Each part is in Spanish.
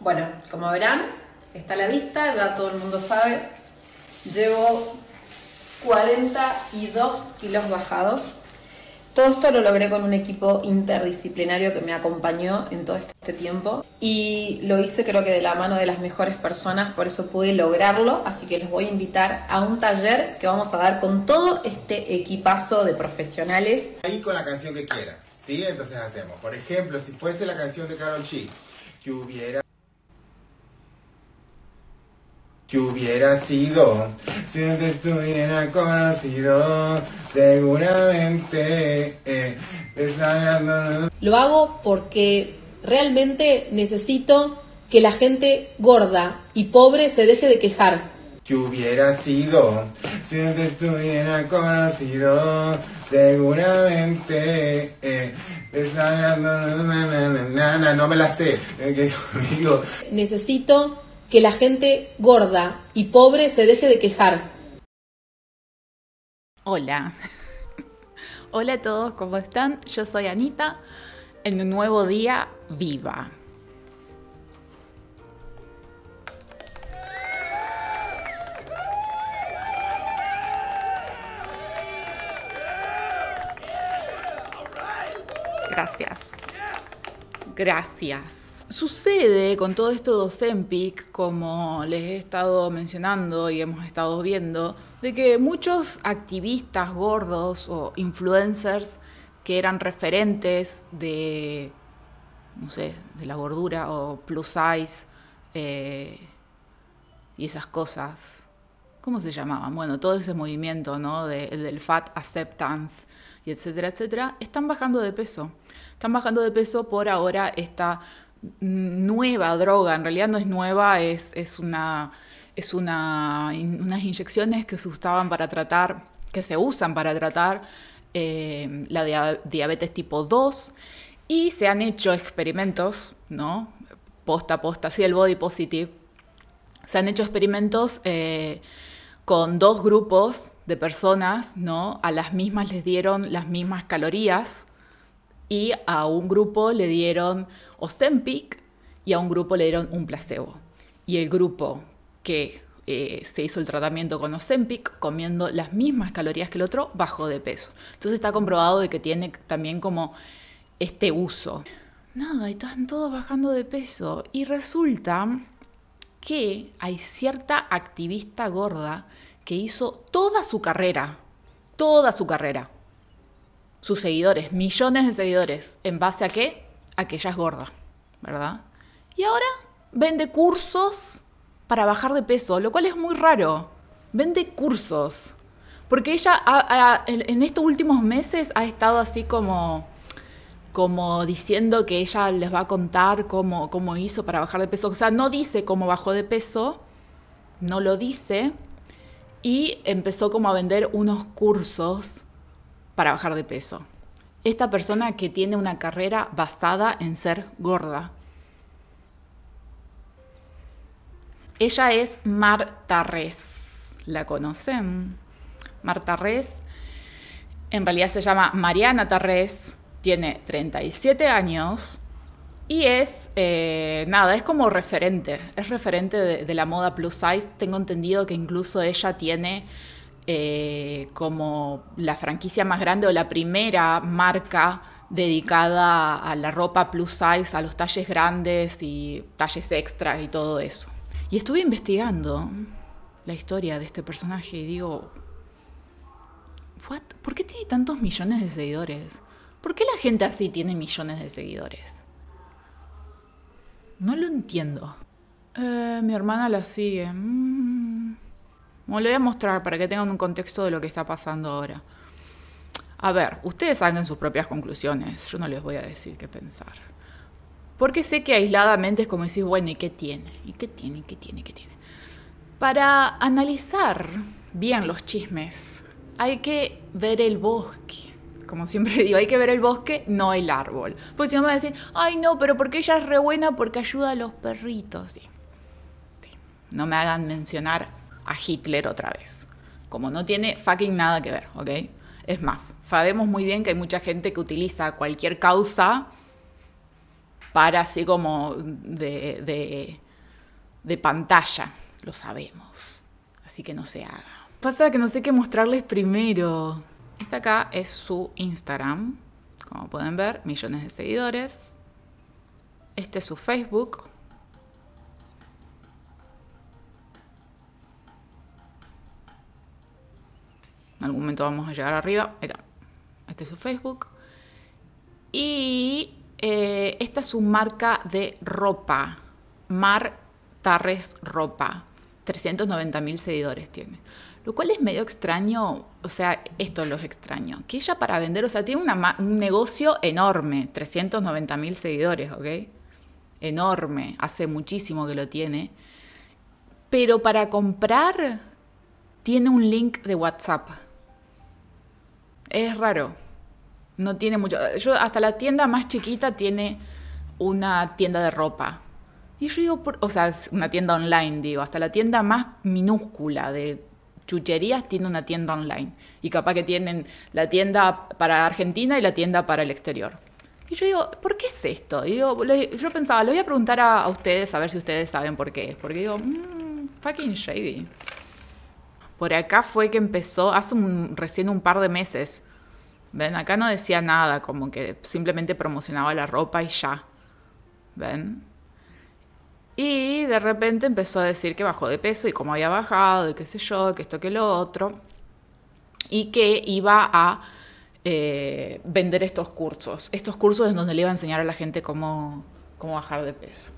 Bueno, como verán, está la vista, ya todo el mundo sabe. Llevo 42 kilos bajados. Todo esto lo logré con un equipo interdisciplinario que me acompañó en todo este tiempo y lo hice creo que de la mano de las mejores personas, por eso pude lograrlo, así que les voy a invitar a un taller que vamos a dar con todo este equipazo de profesionales. Ahí con la canción que quiera, ¿sí? Entonces hacemos, por ejemplo, si fuese la canción de Carol G, que hubiera que hubiera sido si no te estuviera conocido? Seguramente eh, Lo hago porque realmente necesito que la gente gorda y pobre se deje de quejar. Que hubiera sido si no te estuviera conocido? Seguramente eh, no, no me la sé. Eh, necesito que la gente gorda y pobre se deje de quejar. Hola. Hola a todos, ¿cómo están? Yo soy Anita, en un nuevo día viva. Gracias. Gracias. Sucede con todo esto de Ocempic, como les he estado mencionando y hemos estado viendo, de que muchos activistas gordos o influencers que eran referentes de, no sé, de la gordura o plus size eh, y esas cosas, ¿cómo se llamaban? Bueno, todo ese movimiento, ¿no? del fat acceptance y etcétera, etcétera, están bajando de peso. Están bajando de peso por ahora esta nueva droga, en realidad no es nueva, es, es, una, es una, unas inyecciones que se usaban para tratar, que se usan para tratar eh, la diabetes tipo 2 y se han hecho experimentos, ¿no? Posta a posta, sí, el body positive. Se han hecho experimentos eh, con dos grupos de personas, ¿no? A las mismas les dieron las mismas calorías y a un grupo le dieron Ozempic y a un grupo le dieron un placebo. Y el grupo que eh, se hizo el tratamiento con Ozempic comiendo las mismas calorías que el otro bajó de peso. Entonces está comprobado de que tiene también como este uso. Nada, y están todos bajando de peso. Y resulta que hay cierta activista gorda que hizo toda su carrera, toda su carrera, sus seguidores, millones de seguidores, en base a qué? que ella es gorda, ¿verdad? Y ahora vende cursos para bajar de peso, lo cual es muy raro. Vende cursos. Porque ella en estos últimos meses ha estado así como, como diciendo que ella les va a contar cómo, cómo hizo para bajar de peso. O sea, no dice cómo bajó de peso, no lo dice. Y empezó como a vender unos cursos para bajar de peso esta persona que tiene una carrera basada en ser gorda. Ella es Marta Rez. ¿La conocen? Marta Rez. En realidad se llama Mariana Tarrés. Tiene 37 años. Y es, eh, nada, es como referente. Es referente de la moda plus size. Tengo entendido que incluso ella tiene eh, como la franquicia más grande o la primera marca dedicada a la ropa plus size, a los talles grandes y talles extras y todo eso. Y estuve investigando la historia de este personaje y digo, What? ¿Por qué tiene tantos millones de seguidores? ¿Por qué la gente así tiene millones de seguidores? No lo entiendo. Eh, mi hermana la sigue. Mm. O lo voy a mostrar para que tengan un contexto de lo que está pasando ahora. A ver, ustedes hagan sus propias conclusiones, yo no les voy a decir qué pensar. Porque sé que aisladamente es como decir, bueno, ¿y qué tiene? ¿Y qué tiene? ¿Y qué tiene? ¿Qué tiene? Para analizar bien los chismes, hay que ver el bosque. Como siempre digo, hay que ver el bosque, no el árbol. Porque si no me van a decir, ay no, pero porque ella es re porque ayuda a los perritos. No me hagan mencionar a Hitler otra vez. Como no tiene fucking nada que ver, ¿ok? Es más, sabemos muy bien que hay mucha gente que utiliza cualquier causa para así como de, de, pantalla. Lo sabemos. Así que no se haga. Pasa que no sé qué mostrarles primero. Esta acá es su Instagram. Como pueden ver, millones de seguidores. Este es su Facebook. En algún momento vamos a llegar arriba. Este es su Facebook. Y eh, esta es su marca de ropa. Mar Tarres Ropa. 390.000 mil seguidores tiene. Lo cual es medio extraño, o sea, esto es extraño. Que ella para vender, o sea, tiene un negocio enorme, 390.000 mil seguidores, ¿ok? Enorme, hace muchísimo que lo tiene. Pero para comprar, tiene un link de WhatsApp. Es raro. No tiene mucho. hasta la tienda más chiquita tiene una tienda de ropa. Y yo o sea, es una tienda online, digo, hasta la tienda más minúscula de chucherías tiene una tienda online. Y capaz que tienen la tienda para Argentina y la tienda para el exterior. Y yo digo, ¿por qué es esto? Y yo pensaba, lo voy a preguntar a, ustedes a ver si ustedes saben por qué es. Porque digo, mmm, fucking shady. Por acá fue que empezó hace un, recién un par de meses. ¿Ven? Acá no decía nada, como que simplemente promocionaba la ropa y ya. ¿Ven? Y de repente empezó a decir que bajó de peso y cómo había bajado y qué sé yo, que esto, que lo otro. Y que iba a eh, vender estos cursos. Estos cursos en donde le iba a enseñar a la gente cómo, cómo bajar de peso.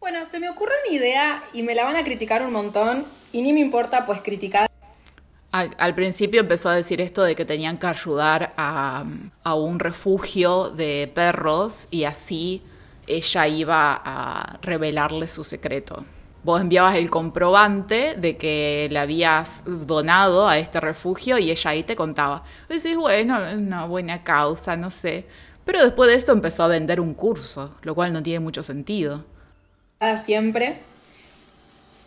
Bueno, se me ocurre una idea y me la van a criticar un montón y ni me importa pues criticar al, principio empezó a decir esto de que tenían que ayudar a, un refugio de perros y así ella iba a revelarle su secreto. Vos enviabas el comprobante de que le habías donado a este refugio y ella ahí te contaba. Y bueno, una buena causa, no sé. Pero después de esto empezó a vender un curso, lo cual no tiene mucho sentido. Ah, siempre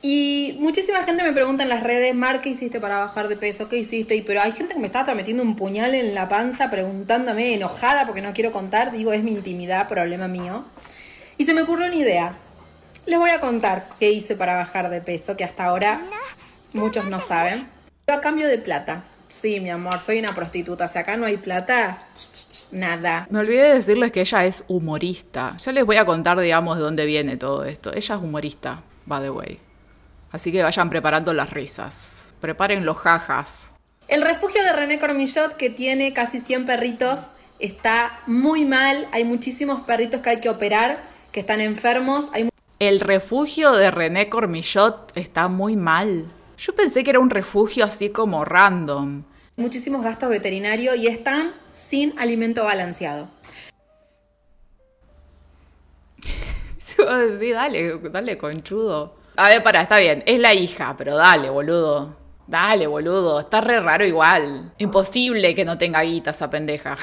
y muchísima gente me pregunta en las redes, Mar, ¿qué hiciste para bajar de peso? ¿Qué hiciste? Y pero hay gente que me está metiendo un puñal en la panza preguntándome, enojada porque no quiero contar, digo, es mi intimidad, problema mío. Y se me ocurrió una idea. Les voy a contar qué hice para bajar de peso, que hasta ahora muchos no saben. Pero a cambio de plata. Sí, mi amor, soy una prostituta. Si acá no hay plata, nada. Me olvidé de decirles que ella es humorista. Ya les voy a contar, digamos, de dónde viene todo esto. Ella es humorista, by the way. Así que vayan preparando las risas. Preparen los jajas. El refugio de René Cormillot, que tiene casi 100 perritos, está muy mal. Hay muchísimos perritos que hay que operar, que están enfermos. El refugio de René Cormillot está muy mal. Yo pensé que era un refugio así como random. Muchísimos gastos veterinarios y están sin alimento balanceado. sí, dale, dale, conchudo. A ver, pará, está bien. Es la hija, pero dale, boludo. Dale, boludo. Está re raro igual. Imposible que no tenga guita esa pendeja.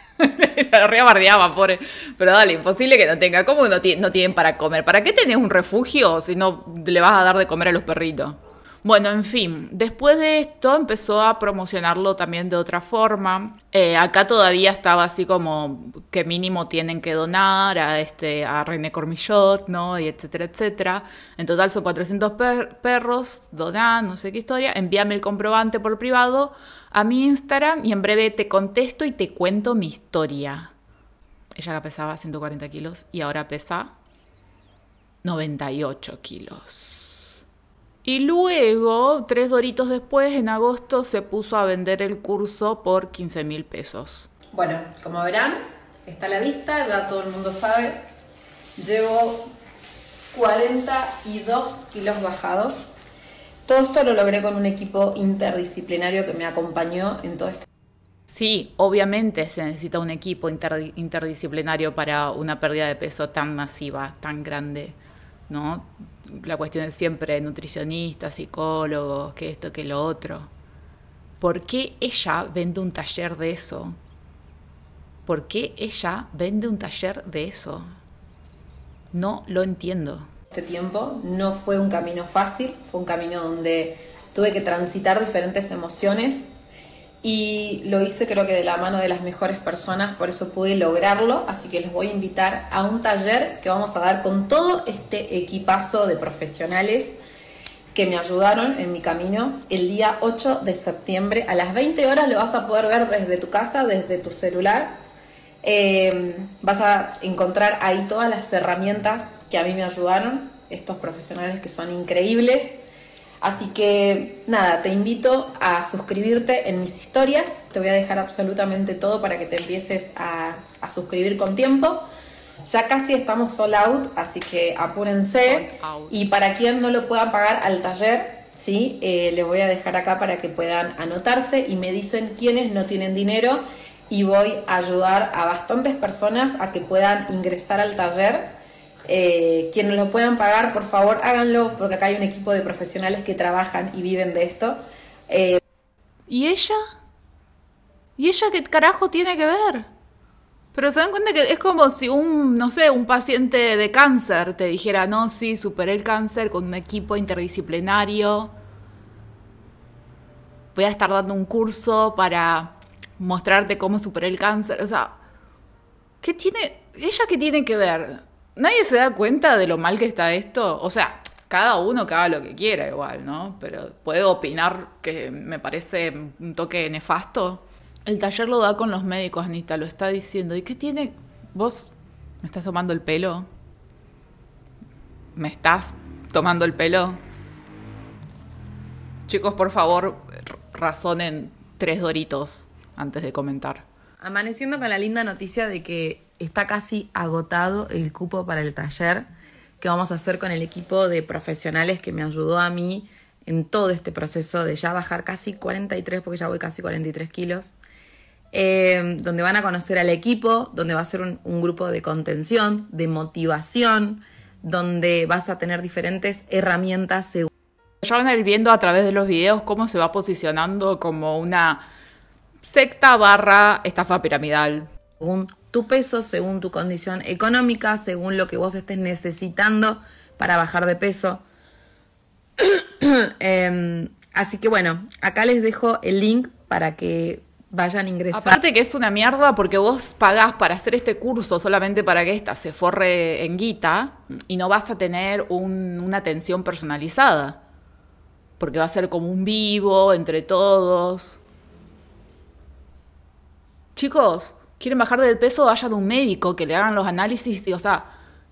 la bardeaba, pobre. Pero dale, imposible que no tenga. ¿Cómo no, no tienen para comer? ¿Para qué tenés un refugio si no le vas a dar de comer a los perritos? Bueno, en fin, después de esto empezó a promocionarlo también de otra forma. Eh, acá todavía estaba así como que mínimo tienen que donar a, este, a René Cormillot, ¿no? Y etcétera, etcétera. En total son 400 perros, donan, no sé qué historia. Envíame el comprobante por privado a mi Instagram y en breve te contesto y te cuento mi historia. Ella pesaba 140 kilos y ahora pesa 98 kilos. Y luego, tres doritos después, en agosto, se puso a vender el curso por 15 mil pesos. Bueno, como verán, está la vista, ya todo el mundo sabe. Llevo 42 kilos bajados. Todo esto lo logré con un equipo interdisciplinario que me acompañó en todo esto. Sí, obviamente se necesita un equipo interdisciplinario para una pérdida de peso tan masiva, tan grande. La cuestión es siempre nutricionista, psicólogo, que esto, que lo otro. ¿Por qué ella vende un taller de eso? ¿Por qué ella vende un taller de eso? No lo entiendo. Este tiempo no fue un camino fácil, fue un camino donde tuve que transitar diferentes emociones y lo hice creo que de la mano de las mejores personas, por eso pude lograrlo, así que les voy a invitar a un taller que vamos a dar con todo este equipazo de profesionales que me ayudaron en mi camino el día 8 de septiembre a las 20 horas lo vas a poder ver desde tu casa, desde tu celular. Em, vas a encontrar ahí todas las herramientas que a mí me ayudaron, estos profesionales que son increíbles. Así que nada, te invito a suscribirte en mis historias. Te voy a dejar absolutamente todo para que te empieces a, suscribir con tiempo. Ya casi estamos sold out, así que apúrense. Y para quien no lo pueda pagar al taller, ¿sí? Eh, les voy a dejar acá para que puedan anotarse y me dicen quiénes no tienen dinero. Y voy a ayudar a bastantes personas a que puedan ingresar al taller eh, quienes lo puedan pagar, por favor, háganlo, porque acá hay un equipo de profesionales que trabajan y viven de esto. Eh, ¿Y ella? ¿Y ella qué carajo tiene que ver? Pero se dan cuenta que es como si un, no sé, un paciente de cáncer te dijera, no, sí, superé el cáncer con un equipo interdisciplinario. Voy a estar dando un curso para mostrarte cómo superé el cáncer. O sea, ¿qué tiene, ella qué tiene que ver? nadie se da cuenta de lo mal que está esto. O sea, cada uno que haga lo que quiera igual, ¿no? Pero puedo opinar que me parece un toque nefasto. El taller lo da con los médicos, Anita, lo está diciendo. ¿Y qué tiene? ¿Vos me estás tomando el pelo? ¿Me estás tomando el pelo? Chicos, por favor, razonen tres doritos antes de comentar. Amaneciendo con la linda noticia de que está casi agotado el cupo para el taller que vamos a hacer con el equipo de profesionales que me ayudó a mí en todo este proceso de ya bajar casi 43, porque ya voy casi 43 kilos, eh, donde van a conocer al equipo, donde va a ser un, grupo de contención, de motivación, donde vas a tener diferentes herramientas según. Ya van a ir viendo a través de los videos cómo se va posicionando como una secta barra estafa piramidal. Un tu peso, según tu condición económica, según lo que vos estés necesitando para bajar de peso. Em, así que bueno, acá les dejo el link para que vayan ingresar. Aparte que es una mierda porque vos pagás para hacer este curso solamente para que esta se forre en guita y no vas a tener una atención personalizada. Porque va a ser como un vivo entre todos. Chicos, quieren bajar del peso, vayan a un médico que le hagan los análisis y, o sea,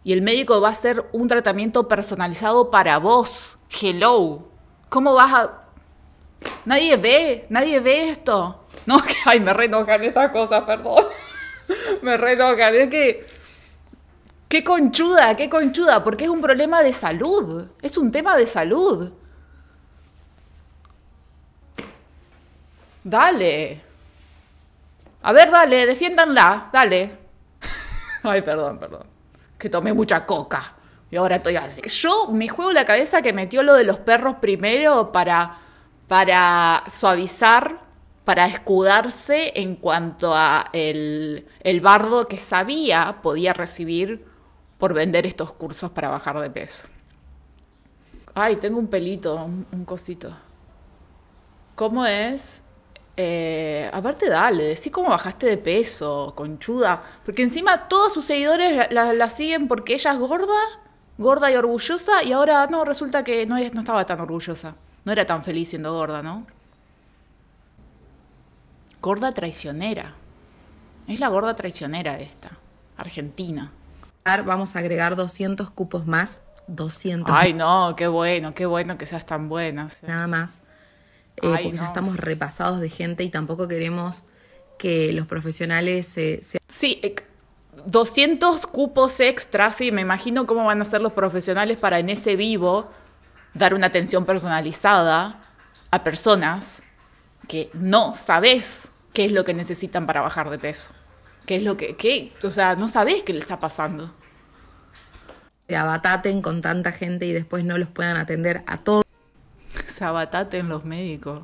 y el médico va a hacer un tratamiento personalizado para vos. Hello. ¿Cómo vas a...? Nadie ve, nadie ve esto. No, que, ay, me renojan estas cosas, perdón. me renojan, es que... Qué conchuda, qué conchuda, porque es un problema de salud. Es un tema de salud. Dale. A ver, dale, defiéndanla, dale. Ay, perdón, perdón. Que tomé mucha coca y ahora estoy así. Yo me juego la cabeza que metió lo de los perros primero para, para suavizar, para escudarse en cuanto a el, bardo que sabía podía recibir por vender estos cursos para bajar de peso. Ay, tengo un pelito, un, un cosito. ¿Cómo es? Eh, aparte, dale, decir cómo bajaste de peso, conchuda. Porque encima todos sus seguidores la, siguen porque ella es gorda, gorda y orgullosa, y ahora no, resulta que no, no estaba tan orgullosa. No era tan feliz siendo gorda, ¿no? Gorda traicionera. Es la gorda traicionera esta, argentina. Vamos a agregar 200 cupos más. 200. Ay, no, qué bueno, qué bueno que seas tan buena. Nada más. Eh, porque ya estamos repasados de gente y tampoco queremos que los profesionales se... Sí, 200 eh, cupos extras, sí, me imagino cómo van a ser los profesionales para en ese vivo dar una atención personalizada a personas que no sabes qué es lo que necesitan para bajar de peso. ¿Qué es lo que, qué? O sea, no sabes qué le está pasando. Se abataten con tanta gente y después no los puedan atender a todos Sabataten los médicos.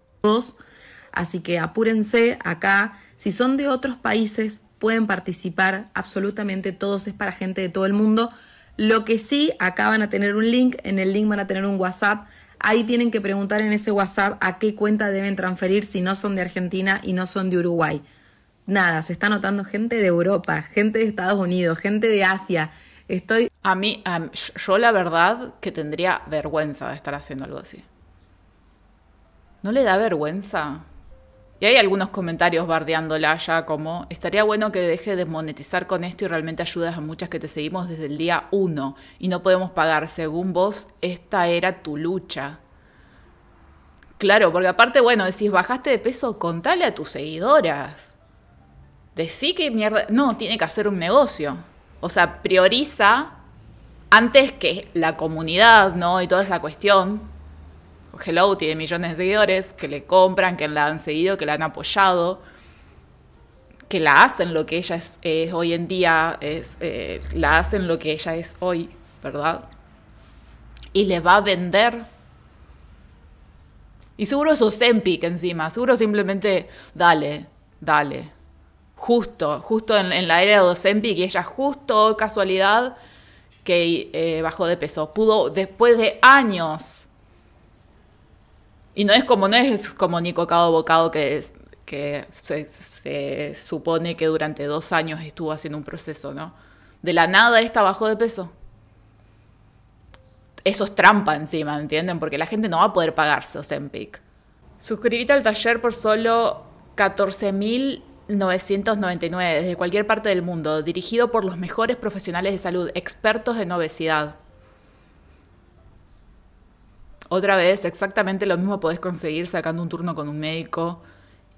Así que apúrense acá. Si son de otros países, pueden participar absolutamente todos. Es para gente de todo el mundo. Lo que sí, acá van a tener un link. En el link van a tener un WhatsApp. Ahí tienen que preguntar en ese WhatsApp a qué cuenta deben transferir si no son de Argentina y no son de Uruguay. Nada, se está notando gente de Europa, gente de Estados Unidos, gente de Asia. Estoy. A a mí yo la verdad que tendría vergüenza de estar haciendo algo así. ¿No le da vergüenza? Y hay algunos comentarios bardeándola ya como, estaría bueno que deje de monetizar con esto y realmente ayudas a muchas que te seguimos desde el día uno y no podemos pagar. Según vos, esta era tu lucha. Claro, porque aparte, bueno, decís, bajaste de peso, contale a tus seguidoras. Decí que mierda... No, tiene que hacer un negocio. O sea, prioriza antes que la comunidad, ¿no? Y toda esa cuestión Hello tiene millones de seguidores, que le compran, que la han seguido, que la han apoyado, que la hacen lo que ella es, hoy en día, es, eh, la hacen lo que ella es hoy, ¿verdad? Y le va a vender. Y seguro es Ozempic encima, seguro simplemente dale, dale. Justo, justo en, la era de Ozempic y ella justo, casualidad, que eh, bajó de peso. Pudo, después de años y no es como, no es como ni cocado bocado que, se, supone que durante dos años estuvo haciendo un proceso, ¿no? De la nada está bajo de peso. Eso es trampa encima, ¿entienden? Porque la gente no va a poder pagarse Ozempic. Suscríbete al taller por solo 14.999 desde cualquier parte del mundo, dirigido por los mejores profesionales de salud, expertos en obesidad. Otra vez, exactamente lo mismo podés conseguir sacando un turno con un médico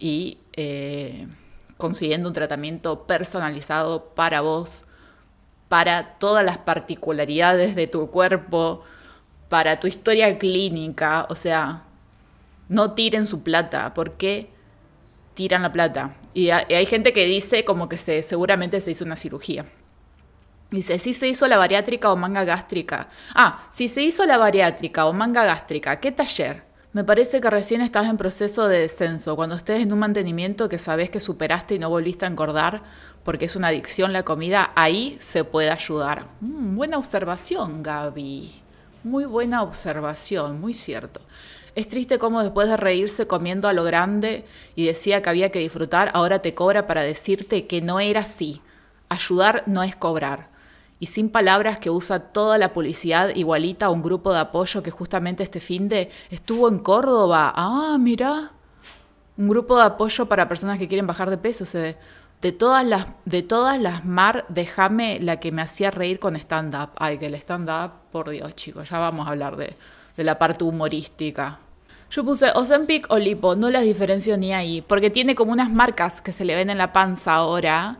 y eh, consiguiendo un tratamiento personalizado para vos, para todas las particularidades de tu cuerpo, para tu historia clínica. O sea, no tiren su plata. ¿Por qué tiran la plata? Y, hay gente que dice como que se, seguramente se hizo una cirugía. Dice, si se hizo la bariátrica o manga gástrica. Ah, si se hizo la bariátrica o manga gástrica, ¿qué taller? Me parece que recién estás en proceso de descenso, cuando estés en un mantenimiento que sabes que superaste y no volviste a engordar, porque es una adicción la comida, ahí se puede ayudar. Mm, buena observación, Gaby. Muy buena observación, muy cierto. Es triste cómo después de reírse comiendo a lo grande y decía que había que disfrutar, ahora te cobra para decirte que no era así. Ayudar no es cobrar y sin palabras que usa toda la publicidad igualita a un grupo de apoyo que justamente este fin de estuvo en Córdoba. Ah, mira. Un grupo de apoyo para personas que quieren bajar de peso, se De todas las, de todas las mar, déjame la que me hacía reír con stand-up. Ay, que el stand-up, por Dios, chicos, ya vamos a hablar de, la parte humorística. Yo puse Ozempic o Lipo, no las diferencio ni ahí, porque tiene como unas marcas que se le ven en la panza ahora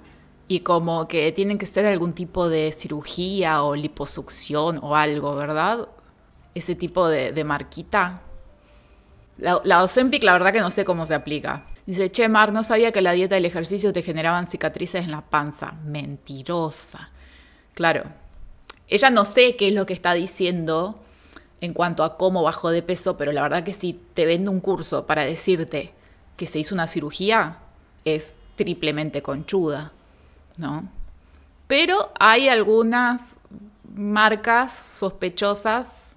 y como que tienen que ser algún tipo de cirugía o liposucción o algo, ¿verdad? Ese tipo de, marquita. La, la la verdad que no sé cómo se aplica. Dice, che, Mar, no sabía que la dieta y el ejercicio te generaban cicatrices en la panza. Mentirosa. Claro. Ella no sé qué es lo que está diciendo en cuanto a cómo bajó de peso, pero la verdad que si te vende un curso para decirte que se hizo una cirugía, es triplemente conchuda. ¿no? Pero hay algunas marcas sospechosas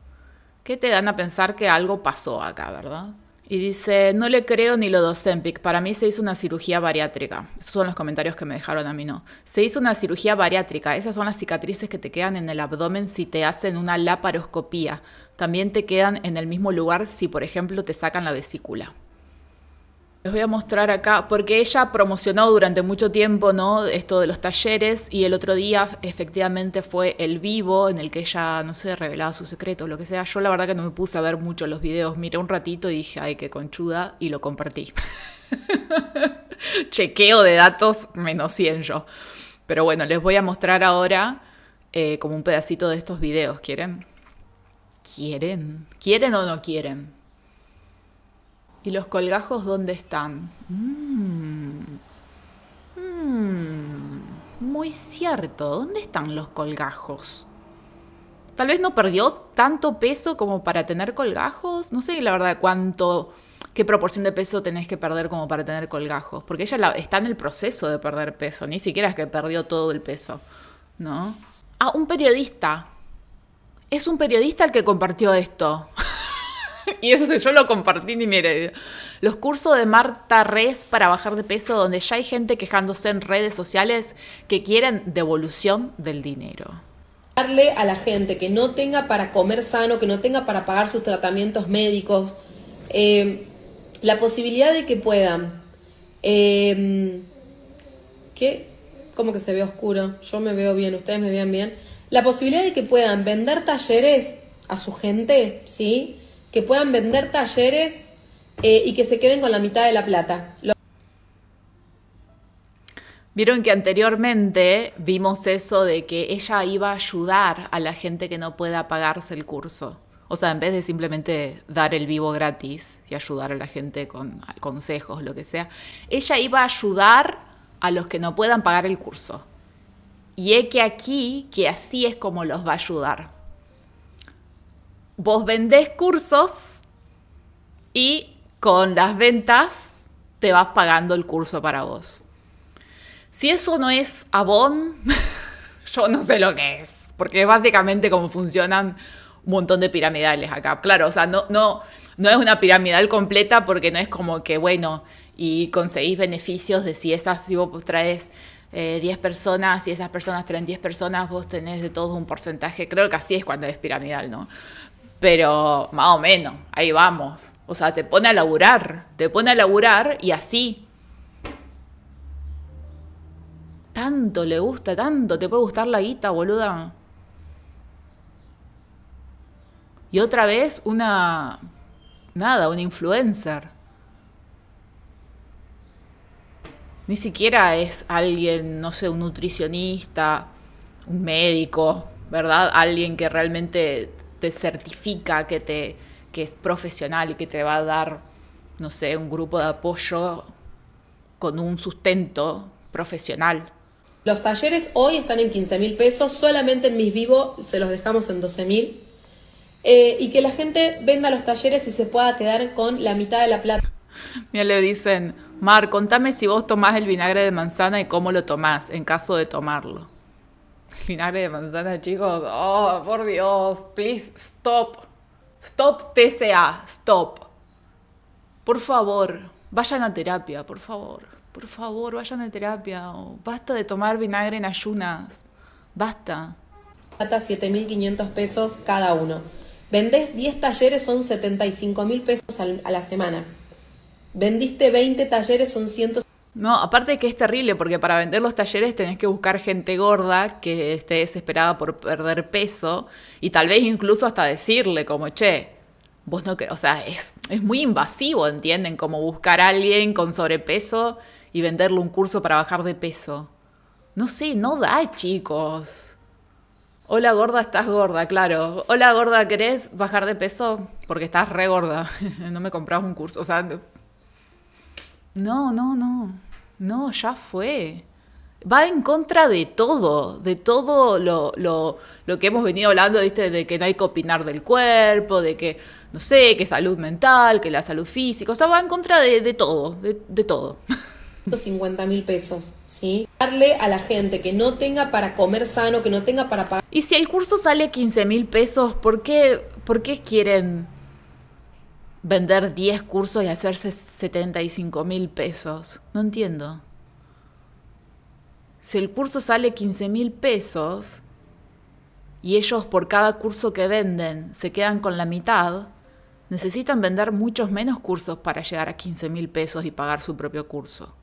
que te dan a pensar que algo pasó acá, ¿verdad? Y dice, no le creo ni lo de para mí se hizo una cirugía bariátrica. Esos son los comentarios que me dejaron a mí, no. Se hizo una cirugía bariátrica, esas son las cicatrices que te quedan en el abdomen si te hacen una laparoscopía. También te quedan en el mismo lugar si, por ejemplo, te sacan la vesícula. Les voy a mostrar acá, porque ella promocionó durante mucho tiempo ¿no? esto de los talleres y el otro día efectivamente fue el vivo en el que ella, no sé, revelaba secreto o lo que sea. Yo la verdad que no me puse a ver mucho los videos, miré un ratito y dije, ay, qué conchuda, y lo compartí. Chequeo de datos menos 100 yo. Pero bueno, les voy a mostrar ahora eh, como un pedacito de estos videos, ¿quieren? ¿Quieren? ¿Quieren o no quieren? ¿Y los colgajos dónde están? Mmm, Muy cierto, ¿dónde están los colgajos? Tal vez no perdió tanto peso como para tener colgajos. No sé la verdad cuánto, qué proporción de peso tenés que perder como para tener colgajos. Porque ella está en el proceso de perder peso. Ni siquiera es que perdió todo el peso. ¿No? Ah, un periodista. Es un periodista el que compartió esto. y eso yo lo compartí ni mira. Los cursos de Marta Res para bajar de peso, donde ya hay gente quejándose en redes sociales que quieren devolución del dinero. Darle a la gente que no tenga para comer sano, que no tenga para pagar sus tratamientos médicos, eh, la posibilidad de que puedan. Eh, ¿Qué? ¿Cómo que se ve oscuro? Yo me veo bien, ustedes me vean bien. La posibilidad de que puedan vender talleres a su gente, ¿sí? que puedan vender talleres eh, y que se queden con la mitad de la plata. Vieron que anteriormente vimos eso de que ella iba a ayudar a la gente que no pueda pagarse el curso. O sea, en vez de simplemente dar el vivo gratis y ayudar a la gente con consejos, lo que sea, ella iba a ayudar a los que no puedan pagar el curso. Y es que aquí, que así es como los va a ayudar vos vendés cursos y con las ventas te vas pagando el curso para vos. Si eso no es abón, yo no sé lo que es, porque es básicamente como funcionan un montón de piramidales acá. Claro, o sea, no, no, no es una piramidal completa porque no es como que, bueno, y conseguís beneficios de si esas, vos traes 10 eh, personas, y esas personas traen 10 personas, vos tenés de todos un porcentaje. Creo que así es cuando es piramidal, ¿no? pero más o menos, ahí vamos. O sea, te pone a laburar, te pone a laburar y así. Tanto le gusta, tanto te puede gustar la guita, boluda. Y otra vez una... Nada, una influencer. Ni siquiera es alguien, no sé, un nutricionista, un médico, ¿verdad? Alguien que realmente te certifica que, te, que es profesional y que te va a dar, no sé, un grupo de apoyo con un sustento profesional. Los talleres hoy están en 15 mil pesos, solamente en Mis vivos se los dejamos en 12 mil. Eh, y que la gente venda los talleres y se pueda quedar con la mitad de la plata. Mira, le dicen, Mar, contame si vos tomás el vinagre de manzana y cómo lo tomás en caso de tomarlo vinagre de manzana, chicos. Oh, por Dios. Please stop. Stop TCA. Stop. Por favor, vayan a terapia, por favor. Por favor, vayan a terapia. Basta de tomar vinagre en ayunas. Basta. mil 7.500 pesos cada uno. Vendés 10 talleres, son 75.000 pesos a la semana. Vendiste 20 talleres, son 100. No, aparte que es terrible, porque para vender los talleres tenés que buscar gente gorda que esté desesperada por perder peso y tal vez incluso hasta decirle como, che, vos no que, o sea, es, es muy invasivo, ¿entienden? Como buscar a alguien con sobrepeso y venderle un curso para bajar de peso. No sé, no da, chicos. Hola gorda, estás gorda, claro. Hola gorda, ¿querés bajar de peso? Porque estás re gorda. no me compras un curso. O sea, no, no, no. No, ya fue. Va en contra de todo, de todo lo, lo, que hemos venido hablando, ¿viste? de que no hay que opinar del cuerpo, de que, no sé, que salud mental, que la salud física, o sea, va en contra de, todo, de, de todo. 50 mil pesos, ¿sí? Darle a la gente que no tenga para comer sano, que no tenga para pagar. Y si el curso sale 15 mil pesos, ¿por qué, ¿por qué quieren vender 10 cursos y hacerse 75 mil pesos. No entiendo. Si el curso sale 15 mil pesos y ellos por cada curso que venden se quedan con la mitad, necesitan vender muchos menos cursos para llegar a 15 mil pesos y pagar su propio curso.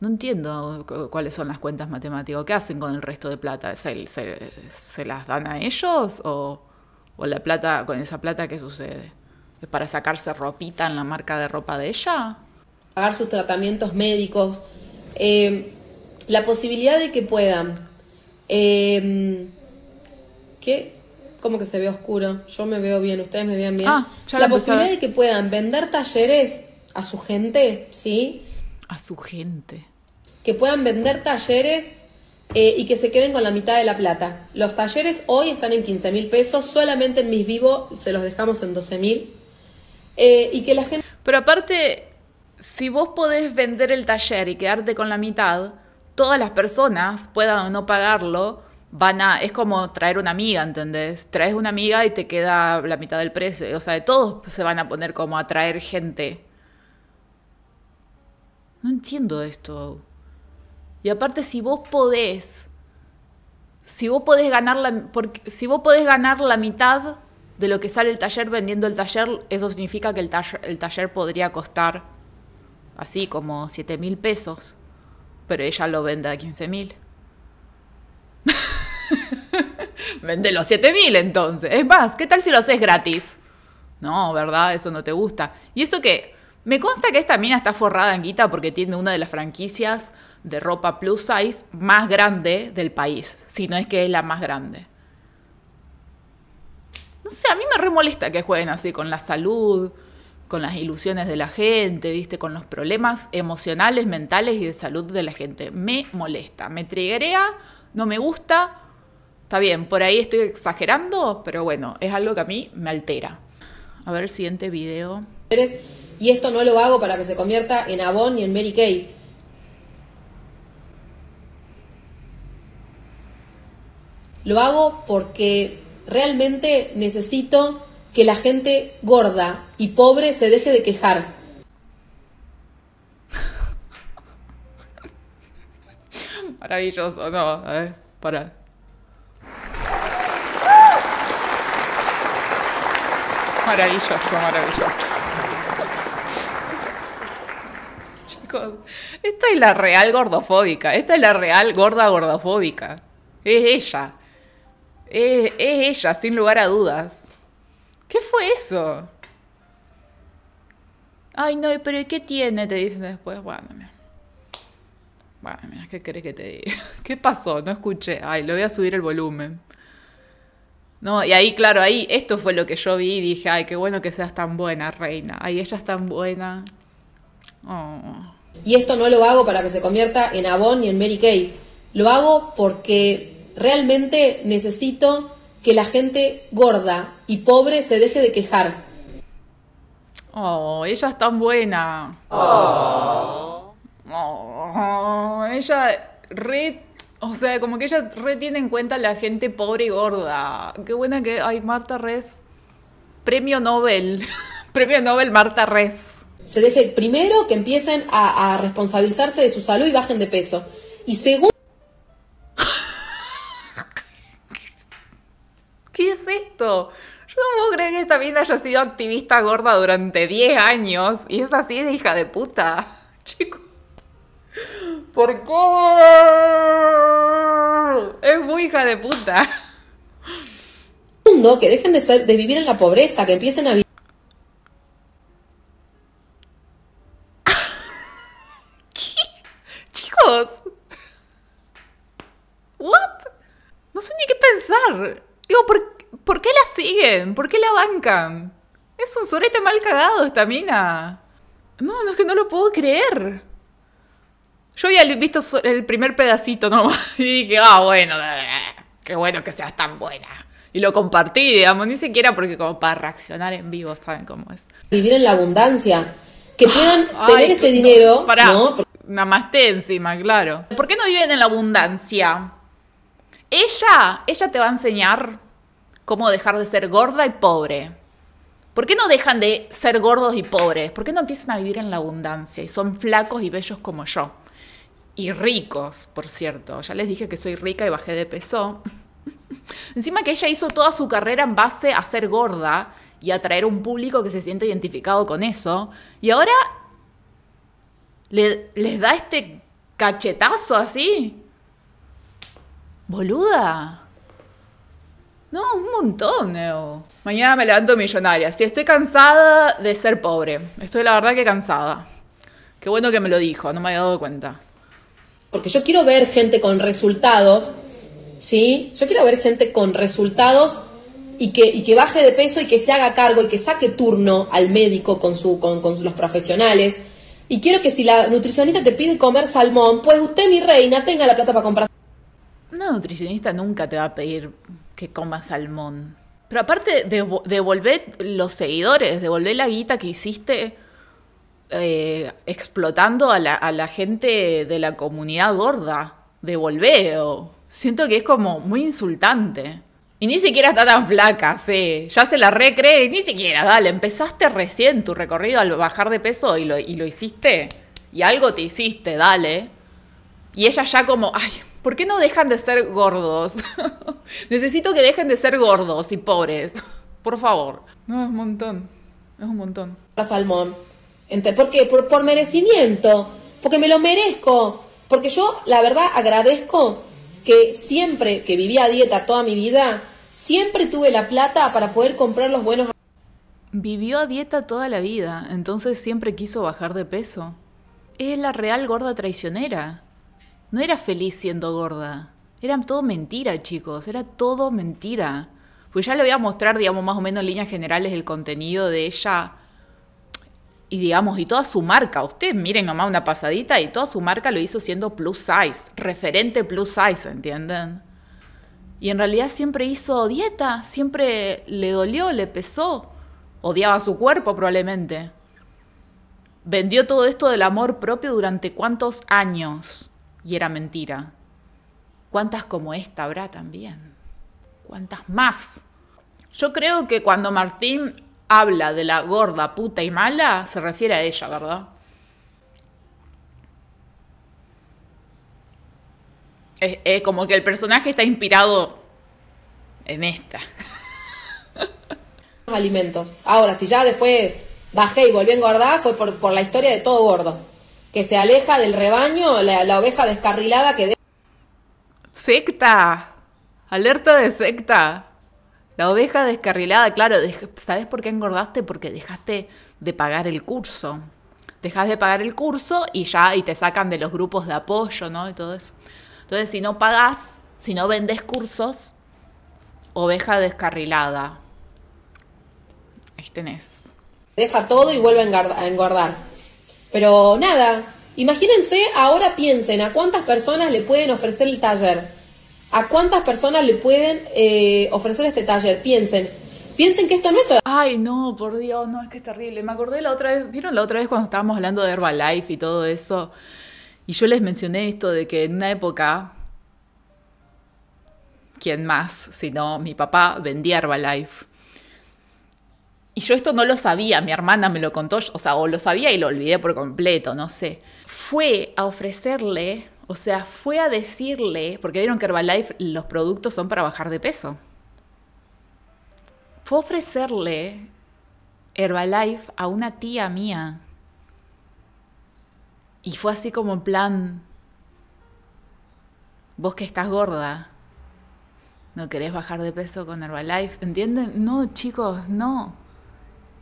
No entiendo cuáles son las cuentas matemáticas. ¿Qué hacen con el resto de plata? ¿Se, las dan a ellos o, la plata, con esa plata qué sucede? para sacarse ropita en la marca de ropa de ella? Pagar sus tratamientos médicos, eh, la posibilidad de que puedan. Eh, ¿Qué? ¿Cómo que se ve oscuro? Yo me veo bien, ustedes me vean bien. Ah, la posibilidad de que puedan vender talleres a su gente, ¿sí? A su gente. Que puedan vender talleres eh, y que se queden con la mitad de la plata. Los talleres hoy están en 15 mil pesos, solamente en mis vivos se los dejamos en 12 mil. Eh, Pero aparte, si vos podés vender el taller y quedarte con la mitad, todas las personas, puedan o no pagarlo, van a... Es como traer una amiga, ¿entendés? Traes una amiga y te queda la mitad del precio. O sea, todos se van a poner como a traer gente. No entiendo esto. Y aparte, si vos podés... Si vos podés ganar la, si vos podés ganar la mitad de lo que sale el taller vendiendo el taller, eso significa que el taller, podría costar así como 7 mil pesos, pero ella lo vende a 15 mil. vende los 7 mil entonces. Es más, ¿qué tal si lo haces gratis? No, ¿verdad? Eso no te gusta. Y eso que me consta que esta mina está forrada en guita porque tiene una de las franquicias de ropa plus size más grande del país, si no es que es la más grande. No sé, a mí me remolesta que jueguen así con la salud, con las ilusiones de la gente, ¿viste? Con los problemas emocionales, mentales y de salud de la gente. Me molesta, me triguea, no me gusta. Está bien, por ahí estoy exagerando, pero bueno, es algo que a mí me altera. A ver, siguiente video. Y esto no lo hago para que se convierta en Avon y en Mary Kay. Lo hago porque Realmente necesito que la gente gorda y pobre se deje de quejar. Maravilloso, no, a ver, para. Maravilloso, maravilloso. Chicos, esta es la real gordofóbica, esta es la real gorda gordofóbica. Es ella. Es, ella, sin lugar a dudas. ¿Qué fue eso? Ay, no, pero ¿qué tiene? Te dicen después. Bueno, mira. Bueno, mira, ¿qué crees que te diga? ¿Qué pasó? No escuché. Ay, lo voy a subir el volumen. No, y ahí, claro, ahí esto fue lo que yo vi y dije, ay, qué bueno que seas tan buena, reina. Ay, ella es tan buena. Oh. Y esto no lo hago para que se convierta en Avon ni en Mary Kay. Lo hago porque Realmente necesito que la gente gorda y pobre se deje de quejar. Oh, ella es tan buena. Oh. oh. ella re. O sea, como que ella re tiene en cuenta la gente pobre y gorda. Qué buena que. hay Marta Res. Premio Nobel. Premio Nobel Marta Res. Se deje. Primero que empiecen a, a responsabilizarse de su salud y bajen de peso. Y segundo esto? Yo no puedo creer que esta vida haya sido activista gorda durante 10 años y es así de hija de puta. Chicos, ¿por qué? Es muy hija de puta. Mundo, que dejen de, de vivir en la pobreza, que empiecen a vivir. Chicos, ¿what? No sé ni qué pensar. Digo, ¿por qué? ¿Por qué la siguen? ¿Por qué la bancan? Es un sorete mal cagado esta mina. No, no es que no lo puedo creer. Yo había visto el primer pedacito ¿no? y dije, ah, bueno, qué bueno que seas tan buena. Y lo compartí, digamos, ni siquiera porque como para reaccionar en vivo, ¿saben cómo es? Vivir en la abundancia. Que puedan tener ese dinero. Pará, ¿no? namaste encima, claro. ¿Por qué no viven en la abundancia? Ella, ella te va a enseñar cómo dejar de ser gorda y pobre. ¿Por qué no dejan de ser gordos y pobres? ¿Por qué no empiezan a vivir en la abundancia y son flacos y bellos como yo? Y ricos, por cierto. Ya les dije que soy rica y bajé de peso. Encima que ella hizo toda su carrera en base a ser gorda y atraer un público que se siente identificado con eso. Y ahora les da este cachetazo así. Boluda. No, un montón, Evo. Mañana me levanto millonaria. Sí, estoy cansada de ser pobre. Estoy la verdad que cansada. Qué bueno que me lo dijo, no me había dado cuenta. Porque yo quiero ver gente con resultados, ¿sí? Yo quiero ver gente con resultados y que, y que baje de peso y que se haga cargo y que saque turno al médico con, su, con, con los profesionales. Y quiero que si la nutricionista te pide comer salmón, pues usted, mi reina, tenga la plata para comprar. Una nutricionista nunca te va a pedir que coma salmón. Pero aparte, devolver los seguidores, devolver la guita que hiciste eh, explotando a la, gente de la comunidad gorda. Devolver. Siento que es como muy insultante. Y ni siquiera está tan flaca, sí. Ya se la recree, ni siquiera, dale. Empezaste recién tu recorrido al bajar de peso y lo, y lo hiciste. Y algo te hiciste, dale. Y ella ya como, ay, ¿por qué no dejan de ser gordos? Necesito que dejen de ser gordos y pobres. Por favor. No, es un montón. Es un montón. Salmón. ¿Por qué? Por, por merecimiento. Porque me lo merezco. Porque yo, la verdad, agradezco que siempre que vivía a dieta toda mi vida, siempre tuve la plata para poder comprar los buenos. Vivió a dieta toda la vida, entonces siempre quiso bajar de peso. Es la real gorda traicionera no era feliz siendo gorda. Era todo mentira, chicos. Era todo mentira. Pues ya le voy a mostrar, digamos, más o menos en líneas generales el contenido de ella. Y digamos, y toda su marca. Ustedes miren mamá, una pasadita y toda su marca lo hizo siendo plus size. Referente plus size, ¿entienden? Y en realidad siempre hizo dieta. Siempre le dolió, le pesó. Odiaba su cuerpo probablemente. Vendió todo esto del amor propio durante cuántos años y era mentira. ¿Cuántas como esta habrá también? ¿Cuántas más? Yo creo que cuando Martín habla de la gorda, puta y mala, se refiere a ella, ¿verdad? Es, como que el personaje está inspirado en esta. Alimentos. Ahora, si ya después bajé y volví a fue por la historia de todo gordo que se aleja del rebaño, la, oveja descarrilada que... deja. Secta, alerta de secta. La oveja descarrilada, claro, ¿sabes por qué engordaste? Porque dejaste de pagar el curso. Dejas de pagar el curso y ya y te sacan de los grupos de apoyo, ¿no? Y todo eso. Entonces, si no pagás, si no vendes cursos, oveja descarrilada. Ahí tenés. Deja todo y vuelve a engordar. Pero nada, imagínense, ahora piensen a cuántas personas le pueden ofrecer el taller, a cuántas personas le pueden eh, ofrecer este taller, piensen. Piensen que esto no es... Ay, no, por Dios, no, es que es terrible. Me acordé la otra vez, ¿vieron la otra vez cuando estábamos hablando de Herbalife y todo eso? Y yo les mencioné esto de que en una época, ¿quién más? Si no, mi papá vendía Herbalife y yo esto no lo sabía, mi hermana me lo contó, o sea, o lo sabía y lo olvidé por completo, no sé. Fue a ofrecerle, o sea, fue a decirle, porque vieron que Herbalife los productos son para bajar de peso. Fue a ofrecerle Herbalife a una tía mía. Y fue así como en plan, vos que estás gorda, ¿no querés bajar de peso con Herbalife? ¿Entienden? No, chicos, no.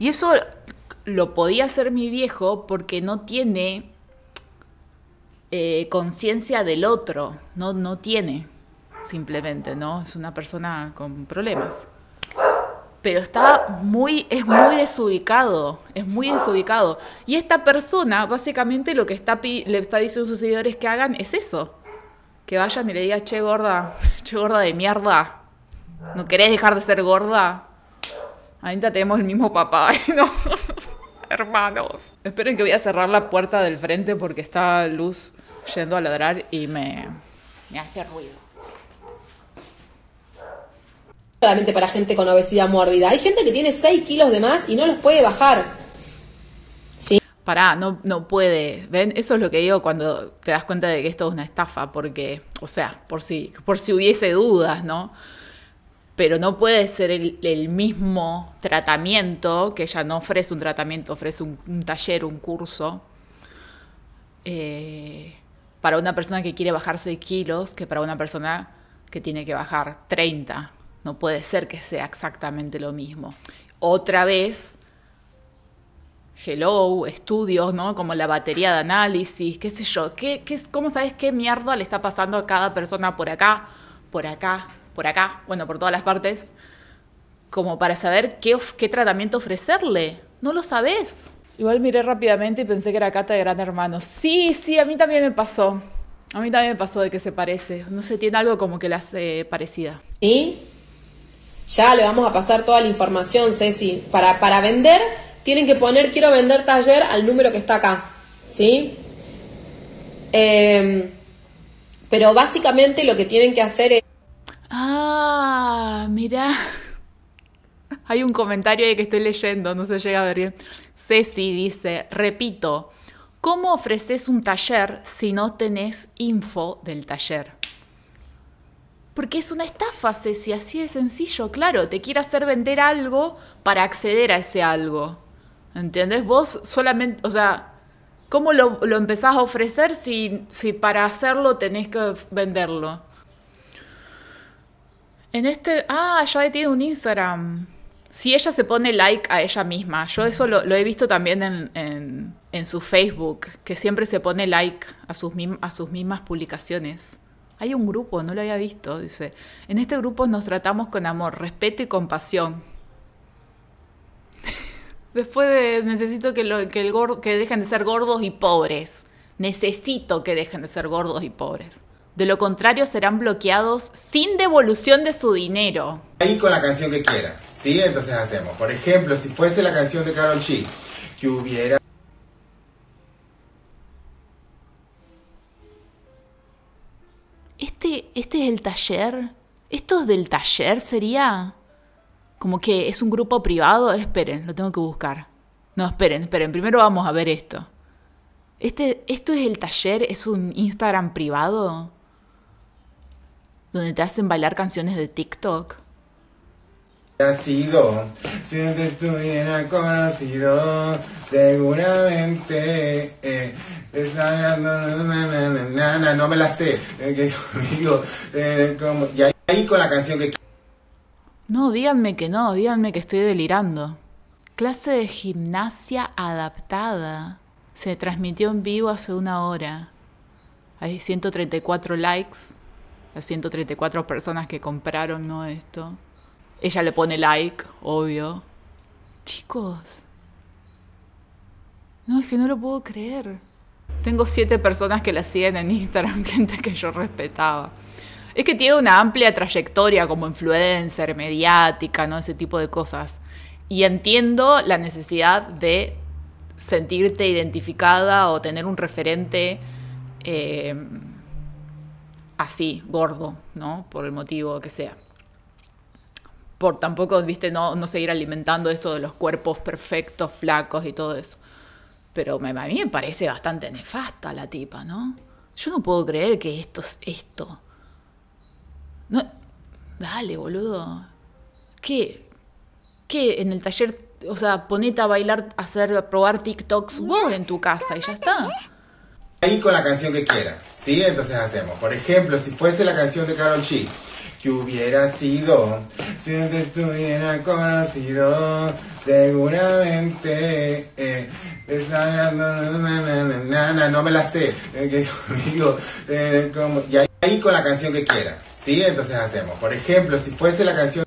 Y eso lo podía hacer mi viejo porque no tiene eh, conciencia del otro, no, no tiene simplemente, ¿no? Es una persona con problemas. Pero está muy, es muy desubicado, es muy desubicado. Y esta persona, básicamente, lo que está, le está diciendo a sus seguidores que hagan es eso. Que vayan y le digan, che gorda, che gorda de mierda, ¿no querés dejar de ser gorda? Ahorita tenemos el mismo papá. Hermanos. Esperen que voy a cerrar la puerta del frente porque está Luz yendo a ladrar y me, me hace ruido. Solamente para gente con obesidad mórbida. Hay gente que tiene 6 kilos de más y no los puede bajar. ¿Sí? Pará, no, no puede. ¿Ven? Eso es lo que digo cuando te das cuenta de que esto es una estafa, porque, o sea, por si, por si hubiese dudas, ¿no? pero no puede ser el, mismo tratamiento, que ella no ofrece un tratamiento, ofrece un, taller, un curso, eh, para una persona que quiere bajar 6 kilos que para una persona que tiene que bajar 30. No puede ser que sea exactamente lo mismo. Otra vez, hello, estudios, ¿no? Como la batería de análisis, qué sé yo. ¿Qué, qué, ¿Cómo sabes qué mierda le está pasando a cada persona por acá, por acá, por acá, bueno, por todas las partes, como para saber qué, qué tratamiento ofrecerle. No lo sabes. Igual miré rápidamente y pensé que era Cata de Gran Hermano. Sí, sí, a mí también me pasó. A mí también me pasó de que se parece. No sé, tiene algo como que la hace parecida. ¿Y? Ya le vamos a pasar toda la información, Ceci. Para, para vender, tienen que poner quiero vender taller al número que está acá. ¿Sí? Em, pero básicamente lo que tienen que hacer es Ah, mira, Hay un comentario ahí que estoy leyendo, no se llega a ver bien. Ceci dice, repito, ¿cómo ofreces un taller si no tenés info del taller? Porque es una estafa, Ceci, así de sencillo, claro, te quiere hacer vender algo para acceder a ese algo. ¿entiendes? Vos solamente, o sea, ¿cómo lo, empezás a ofrecer si, si para hacerlo tenés que venderlo? En este. Ah, ya tiene un Instagram. Si ella se pone like a ella misma. Yo eso lo, he visto también en, su Facebook, que siempre se pone like a sus, mismas publicaciones. Hay un grupo, no lo había visto, dice. En este grupo nos tratamos con amor, respeto y compasión. Después de, necesito que, que dejen de ser gordos y pobres. Necesito que dejen de ser gordos y pobres. De lo contrario serán bloqueados sin devolución de su dinero. Ahí con la canción que quiera, ¿sí? Entonces hacemos. Por ejemplo, si fuese la canción de Carol G, que hubiera... Este, este es el taller. ¿Esto es del taller sería? Como que es un grupo privado. Esperen, lo tengo que buscar. No, esperen, esperen. Primero vamos a ver esto. Este, ¿Esto es el taller? ¿Es un Instagram privado? donde te hacen bailar canciones de TikTok. Ha sido, si no estuviera conocido, seguramente no me la sé. Eh, eh, y con la canción que. No, díganme que no, díganme que estoy delirando. Clase de gimnasia adaptada. Se transmitió en vivo hace una hora. Hay 134 likes las 134 personas que compraron ¿no? esto. Ella le pone like, obvio. Chicos. No, es que no lo puedo creer. Tengo siete personas que la siguen en Instagram, gente que yo respetaba. Es que tiene una amplia trayectoria como influencer, mediática, ¿no? Ese tipo de cosas. Y entiendo la necesidad de sentirte identificada o tener un referente. Eh, así, gordo, ¿no? Por el motivo que sea. Por tampoco, viste, no, no seguir alimentando esto de los cuerpos perfectos, flacos y todo eso. Pero a mí me parece bastante nefasta la tipa, ¿no? Yo no puedo creer que esto es esto. No, dale, boludo. ¿Qué? ¿Qué? En el taller, o sea, ponete a bailar, a hacer, a probar TikToks vos en tu casa y ya está. Ahí con la canción que quieras. ¿Sí? Entonces hacemos, por ejemplo, si fuese la canción de Carol G, que hubiera sido, si no te estuviera conocido, seguramente, no me la sé, eh, eh, y ahí con la canción que quiera, ¿sí? Entonces hacemos, por ejemplo, si fuese la canción...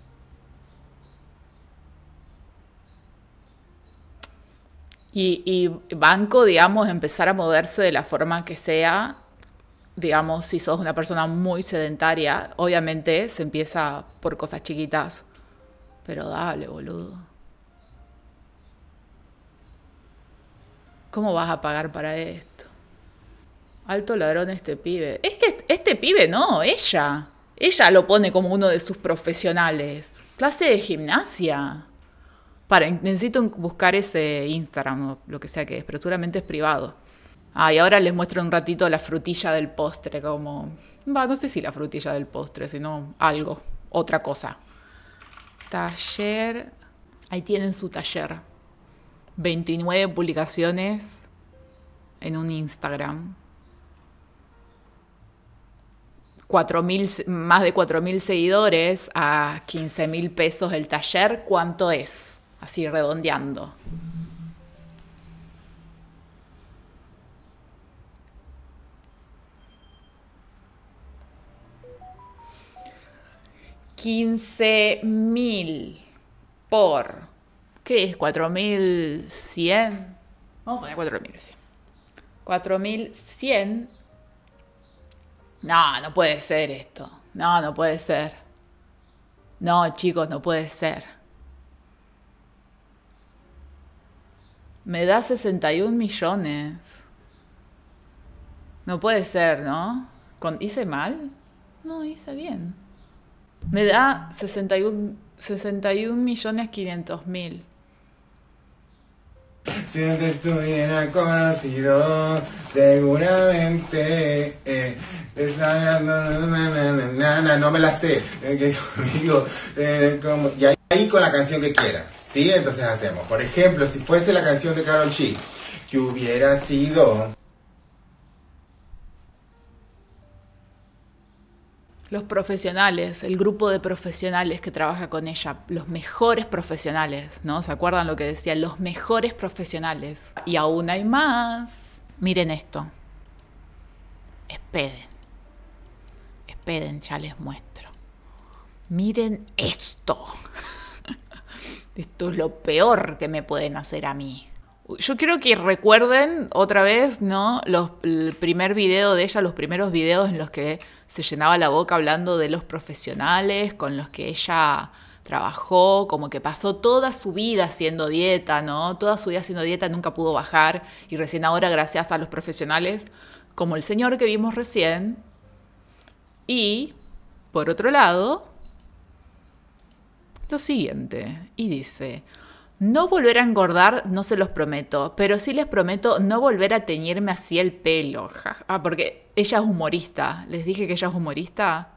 Y, y banco, digamos, empezar a moverse de la forma que sea digamos, si sos una persona muy sedentaria, obviamente se empieza por cosas chiquitas. Pero dale, boludo. ¿Cómo vas a pagar para esto? Alto ladrón este pibe. Es que este pibe no, ella. Ella lo pone como uno de sus profesionales. Clase de gimnasia. Para, necesito buscar ese Instagram o lo que sea que es, pero seguramente es privado. Ah, y ahora les muestro un ratito la frutilla del postre, como... no sé si la frutilla del postre, sino algo, otra cosa. Taller... Ahí tienen su taller. 29 publicaciones en un Instagram. más de 4.000 seguidores a 15.000 pesos el taller, ¿cuánto es? Así redondeando. 15 mil por, ¿qué es? 4100. Vamos a poner 4100. 4100. No, no puede ser esto. No, no puede ser. No, chicos, no puede ser. Me da 61 millones. No puede ser, ¿no? ¿Hice mal? No, hice bien. Me da 61, un millones quinientos mil. Si te estuviera conocido, seguramente. Eh, no, me la sé. Eh, eh, y ahí, con la canción que quiera. ¿Sí? Entonces hacemos. Por ejemplo, si fuese la canción de Carol G, que hubiera sido. los profesionales, el grupo de profesionales que trabaja con ella, los mejores profesionales, ¿no? ¿Se acuerdan lo que decía? Los mejores profesionales. Y aún hay más. Miren esto. espeden espeden ya les muestro. Miren esto. Esto es lo peor que me pueden hacer a mí. Yo quiero que recuerden otra vez, ¿no? Los, el primer video de ella, los primeros videos en los que se llenaba la boca hablando de los profesionales con los que ella trabajó, como que pasó toda su vida haciendo dieta, ¿no? Toda su vida haciendo dieta, nunca pudo bajar y recién ahora gracias a los profesionales, como el señor que vimos recién. Y, por otro lado, lo siguiente, y dice, no volver a engordar, no se los prometo, pero sí les prometo no volver a teñirme así el pelo. Ah, porque ella es humorista. Les dije que ella es humorista.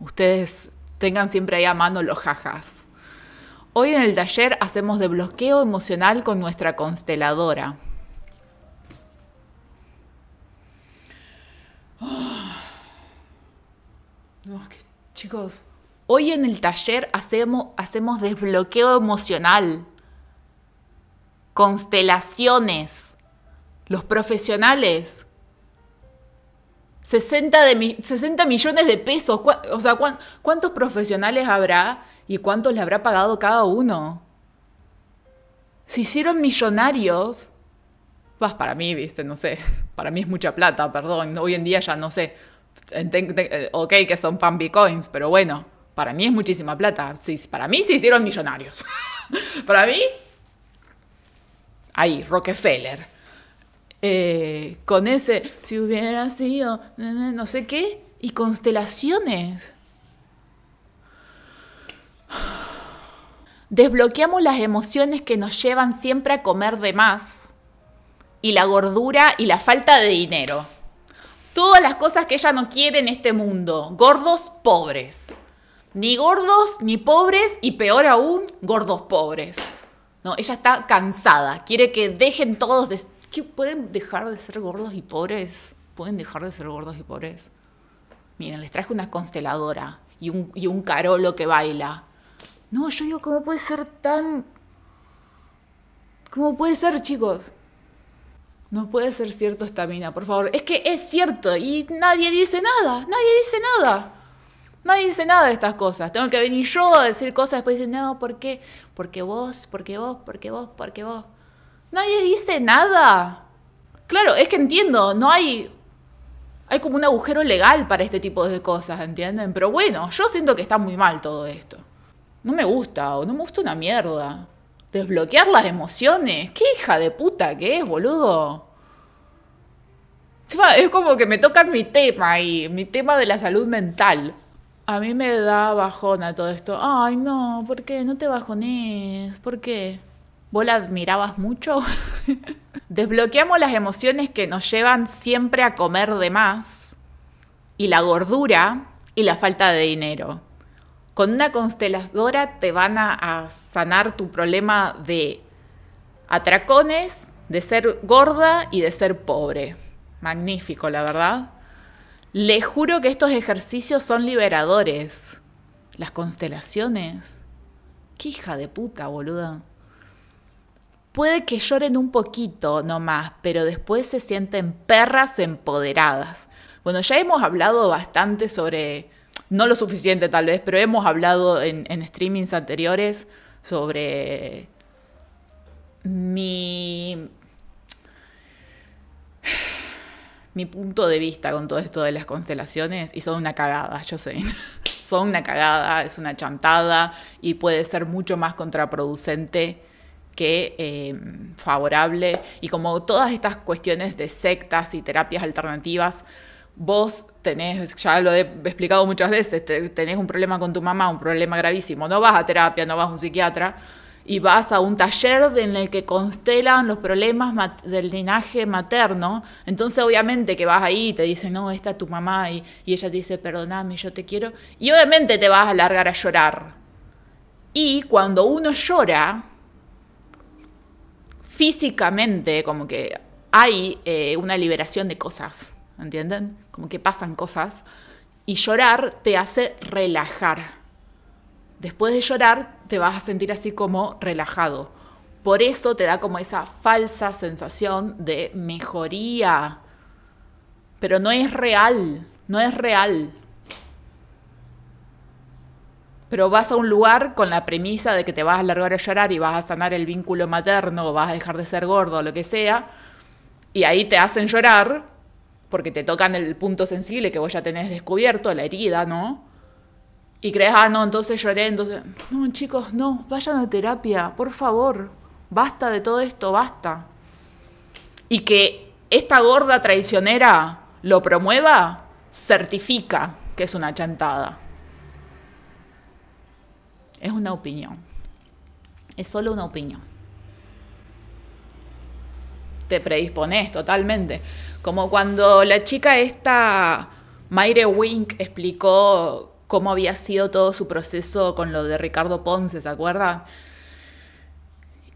Ustedes tengan siempre ahí a mano los jajas. Hoy en el taller hacemos desbloqueo emocional con nuestra consteladora. Ah. chicos, hoy en el taller hacemos, hacemos desbloqueo emocional constelaciones, los profesionales. 60, de, millones de pesos. O sea, ¿cuántos profesionales habrá y cuántos le habrá pagado cada uno? Se hicieron millonarios. Vas, para mí, viste, no sé. Para mí es mucha plata, perdón. Hoy en día ya no sé. Eh, ok, que son pan bitcoins, pero bueno, para mí es muchísima plata. para mí se hicieron millonarios. para mí ahí, Rockefeller. Eh, con ese, si hubiera sido, no sé qué, y constelaciones. Desbloqueamos las emociones que nos llevan siempre a comer de más. Y la gordura y la falta de dinero. Todas las cosas que ella no quiere en este mundo. Gordos, pobres. Ni gordos, ni pobres, y peor aún, gordos pobres. No, ella está cansada, quiere que dejen todos de... pueden dejar de ser gordos y pobres? ¿Pueden dejar de ser gordos y pobres? Miren, les traje una consteladora y un, y un carolo que baila. No, yo digo, ¿cómo puede ser tan... ¿Cómo puede ser, chicos? No puede ser cierto esta mina, por favor. Es que es cierto y nadie dice nada, nadie dice nada. Nadie dice nada de estas cosas. Tengo que venir yo a decir cosas, después dicen, no, ¿por qué? Porque vos, porque vos, porque vos, porque vos. Nadie dice nada. Claro, es que entiendo, no hay. Hay como un agujero legal para este tipo de cosas, ¿entienden? Pero bueno, yo siento que está muy mal todo esto. No me gusta, o no me gusta una mierda. Desbloquear las emociones. ¿Qué hija de puta que es, boludo? Es como que me tocan mi tema y mi tema de la salud mental. A mí me da bajona todo esto. Ay, no, ¿por qué? No te bajones, ¿por qué? ¿Vos la admirabas mucho? Desbloqueamos las emociones que nos llevan siempre a comer de más y la gordura y la falta de dinero. Con una consteladora te van a sanar tu problema de atracones, de ser gorda y de ser pobre. Magnífico, la verdad. Le juro que estos ejercicios son liberadores. Las constelaciones. Qué hija de puta, boluda. Puede que lloren un poquito nomás, pero después se sienten perras empoderadas. Bueno, ya hemos hablado bastante sobre, no lo suficiente tal vez, pero hemos hablado en, en streamings anteriores sobre mi mi punto de vista con todo esto de las constelaciones y son una cagada, yo sé. son una cagada, es una chantada y puede ser mucho más contraproducente que em, favorable. Y como todas estas cuestiones de sectas y terapias alternativas, vos tenés, ya lo he explicado muchas veces, tenés un problema con tu mamá, un problema gravísimo, no vas a terapia, no vas a un psiquiatra y vas a un taller en el que constelan los problemas del linaje materno, entonces obviamente que vas ahí y te dicen, no, esta es tu mamá, y, ella te dice, perdoname, yo te quiero, y obviamente te vas a largar a llorar. Y cuando uno llora, físicamente, como que hay eh, una liberación de cosas, ¿entienden? Como que pasan cosas, y llorar te hace relajar. Después de llorar te vas a sentir así como relajado. Por eso te da como esa falsa sensación de mejoría. Pero no es real, no es real. Pero vas a un lugar con la premisa de que te vas a largar a llorar y vas a sanar el vínculo materno, o vas a dejar de ser gordo, lo que sea. Y ahí te hacen llorar porque te tocan el punto sensible que vos ya tenés descubierto, la herida, ¿no? y crees, ah, no, entonces lloré, entonces... No, chicos, no, vayan a terapia, por favor, basta de todo esto, basta. Y que esta gorda traicionera lo promueva, certifica que es una chantada. Es una opinión. Es solo una opinión. Te predispones totalmente. Como cuando la chica esta, Mayre Wink, explicó cómo había sido todo su proceso con lo de Ricardo Ponce, ¿se acuerda?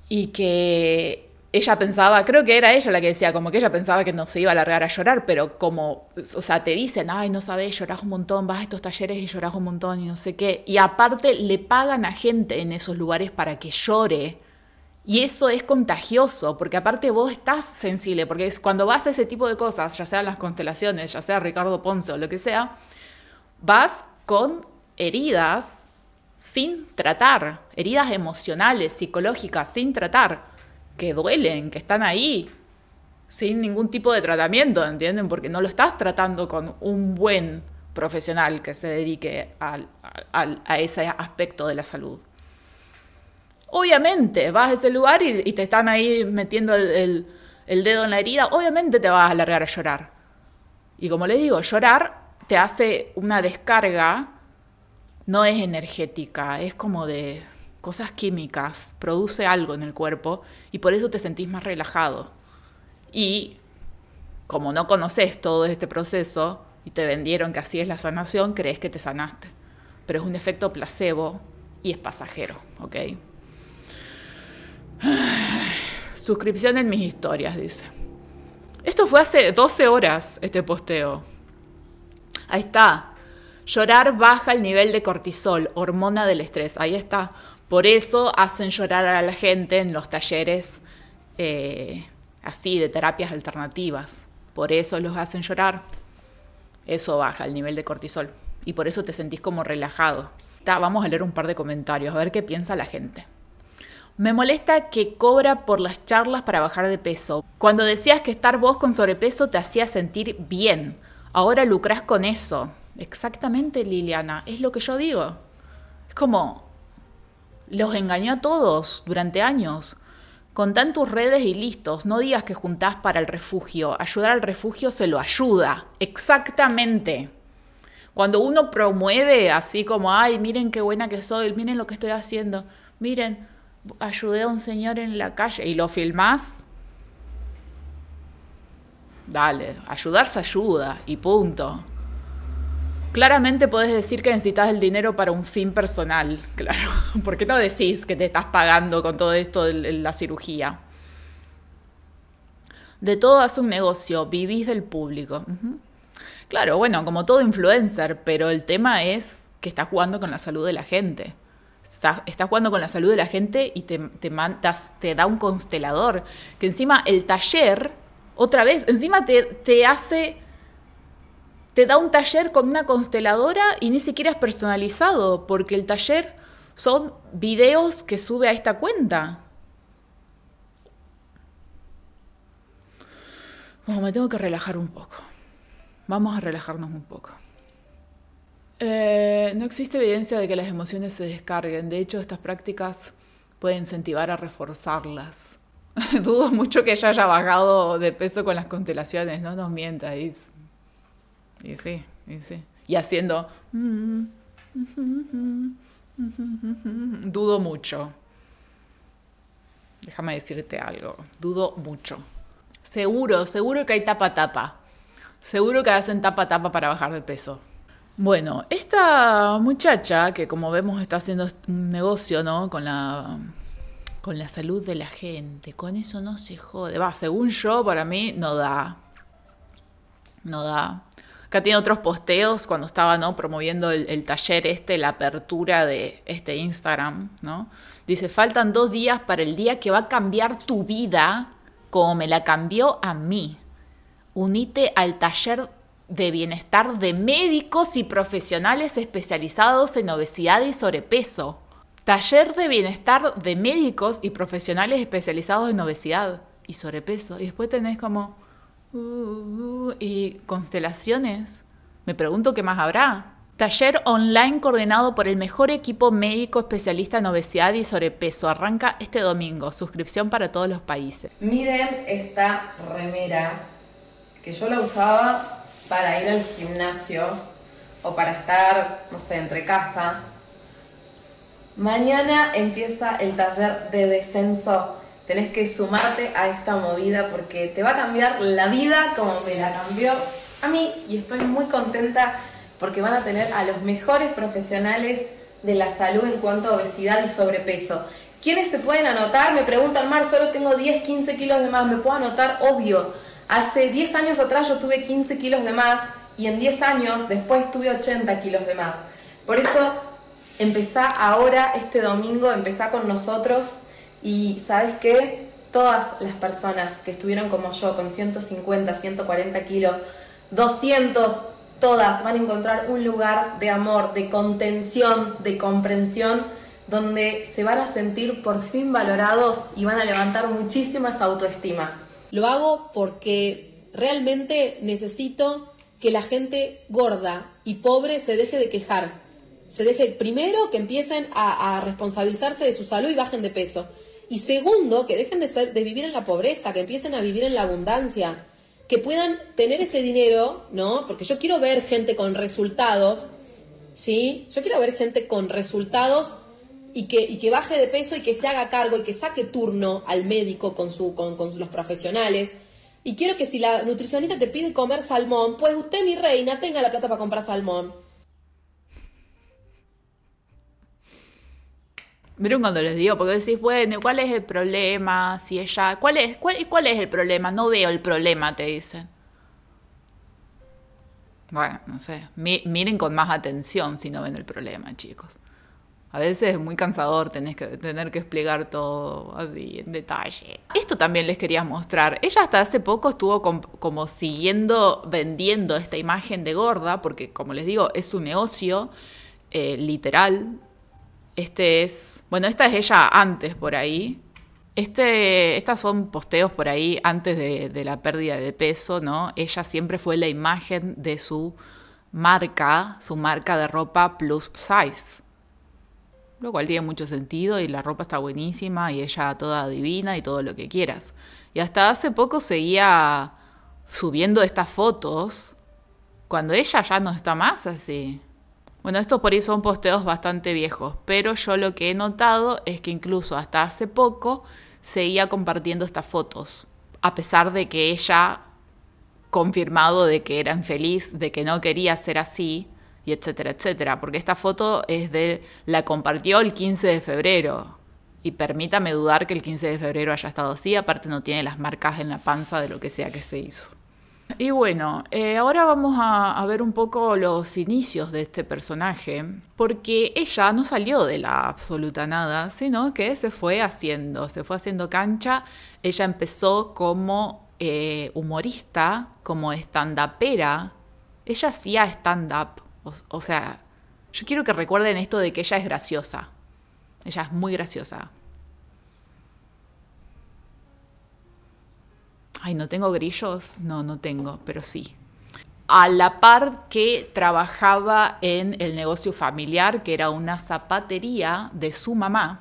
Y que ella pensaba, creo que era ella la que decía, como que ella pensaba que no se iba a largar a llorar, pero como, o sea, te dicen, ay, no sabes, llorás un montón, vas a estos talleres y llorás un montón y no sé qué. Y aparte le pagan a gente en esos lugares para que llore. Y eso es contagioso, porque aparte vos estás sensible, porque es cuando vas a ese tipo de cosas, ya sean las constelaciones, ya sea Ricardo Ponce o lo que sea, vas con heridas sin tratar, heridas emocionales, psicológicas, sin tratar, que duelen, que están ahí, sin ningún tipo de tratamiento, ¿entienden? Porque no lo estás tratando con un buen profesional que se dedique a, ese aspecto de la salud. Obviamente, vas a ese lugar y, te están ahí metiendo el, el dedo en la herida, obviamente te vas a alargar a llorar. Y como les digo, llorar te hace una descarga, no es energética, es como de cosas químicas, produce algo en el cuerpo y por eso te sentís más relajado. Y como no conoces todo este proceso y te vendieron que así es la sanación, crees que te sanaste. Pero es un efecto placebo y es pasajero, ¿ok? Suscripción en mis historias, dice. Esto fue hace 12 horas, este posteo. Ahí está. Llorar baja el nivel de cortisol, hormona del estrés. Ahí está. Por eso hacen llorar a la gente en los talleres eh, así de terapias alternativas. Por eso los hacen llorar. Eso baja el nivel de cortisol. Y por eso te sentís como relajado. Está, vamos a leer un par de comentarios, a ver qué piensa la gente. Me molesta que cobra por las charlas para bajar de peso. Cuando decías que estar vos con sobrepeso te hacía sentir bien ahora lucras con eso. Exactamente, Liliana, es lo que yo digo. Es como, los engañó a todos durante años. con tantas tus redes y listos, no digas que juntás para el refugio. Ayudar al refugio se lo ayuda. Exactamente. Cuando uno promueve así como, ay, miren qué buena que soy, miren lo que estoy haciendo, miren, ayudé a un señor en la calle y lo filmás, dale, ayudarse ayuda y punto. Claramente podés decir que necesitas el dinero para un fin personal, claro. ¿Por qué no decís que te estás pagando con todo esto de la cirugía? De todo hace un negocio, vivís del público. Claro, bueno, como todo influencer, pero el tema es que estás jugando con la salud de la gente. Estás, jugando con la salud de la gente y te, te da un constelador. Que encima el taller otra vez, encima te, hace te da un taller con una consteladora y ni siquiera es personalizado, porque el taller son videos que sube a esta cuenta. Bueno, me tengo que relajar un poco. Vamos a relajarnos un poco. Eh, no existe evidencia de que las emociones se descarguen. De hecho, estas prácticas pueden incentivar a reforzarlas. Dudo mucho que ella haya bajado de peso con las constelaciones, no nos mienta. Y, sí, y sí. Y haciendo... Dudo mucho. Déjame decirte algo. Dudo mucho. Seguro, seguro que hay tapa-tapa. Seguro que hacen tapa-tapa para bajar de peso. Bueno, esta muchacha que como vemos está haciendo un negocio, ¿no? Con la con la salud de la gente, con eso no se jode. Va, según yo, para mí no da. No da. Acá tiene otros posteos cuando estaba promoviendo el, taller este, la apertura de este Instagram, ¿no? Dice, faltan dos días para el día que va a cambiar tu vida como me la cambió a mí. Unite al taller de bienestar de médicos y profesionales especializados en obesidad y sobrepeso. Taller de bienestar de médicos y profesionales especializados en obesidad y sobrepeso. Y después tenés como... Uh, uh, uh", y constelaciones. Me pregunto qué más habrá. Taller online coordinado por el mejor equipo médico especialista en obesidad y sobrepeso. Arranca este domingo. Suscripción para todos los países. Miren esta remera que yo la usaba para ir al gimnasio o para estar, no sé, entre casa. Mañana empieza el taller de descenso. Tenés que sumarte a esta movida porque te va a cambiar la vida como me la cambió a mí y estoy muy contenta porque van a tener a los mejores profesionales de la salud en cuanto a obesidad y sobrepeso. ¿Quiénes se pueden anotar? Me preguntan, Mar, solo tengo 10, 15 kilos de más. ¿Me puedo anotar? Obvio. Hace 10 años atrás yo tuve 15 kilos de más y en 10 años después tuve 80 kilos de más. Por eso empezá ahora, este domingo, empezá con nosotros y sabes qué, todas las personas que estuvieron como yo, con 150, 140 kilos, 200, todas van a encontrar un lugar de amor, de contención, de comprensión, donde se van a sentir por fin valorados y van a levantar muchísima esa autoestima. Lo hago porque realmente necesito que la gente gorda y pobre se deje de quejar, se deje, primero, que empiecen a, responsabilizarse de su salud y bajen de peso. Y segundo, que dejen de, de vivir en la pobreza, que empiecen a vivir en la abundancia, que puedan tener ese dinero, ¿no? Porque yo quiero ver gente con resultados, ¿sí? Yo quiero ver gente con resultados y que, y que baje de peso y que se haga cargo y que saque turno al médico con, su, con, con los profesionales. Y quiero que si la nutricionista te pide comer salmón, pues usted, mi reina, tenga la plata para comprar salmón. Miren cuando les digo, porque decís, bueno, ¿cuál es el problema? Si ella, ¿cuál es, cuál, es el problema? No veo el problema, te dicen. Bueno, no sé. miren con más atención si no ven el problema, chicos. A veces es muy cansador tener que explicar todo así en detalle. Esto también les quería mostrar. Ella hasta hace poco estuvo como siguiendo, vendiendo esta imagen de gorda, porque como les digo, es un negocio eh, literal, este es, bueno, esta es ella antes por ahí. Este, estas son posteos por ahí antes de, de la pérdida de peso, ¿no? Ella siempre fue la imagen de su marca, su marca de ropa plus size. Lo cual tiene mucho sentido y la ropa está buenísima y ella toda divina y todo lo que quieras. Y hasta hace poco seguía subiendo estas fotos cuando ella ya no está más así. Bueno, estos por ahí son posteos bastante viejos, pero yo lo que he notado es que incluso hasta hace poco seguía compartiendo estas fotos, a pesar de que ella confirmado de que era infeliz, de que no quería ser así, y etcétera, etcétera, porque esta foto es de la compartió el 15 de febrero. Y permítame dudar que el 15 de febrero haya estado así, aparte no tiene las marcas en la panza de lo que sea que se hizo. Y bueno, eh, ahora vamos a, ver un poco los inicios de este personaje, porque ella no salió de la absoluta nada, sino que se fue haciendo, se fue haciendo cancha. Ella empezó como eh, humorista, como stand-upera. Ella hacía stand-up, o sea, yo quiero que recuerden esto de que ella es graciosa. Ella es muy graciosa. Ay, no tengo grillos, no, no tengo, pero sí. A la par que trabajaba en el negocio familiar, que era una zapatería de su mamá.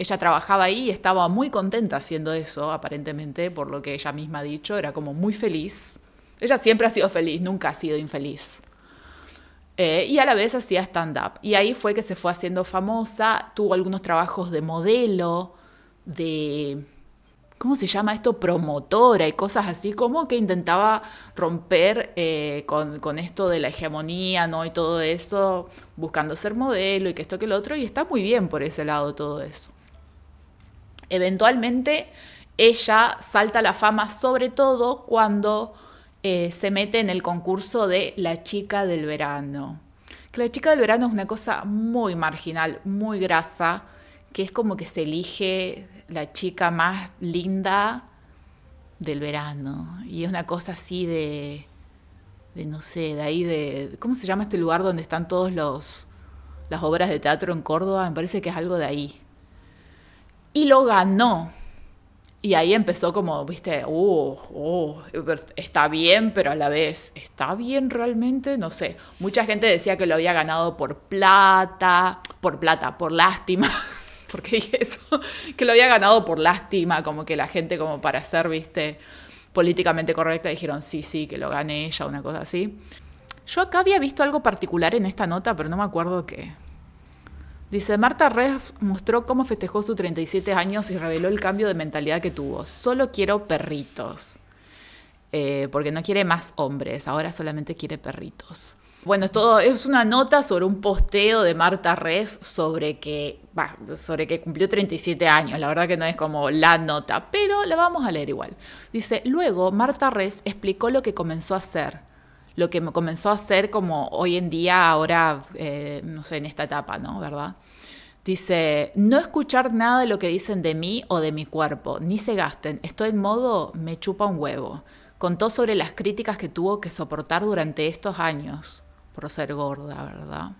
Ella trabajaba ahí y estaba muy contenta haciendo eso, aparentemente, por lo que ella misma ha dicho, era como muy feliz. Ella siempre ha sido feliz, nunca ha sido infeliz. Eh, y a la vez hacía stand-up. Y ahí fue que se fue haciendo famosa, tuvo algunos trabajos de modelo, de ¿cómo se llama esto? Promotora y cosas así, como que intentaba romper eh, con, esto de la hegemonía, ¿no? Y todo eso, buscando ser modelo y que esto que lo otro, y está muy bien por ese lado todo eso. Eventualmente, ella salta a la fama, sobre todo cuando eh, se mete en el concurso de La Chica del Verano. Que la Chica del Verano es una cosa muy marginal, muy grasa, que es como que se elige la chica más linda del verano. Y es una cosa así de, de no sé, de ahí de, ¿cómo se llama este lugar donde están todos los las obras de teatro en Córdoba? Me parece que es algo de ahí. Y lo ganó. Y ahí empezó como, viste, oh, está bien, pero a la vez, ¿está bien realmente? No sé. Mucha gente decía que lo había ganado por plata, por plata, por lástima. porque dije eso, que lo había ganado por lástima, como que la gente como para ser, viste, políticamente correcta, dijeron, sí, sí, que lo gane ella, una cosa así. Yo acá había visto algo particular en esta nota, pero no me acuerdo qué. Dice, Marta Rez mostró cómo festejó sus 37 años y reveló el cambio de mentalidad que tuvo. Solo quiero perritos. Eh, porque no quiere más hombres, ahora solamente quiere perritos. Bueno, es todo, es una nota sobre un posteo de Marta Res sobre que, sobre que cumplió 37 años. La verdad que no es como la nota, pero la vamos a leer igual. Dice, luego Marta Res explicó lo que comenzó a hacer, lo que comenzó a hacer como hoy en día, ahora, eh, no sé, en esta etapa, ¿no? ¿Verdad? Dice, no escuchar nada de lo que dicen de mí o de mi cuerpo, ni se gasten, estoy en modo me chupa un huevo. Contó sobre las críticas que tuvo que soportar durante estos años por ser gorda, ¿verdad?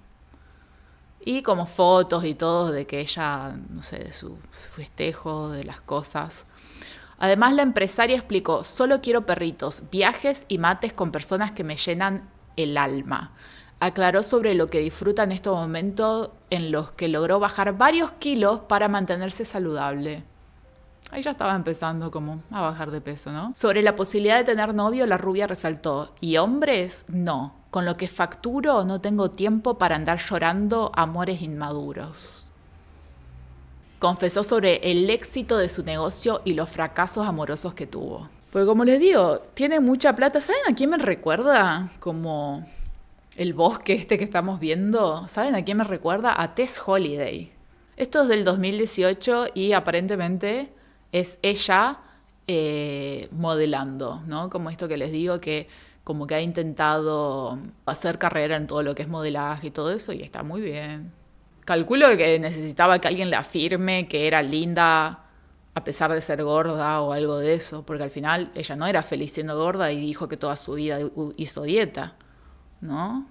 Y como fotos y todo de que ella, no sé, de su, festejo, de las cosas. Además, la empresaria explicó, solo quiero perritos, viajes y mates con personas que me llenan el alma. Aclaró sobre lo que disfruta en estos momentos en los que logró bajar varios kilos para mantenerse saludable. Ahí ya estaba empezando como a bajar de peso, ¿no? Sobre la posibilidad de tener novio, la rubia resaltó, ¿y hombres? No con lo que facturo no tengo tiempo para andar llorando amores inmaduros. Confesó sobre el éxito de su negocio y los fracasos amorosos que tuvo. Porque como les digo, tiene mucha plata. ¿Saben a quién me recuerda? Como el bosque este que estamos viendo. ¿Saben a quién me recuerda? A Tess Holiday. Esto es del 2018 y aparentemente es ella eh, modelando, ¿no? Como esto que les digo que como que ha intentado hacer carrera en todo lo que es modelaje y todo eso y está muy bien. Calculo que necesitaba que alguien le afirme que era linda a pesar de ser gorda o algo de eso, porque al final ella no era feliz siendo gorda y dijo que toda su vida hizo dieta, ¿no?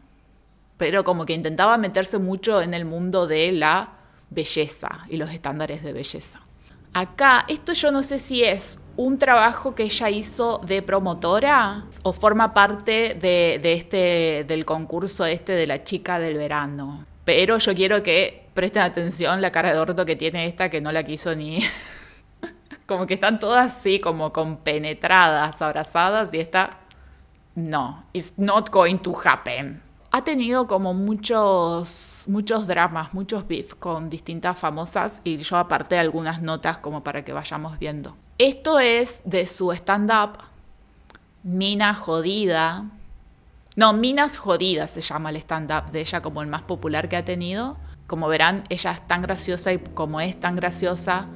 Pero como que intentaba meterse mucho en el mundo de la belleza y los estándares de belleza. Acá, esto yo no sé si es un trabajo que ella hizo de promotora o forma parte de, este, del concurso este de la chica del verano. Pero yo quiero que presten atención la cara de orto que tiene esta que no la quiso ni... como que están todas así, como compenetradas, abrazadas y esta... No, it's not going to happen ha tenido como muchos, muchos dramas, muchos beefs con distintas famosas y yo aparté algunas notas como para que vayamos viendo. Esto es de su stand-up, Mina Jodida. No, Minas Jodidas se llama el stand-up de ella como el más popular que ha tenido. Como verán, ella es tan graciosa y como es tan graciosa,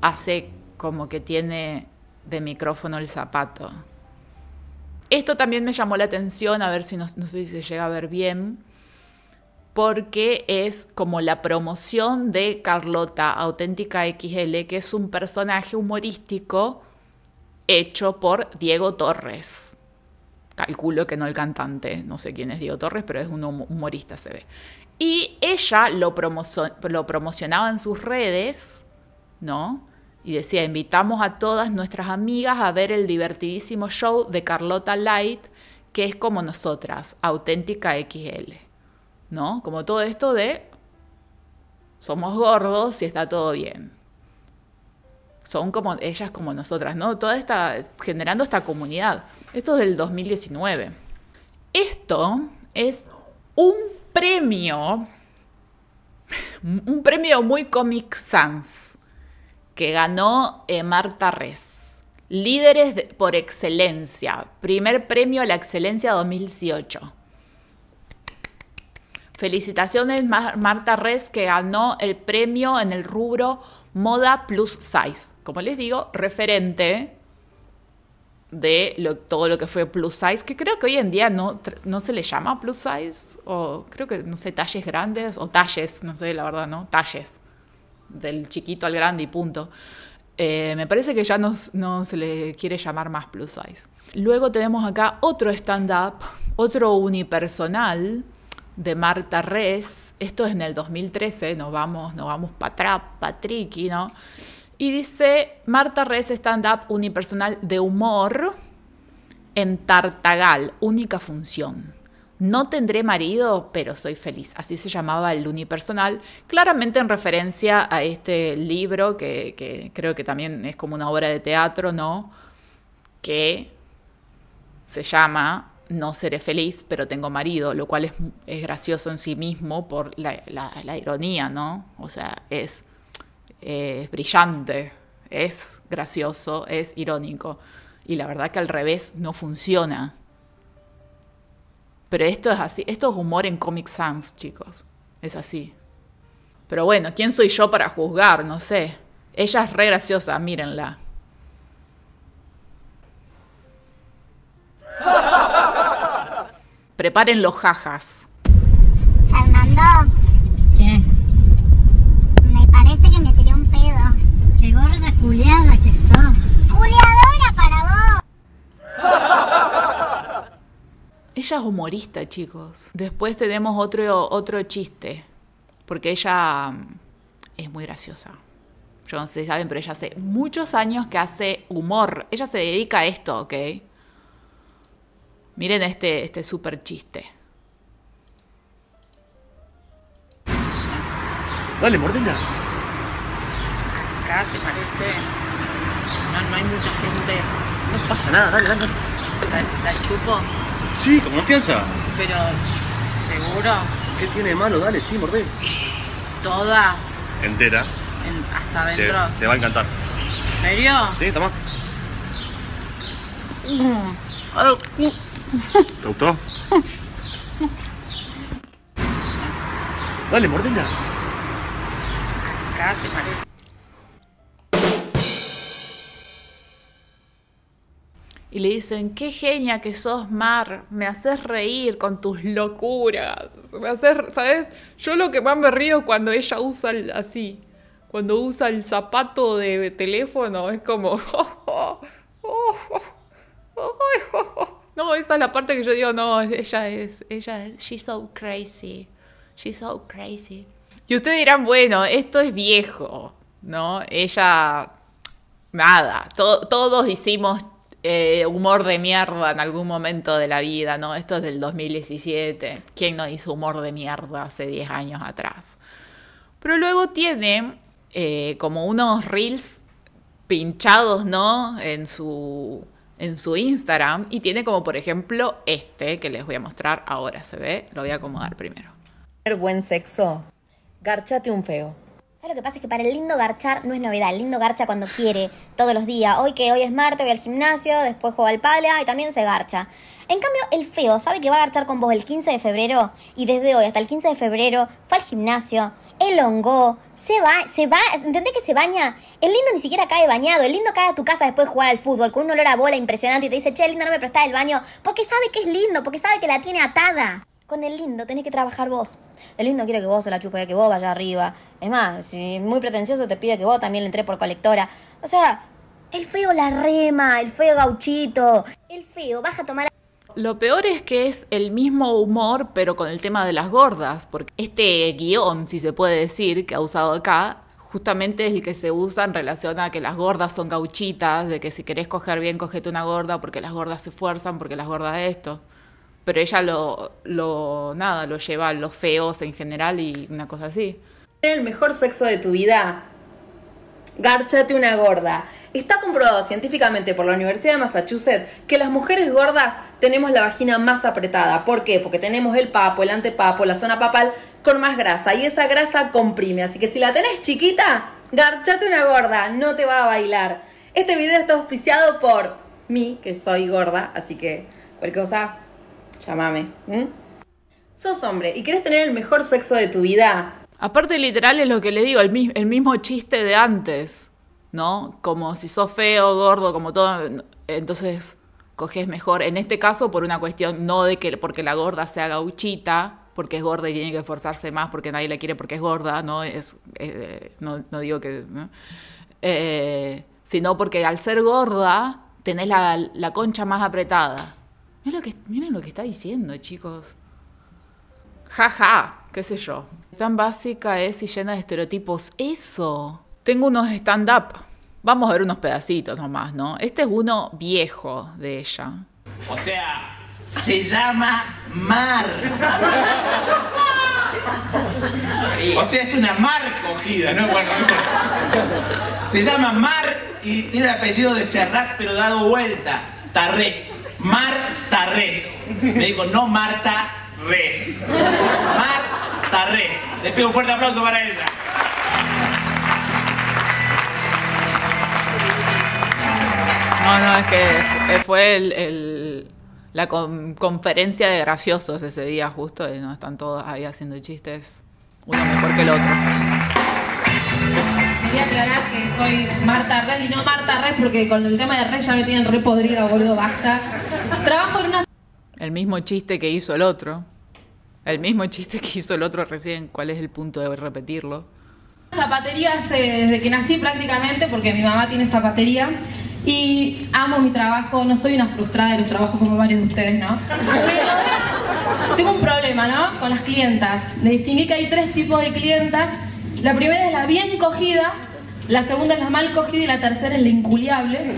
hace como que tiene de micrófono el zapato. Esto también me llamó la atención, a ver si no, sé si se llega a ver bien, porque es como la promoción de Carlota Auténtica XL, que es un personaje humorístico hecho por Diego Torres. Calculo que no el cantante, no sé quién es Diego Torres, pero es un humorista, se ve. Y ella lo, promocionaba en sus redes, ¿no? Y decía, invitamos a todas nuestras amigas a ver el divertidísimo show de Carlota Light, que es como nosotras, auténtica XL. ¿No? Como todo esto de somos gordos y está todo bien. Son como ellas como nosotras, ¿no? Toda esta generando esta comunidad. Esto es del 2019. Esto es un premio un premio muy Comic Sans que ganó eh, Marta Res. Líderes por excelencia. Primer premio a la excelencia 2018. Felicitaciones Marta Res que ganó el premio en el rubro Moda Plus Size. Como les digo, referente de todo lo que fue plus size, que creo que hoy en día no, no se le llama plus size, o creo que, no sé, talles grandes o talles, no sé, la verdad, ¿no? Talles del chiquito al grande y punto. Eh, me parece que ya no, se le quiere llamar más plus size. Luego tenemos acá otro stand-up, otro unipersonal de Marta Res. Esto es en el 2013, nos vamos, nos vamos para atrás, pa ¿no? Y dice Marta Res stand-up unipersonal de humor en Tartagal, única función. No tendré marido, pero soy feliz. Así se llamaba el unipersonal, claramente en referencia a este libro, que, creo que también es como una obra de teatro, ¿no? Que se llama no seré feliz, pero tengo marido, lo cual es, gracioso en sí mismo por la, ironía, ¿no? O sea, es, es, brillante, es gracioso, es irónico. Y la verdad que al revés no funciona. Pero esto es así, esto es humor en Comic Sans, chicos. Es así. Pero bueno, ¿quién soy yo para juzgar? No sé. Ella es re graciosa, mírenla. Preparen los jajas. Fernando. ¿Qué? Me parece que me tiré un pedo. Qué gorda culiada Ella es humorista, chicos. Después tenemos otro, otro chiste, porque ella mm, es muy graciosa. Yo no sé si saben, pero ella hace muchos años que hace humor. Ella se dedica a esto, ¿ok? Miren este, este super chiste. Dale, mordela. Acá te parece. No, hay mucha gente. No pasa nada, dale, dale. la, la chupo. Sí, con confianza. Pero, ¿seguro? ¿Qué tiene de malo? Dale, sí, mordé. ¿Toda? Entera. hasta adentro. te va a encantar. ¿En serio? Sí, toma. Mm. ¿Te gustó? Dale, mordela. Acá te parece. y le dicen, qué genia que sos, Mar, me haces reír con tus locuras. Me haces, ¿sabes? Yo lo que más me río es cuando ella usa así, cuando usa el zapato de teléfono, es como... Oh, oh, oh, no, esa es la parte que yo digo, no, ella es, ella es, she's so crazy, she's so crazy. Y ustedes dirán, bueno, esto es viejo, ¿no? Ella, nada, todos hicimos eh, humor de mierda en algún momento de la vida, ¿no? Esto es del 2017. ¿Quién no hizo humor de mierda hace 10 años atrás? Pero luego tiene eh, como unos reels pinchados, ¿no? En su, en su Instagram. Y tiene como, por ejemplo, este que les voy a mostrar ahora. ¿Se ve? Lo voy a acomodar primero. Buen sexo. Garchate un feo lo que pasa? Es que para el lindo garchar no es novedad. El lindo garcha cuando quiere, todos los días. Hoy que hoy es martes, voy al gimnasio, después juega al pala ah, y también se garcha. En cambio, el feo sabe que va a garchar con vos el 15 de febrero y desde hoy hasta el 15 de febrero fue al gimnasio, el hongo, se va, se va, ¿entendés que se baña? El lindo ni siquiera cae bañado, el lindo cae a tu casa después de jugar al fútbol con un olor a bola impresionante y te dice, che, lindo, no me prestás el baño, porque sabe que es lindo, porque sabe que la tiene atada. Con el lindo tenés que trabajar vos. El lindo quiere que vos se la chupes, que vos vayas arriba. Es más, si es muy pretencioso te pide que vos también le por colectora. O sea, el feo la rema, el feo gauchito. El feo vas a tomar... Lo peor es que es el mismo humor, pero con el tema de las gordas, porque este guión, si se puede decir, que ha usado acá, justamente es el que se usa en relación a que las gordas son gauchitas, de que si querés coger bien, cogete una gorda, porque las gordas se esfuerzan, porque las gordas esto pero ella lo, lo, nada, lo lleva a los feos en general y una cosa así. El mejor sexo de tu vida. Gárchate una gorda. Está comprobado científicamente por la Universidad de Massachusetts que las mujeres gordas tenemos la vagina más apretada. ¿Por qué? Porque tenemos el papo, el antepapo, la zona papal con más grasa y esa grasa comprime. Así que si la tenés chiquita, garchate una gorda, no te va a bailar. Este video está auspiciado por mí, que soy gorda, así que cualquier cosa llamame. Sos hombre y querés tener el mejor sexo de tu vida. Aparte, literal, es lo que le digo, el, mismo chiste de antes, ¿no? Como si sos feo, gordo, como todo. Entonces, coges mejor. En este caso, por una cuestión no de que porque la gorda sea gauchita, porque es gorda y tiene que esforzarse más porque nadie la quiere porque es gorda, ¿no? Es, no, digo que. Eh, sino porque al ser gorda tenés la, la concha más apretada. Miren lo que, miren lo que está diciendo, chicos. Jaja, ja, qué sé yo. Tan básica es y llena de estereotipos. Eso. Tengo unos stand-up. Vamos a ver unos pedacitos nomás, ¿no? Este es uno viejo de ella. O sea, se llama mar. o sea, es una mar cogida, ¿no? se llama mar y tiene el apellido de Serrat, pero dado vuelta. Tarres. Marta Res. Le digo, no Marta Res. Marta Res. les pido un fuerte aplauso para ella. No, no, es que eh, fue la conferencia de graciosos ese día justo, y no están todos ahí haciendo chistes, uno mejor que el otro. Quería aclarar que soy Marta Res y no Marta Red porque con el tema de Res ya me tienen re podrida, boludo, basta. Trabajo una... El mismo chiste que hizo el otro. El mismo chiste que hizo el otro recién. ¿Cuál es el punto de repetirlo? Zapatería eh, desde que nací prácticamente, porque mi mamá tiene zapatería. Y amo mi trabajo, no soy una frustrada de los trabajos como varios de ustedes, ¿no? tengo un problema, ¿no? Con las clientas. me distinguí que hay tres tipos de clientas. La primera es la bien cogida, la segunda es la mal cogida y la tercera es la inculiable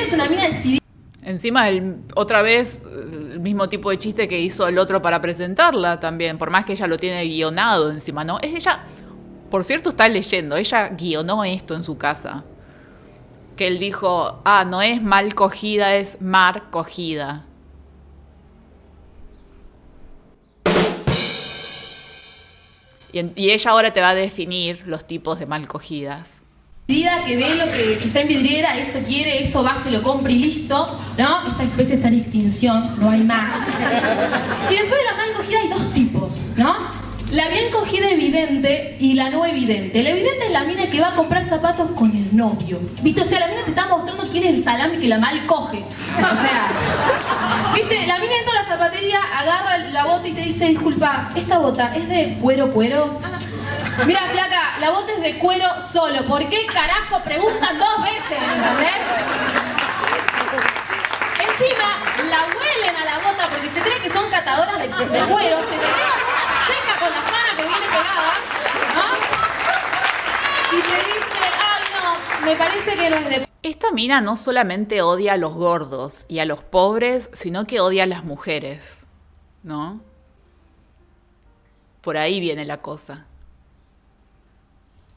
es una de Encima, el, otra vez, el mismo tipo de chiste que hizo el otro para presentarla también, por más que ella lo tiene guionado encima, ¿no? Es ella, por cierto, está leyendo, ella guionó esto en su casa. Que él dijo, ah, no es mal cogida, es mar cogida. y ella ahora te va a definir los tipos de mal cogidas vida que ve lo que, está en vidriera, eso quiere, eso va, se lo compra y listo, ¿no? Esta especie está en extinción, no hay más. Y después de la mal hay dos tipos, ¿no? La bien cogida evidente y la no evidente. La evidente es la mina que va a comprar zapatos con el novio. ¿Viste? O sea, la mina te está mostrando quién es el salami que la mal coge. O sea, ¿viste? La mina entra a la zapatería, agarra la bota y te dice, disculpa, ¿esta bota es de cuero cuero? Mira, flaca, la bota es de cuero solo. ¿Por qué carajo preguntan dos veces? Encima la huelen a la bota porque se cree que son catadoras de, de cuero, se pegan una seca con la fana que viene pegada, ¿no? Y te dice, ay no, me parece que los de... Esta mina no solamente odia a los gordos y a los pobres, sino que odia a las mujeres, ¿no? Por ahí viene la cosa.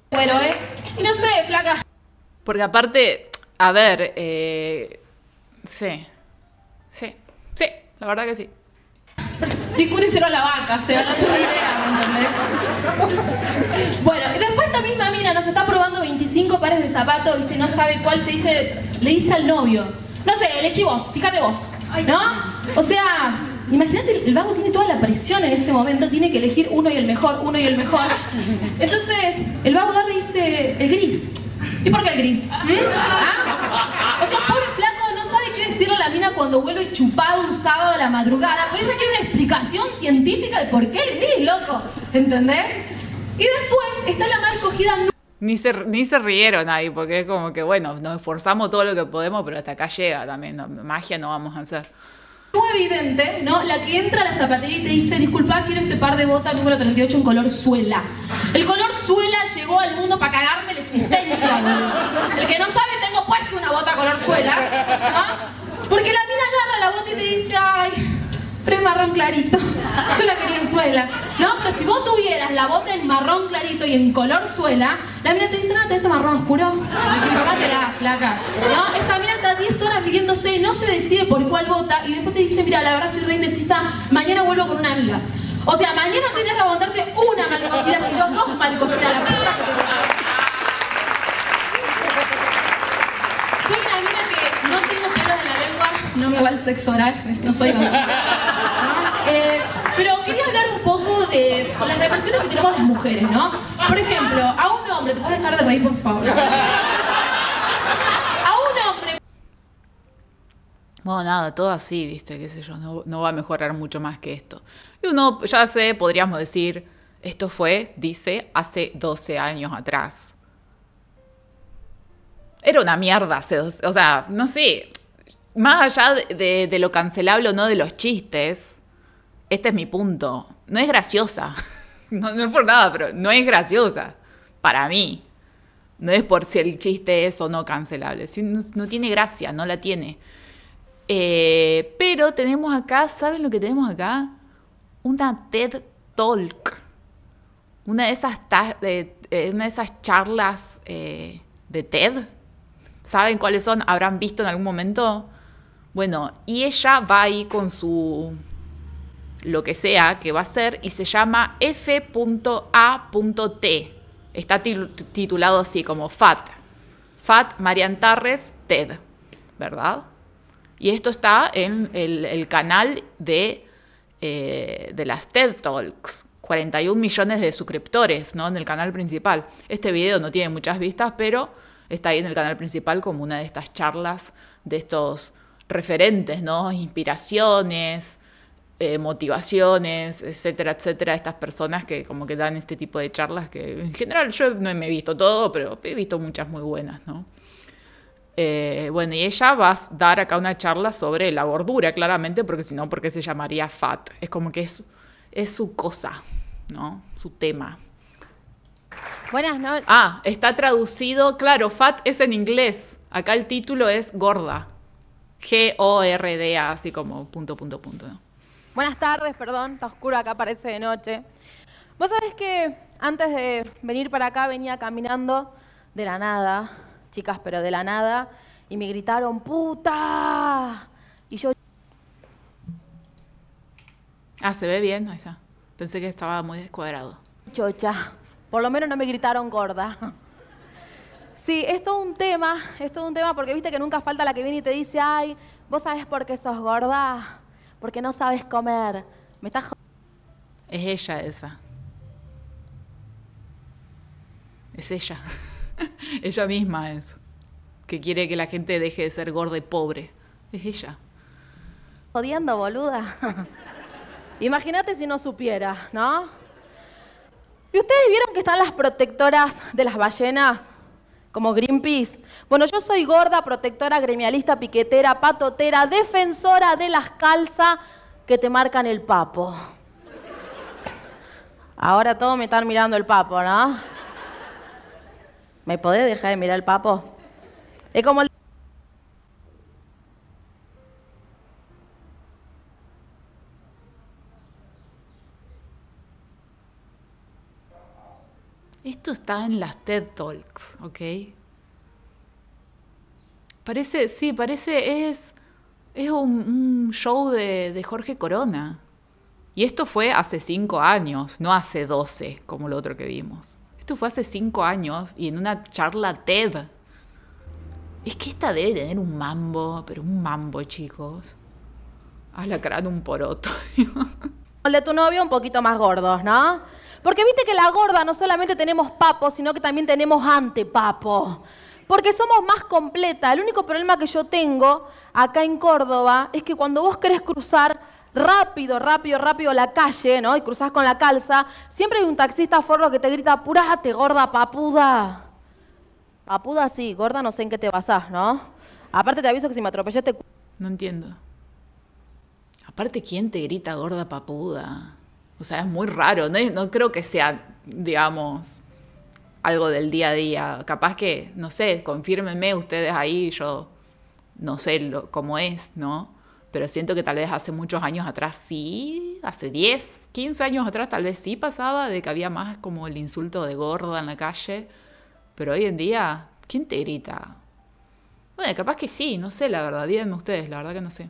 Bueno, ¿eh? no sé, flaca. Porque aparte, a ver, eh, sí. Sí, la verdad que sí. Discute a la vaca, o sea, no ¿me ¿entendés? Bueno, y después esta misma mina nos está probando 25 pares de zapatos, viste, no sabe cuál te dice, le dice al novio. No sé, elegí vos, fíjate vos, ¿no? O sea, imagínate, el vago tiene toda la presión en ese momento, tiene que elegir uno y el mejor, uno y el mejor. Entonces, el vago le dice, el gris. ¿Y por qué el gris? ¿Mm? ¿Ah? O sea, pobre la mina cuando vuelve chupado un sábado a la madrugada, pero ella quiere una explicación científica de por qué le loco, ¿entendés? Y después está la mal cogida... Ni se, ni se rieron ahí, porque es como que, bueno, nos esforzamos todo lo que podemos, pero hasta acá llega también, magia no vamos a hacer muy evidente, ¿no? La que entra a la zapatería y te dice, disculpa, quiero ese par de botas número 38 en color suela. El color suela llegó al mundo para cagarme la existencia. El que no sabe, tengo puesto una bota color suela, ¿no? Porque la mina agarra la bota y te dice, ay, pero es marrón clarito. Yo la quería en suela. No, pero si vos tuvieras la bota en marrón clarito y en color suela, la mina te dice, no, te dice marrón oscuro. Tomate la placa. No, esa mina está 10 horas pidiéndose, no se decide por cuál bota y después te dice, mira, la verdad estoy re indecisa, mañana vuelvo con una amiga. O sea, mañana tienes que aguantarte una mal sino dos mal la puta No tengo pelos en la lengua, no me va el sexo oral, no soy gancho. Eh, pero quería hablar un poco de las repercusiones que tenemos las mujeres, ¿no? Por ejemplo, a un hombre, ¿te puedes dejar de reír, por favor? A un hombre. Bueno, nada, todo así, viste, qué sé yo, no, no, va a mejorar mucho más que esto. Y uno, ya sé, podríamos decir, esto fue, dice, hace 12 años atrás era una mierda o sea, no sé, más allá de, lo cancelable o no de los chistes, este es mi punto, no es graciosa, no, es por nada, pero no es graciosa, para mí. No es por si el chiste es o no cancelable. no, tiene gracia, no la tiene. Eh, pero tenemos acá, ¿saben lo que tenemos acá? Una TED Talk. Una de esas, eh, una de esas charlas eh, de TED saben cuáles son, habrán visto en algún momento. Bueno, y ella va ahí con su lo que sea que va a ser y se llama F.A.T. Está titulado así como FAT. FAT Marian Tarres TED, ¿verdad? Y esto está en el, canal de, eh, de las TED Talks. 41 millones de suscriptores, ¿no? En el canal principal. Este video no tiene muchas vistas, pero está ahí en el canal principal como una de estas charlas de estos referentes, ¿no? Inspiraciones, eh, motivaciones, etcétera, etcétera, estas personas que como que dan este tipo de charlas que en general yo no me he visto todo, pero he visto muchas muy buenas, ¿no? Eh, bueno, y ella va a dar acá una charla sobre la gordura, claramente, porque si no, porque se llamaría fat. Es como que es, es su cosa, ¿no? Su tema. Buenas noches. Ah, está traducido, claro, fat es en inglés. Acá el título es gorda. G-O-R-D-A, así como punto, punto, punto. Buenas tardes, perdón, está oscuro acá, parece de noche. Vos sabés que antes de venir para acá venía caminando de la nada, chicas, pero de la nada, y me gritaron, puta. Y yo... Ah, se ve bien, ahí está. Pensé que estaba muy descuadrado. Chocha. Por lo menos no me gritaron gorda. Sí, es todo un tema, es todo un tema porque viste que nunca falta la que viene y te dice, ay, vos sabés por qué sos gorda, porque no sabes comer. Me estás Es ella esa. Es ella. ella misma es. Que quiere que la gente deje de ser gorda y pobre. Es ella. Jodiendo, boluda. Imagínate si no supiera, ¿no? ¿Y ustedes vieron que están las protectoras de las ballenas? Como Greenpeace. Bueno, yo soy gorda, protectora, gremialista, piquetera, patotera, defensora de las calzas que te marcan el papo. Ahora todos me están mirando el papo, ¿no? ¿Me podés dejar de mirar el papo? Es como Esto está en las TED Talks, ¿ok? Parece, sí, parece, es, es un, show de, Jorge Corona. Y esto fue hace cinco años, no hace doce, como lo otro que vimos. Esto fue hace cinco años y en una charla TED. Es que esta debe tener un mambo, pero un mambo, chicos. la de un poroto. El de tu novio un poquito más gordos, ¿no? Porque viste que la gorda no solamente tenemos papo, sino que también tenemos antepapo. Porque somos más completa. El único problema que yo tengo acá en Córdoba es que cuando vos querés cruzar rápido, rápido, rápido la calle, ¿no? Y cruzás con la calza, siempre hay un taxista forro que te grita, apurate, gorda papuda. Papuda sí, gorda no sé en qué te basás, ¿no? Aparte te aviso que si me atropellaste... No entiendo. Aparte, ¿quién te grita gorda papuda? O sea, es muy raro, no, no creo que sea, digamos, algo del día a día. Capaz que, no sé, confírmenme ustedes ahí, yo no sé lo, cómo es, ¿no? Pero siento que tal vez hace muchos años atrás sí, hace 10, 15 años atrás tal vez sí pasaba de que había más como el insulto de gorda en la calle. Pero hoy en día, ¿quién te grita? Bueno, capaz que sí, no sé, la verdad, díganme ustedes, la verdad que no sé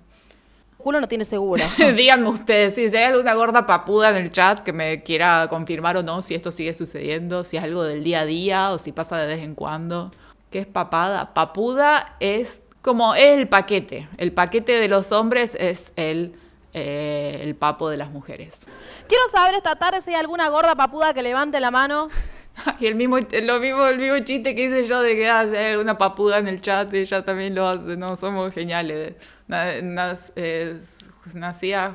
culo no tiene seguro. Díganme ustedes, si hay alguna gorda papuda en el chat que me quiera confirmar o no si esto sigue sucediendo, si es algo del día a día o si pasa de vez en cuando. ¿Qué es papada? Papuda es como el paquete. El paquete de los hombres es el, eh, el papo de las mujeres. Quiero saber esta tarde si hay alguna gorda papuda que levante la mano. Y el mismo, lo mismo, el mismo chiste que hice yo de que ah, hace alguna papuda en el chat, y ella también lo hace, no, somos geniales. Nas,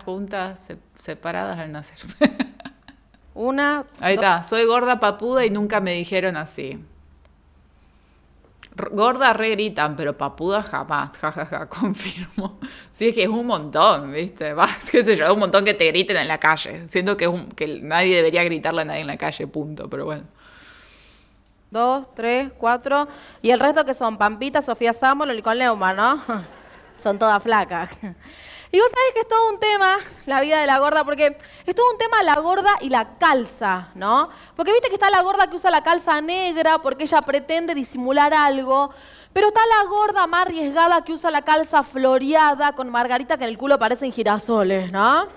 juntas, separadas al nacer. Una. Ahí está, soy gorda papuda y nunca me dijeron así. Gorda re gritan, pero papuda jamás, jajaja, confirmo. Sí, es que es un montón, ¿viste? Va, yo, un montón que te griten en la calle. Siento que, que nadie debería gritarle a nadie en la calle, punto, pero bueno dos, tres, cuatro. Y el resto que son Pampita, Sofía Samuel y Leuma, ¿no? son todas flacas. Y vos sabés que es todo un tema la vida de la gorda, porque es todo un tema la gorda y la calza, ¿no? Porque viste que está la gorda que usa la calza negra porque ella pretende disimular algo, pero está la gorda más arriesgada que usa la calza floreada con margarita que en el culo parecen girasoles, ¿no?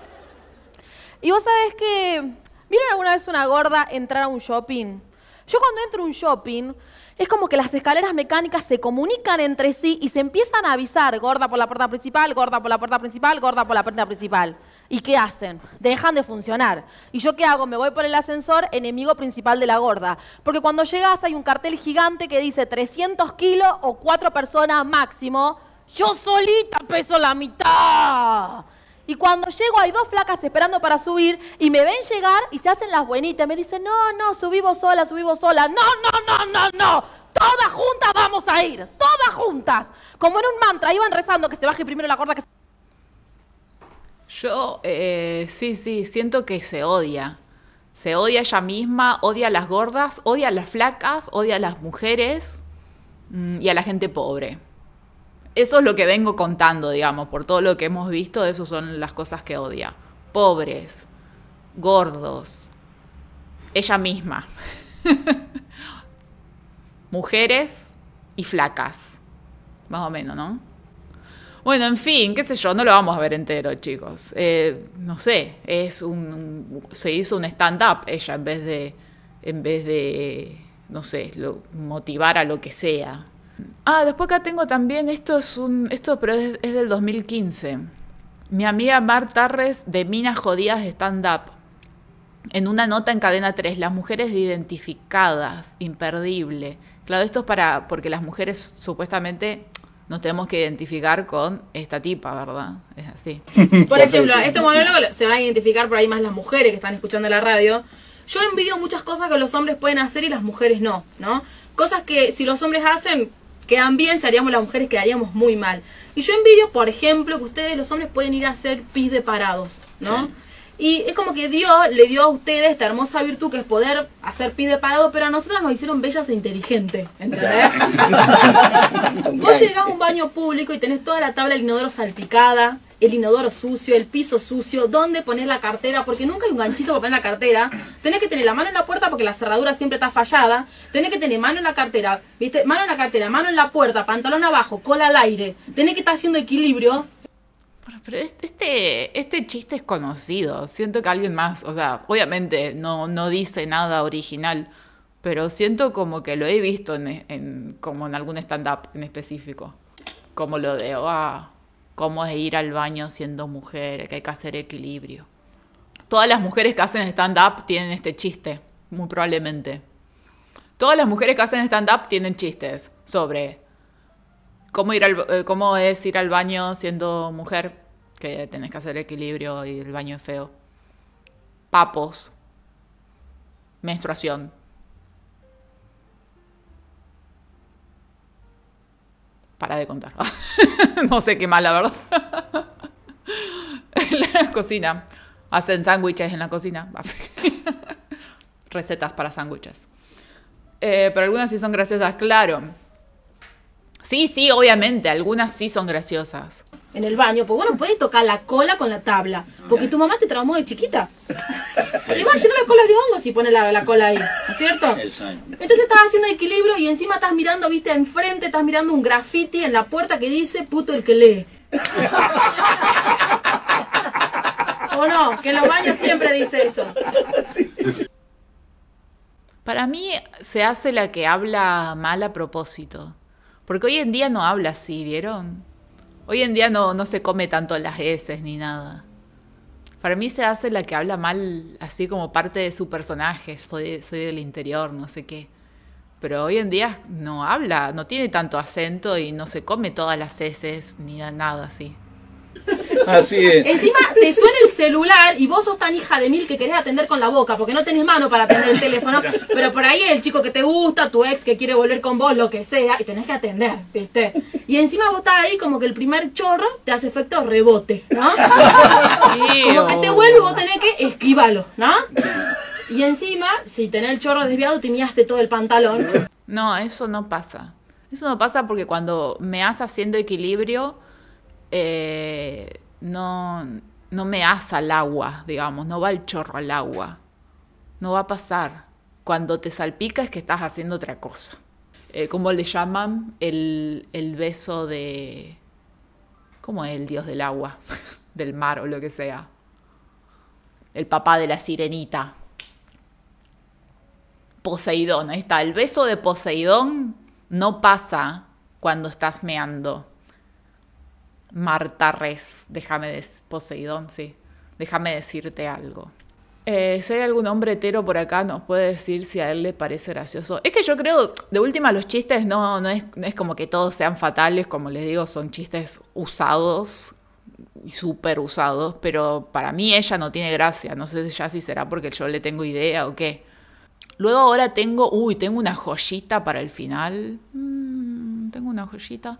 Y vos sabés que, ¿vieron alguna vez una gorda entrar a un shopping? Yo cuando entro a un shopping, es como que las escaleras mecánicas se comunican entre sí y se empiezan a avisar, gorda por la puerta principal, gorda por la puerta principal, gorda por la puerta principal. ¿Y qué hacen? Dejan de funcionar. ¿Y yo qué hago? Me voy por el ascensor, enemigo principal de la gorda. Porque cuando llegas hay un cartel gigante que dice 300 kilos o cuatro personas máximo. Yo solita peso la mitad. Y cuando llego hay dos flacas esperando para subir y me ven llegar y se hacen las buenitas. Me dicen, no, no, subimos sola, subimos sola. No, no, no, no, no. Todas juntas vamos a ir. Todas juntas. Como en un mantra, iban rezando que se baje primero la gorda. que Yo, eh, eh, sí, sí, siento que se odia. Se odia ella misma, odia a las gordas, odia a las flacas, odia a las mujeres mm, y a la gente pobre. Eso es lo que vengo contando, digamos, por todo lo que hemos visto, eso son las cosas que odia. Pobres, gordos, ella misma, mujeres y flacas, más o menos, ¿no? Bueno, en fin, qué sé yo, no lo vamos a ver entero, chicos. Eh, no sé, es un, se hizo un stand-up ella en vez de, en vez de, no sé, lo, motivar a lo que sea. Ah, después acá tengo también, esto es un, esto pero es, del 2015. Mi amiga Mar Tarres de Minas Jodidas Stand Up. En una nota en cadena 3, las mujeres identificadas, imperdible. Claro, esto es para, porque las mujeres supuestamente nos tenemos que identificar con esta tipa, ¿verdad? Es así. Por ejemplo, este monólogo se van a identificar por ahí más las mujeres que están escuchando la radio. Yo envidio muchas cosas que los hombres pueden hacer y las mujeres no, ¿no? Cosas que si los hombres hacen, quedan bien, si las mujeres quedaríamos muy mal. Y yo envidio, por ejemplo, que ustedes los hombres pueden ir a hacer pis de parados, ¿no? Y es como que Dios le dio a ustedes esta hermosa virtud que es poder hacer pie de parado, pero a nosotras nos hicieron bellas e inteligentes. ¿Entendés? Vos llegás a un baño público y tenés toda la tabla del inodoro salpicada, el inodoro sucio, el piso sucio, dónde pones la cartera, porque nunca hay un ganchito para poner la cartera. Tenés que tener la mano en la puerta porque la cerradura siempre está fallada. Tenés que tener mano en la cartera, ¿viste? Mano en la cartera, mano en la puerta, pantalón abajo, cola al aire. Tenés que estar haciendo equilibrio pero este, este chiste es conocido. Siento que alguien más, o sea, obviamente no, no dice nada original, pero siento como que lo he visto en, como en algún stand-up en específico. Como lo de, ah, cómo es ir al baño siendo mujer, que hay que hacer equilibrio. Todas las mujeres que hacen stand-up tienen este chiste, muy probablemente. Todas las mujeres que hacen stand-up tienen chistes sobre cómo, ir al, eh, cómo es ir al baño siendo mujer que tenés que hacer equilibrio y el baño es feo. Papos. Menstruación. Para de contar. no sé qué más, la verdad. la cocina. Hacen sándwiches en la cocina. Recetas para sándwiches. Eh, pero algunas sí son graciosas, claro. Sí, sí, obviamente, algunas sí son graciosas. En el baño, pues bueno, puedes tocar la cola con la tabla, porque tu mamá te traumó de chiquita. Y va llenar la cola de hongo si pone la, la cola ahí, ¿cierto? Entonces estás haciendo equilibrio y encima estás mirando, viste, enfrente, estás mirando un graffiti en la puerta que dice puto el que lee. ¿O no? Que en los baños siempre dice eso. Para mí se hace la que habla mal a propósito. Porque hoy en día no habla así, ¿vieron? Hoy en día no, no se come tanto las heces ni nada. Para mí se hace la que habla mal, así como parte de su personaje. Soy, soy del interior, no sé qué. Pero hoy en día no habla, no tiene tanto acento y no se come todas las heces ni nada así. Así es. Encima te suena el celular y vos sos tan hija de mil que querés atender con la boca porque no tenés mano para atender el teléfono. pero por ahí el chico que te gusta, tu ex que quiere volver con vos, lo que sea, y tenés que atender, ¿viste? Y encima vos estás ahí como que el primer chorro te hace efecto rebote, ¿no? como que te vuelve, vos tenés que esquivarlo, ¿no? Y encima, si tenés el chorro desviado, te miraste todo el pantalón. No, eso no pasa. Eso no pasa porque cuando me vas haciendo equilibrio, eh, no, no me asa al agua, digamos, no va el chorro al agua, no va a pasar. Cuando te salpica es que estás haciendo otra cosa. Eh, ¿Cómo le llaman? El, el beso de... ¿Cómo es el dios del agua? del mar o lo que sea. El papá de la sirenita. Poseidón, ahí está. El beso de Poseidón no pasa cuando estás meando. Marta Res, déjame des Poseidón, sí. Déjame decirte algo. Eh, si hay algún hombre hetero por acá, nos puede decir si a él le parece gracioso. Es que yo creo, de última, los chistes no, no, es, como que todos sean fatales, como les digo, son chistes usados y súper usados, pero para mí ella no tiene gracia. No sé ya si será porque yo le tengo idea o qué. Luego ahora tengo, uy, tengo una joyita para el final. Mm, tengo una joyita.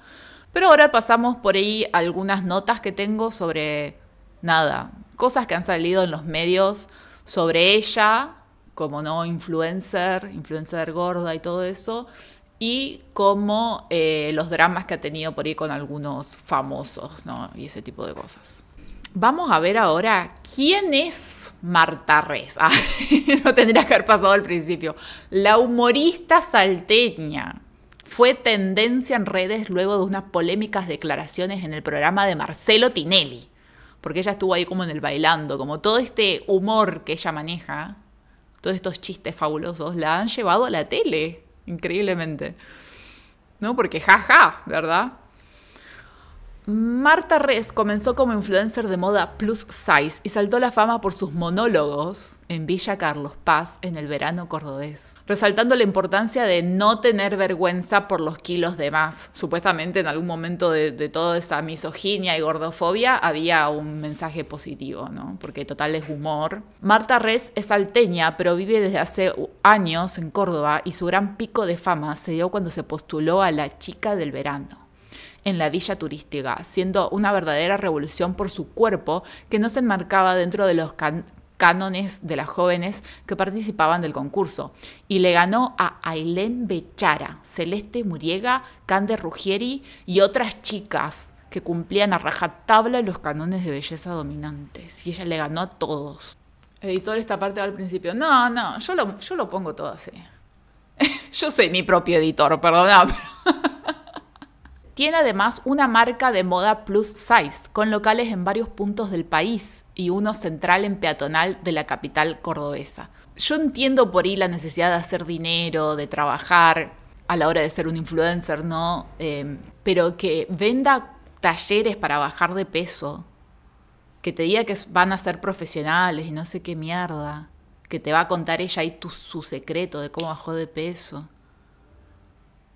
Pero ahora pasamos por ahí algunas notas que tengo sobre nada, cosas que han salido en los medios sobre ella, como no influencer, influencer gorda y todo eso, y como eh, los dramas que ha tenido por ahí con algunos famosos, ¿no? Y ese tipo de cosas. Vamos a ver ahora quién es Marta Reza. Ah, no tendría que haber pasado al principio. La humorista salteña fue tendencia en redes luego de unas polémicas declaraciones en el programa de Marcelo Tinelli, porque ella estuvo ahí como en el bailando, como todo este humor que ella maneja, todos estos chistes fabulosos, la han llevado a la tele, increíblemente. ¿No? Porque jaja, ¿verdad? Marta Res comenzó como influencer de moda plus size y saltó la fama por sus monólogos en Villa Carlos Paz en el verano cordobés, resaltando la importancia de no tener vergüenza por los kilos de más. Supuestamente en algún momento de, toda esa misoginia y gordofobia había un mensaje positivo, ¿no? Porque total es humor. Marta Res es salteña, pero vive desde hace años en Córdoba y su gran pico de fama se dio cuando se postuló a la chica del verano en la villa turística, siendo una verdadera revolución por su cuerpo que no se enmarcaba dentro de los cánones de las jóvenes que participaban del concurso. Y le ganó a Ailén Bechara, Celeste Muriega, Cande Rugieri y otras chicas que cumplían a rajatabla los cánones de belleza dominantes. Y ella le ganó a todos. Editor, esta parte va al principio. No, no, yo lo, yo lo pongo todo así. yo soy mi propio editor, perdonad Tiene además una marca de moda plus size, con locales en varios puntos del país y uno central en peatonal de la capital cordobesa. Yo entiendo por ahí la necesidad de hacer dinero, de trabajar a la hora de ser un influencer, ¿no? Em, pero que venda talleres para bajar de peso, que te diga que van a ser profesionales y no sé qué mierda, que te va a contar ella ahí tu, su secreto de cómo bajó de peso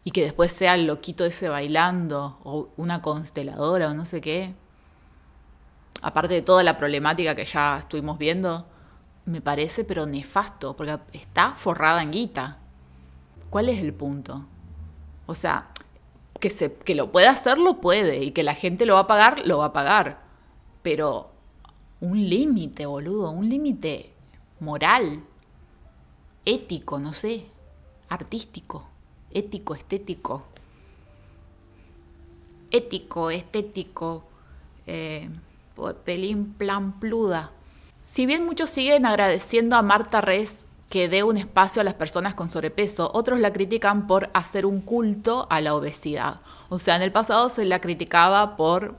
y que después sea el loquito ese bailando o una consteladora o no sé qué, aparte de toda la problemática que ya estuvimos viendo, me parece pero nefasto, porque está forrada en guita. ¿Cuál es el punto? O sea, que, se, que lo pueda hacer, lo puede, y que la gente lo va a pagar, lo va a pagar. Pero un límite, boludo, un límite moral, ético, no sé, artístico ético, estético. Ético, estético, eh, pelín plan pluda. Si bien muchos siguen agradeciendo a Marta Res que dé un espacio a las personas con sobrepeso, otros la critican por hacer un culto a la obesidad. O sea, en el pasado se la criticaba por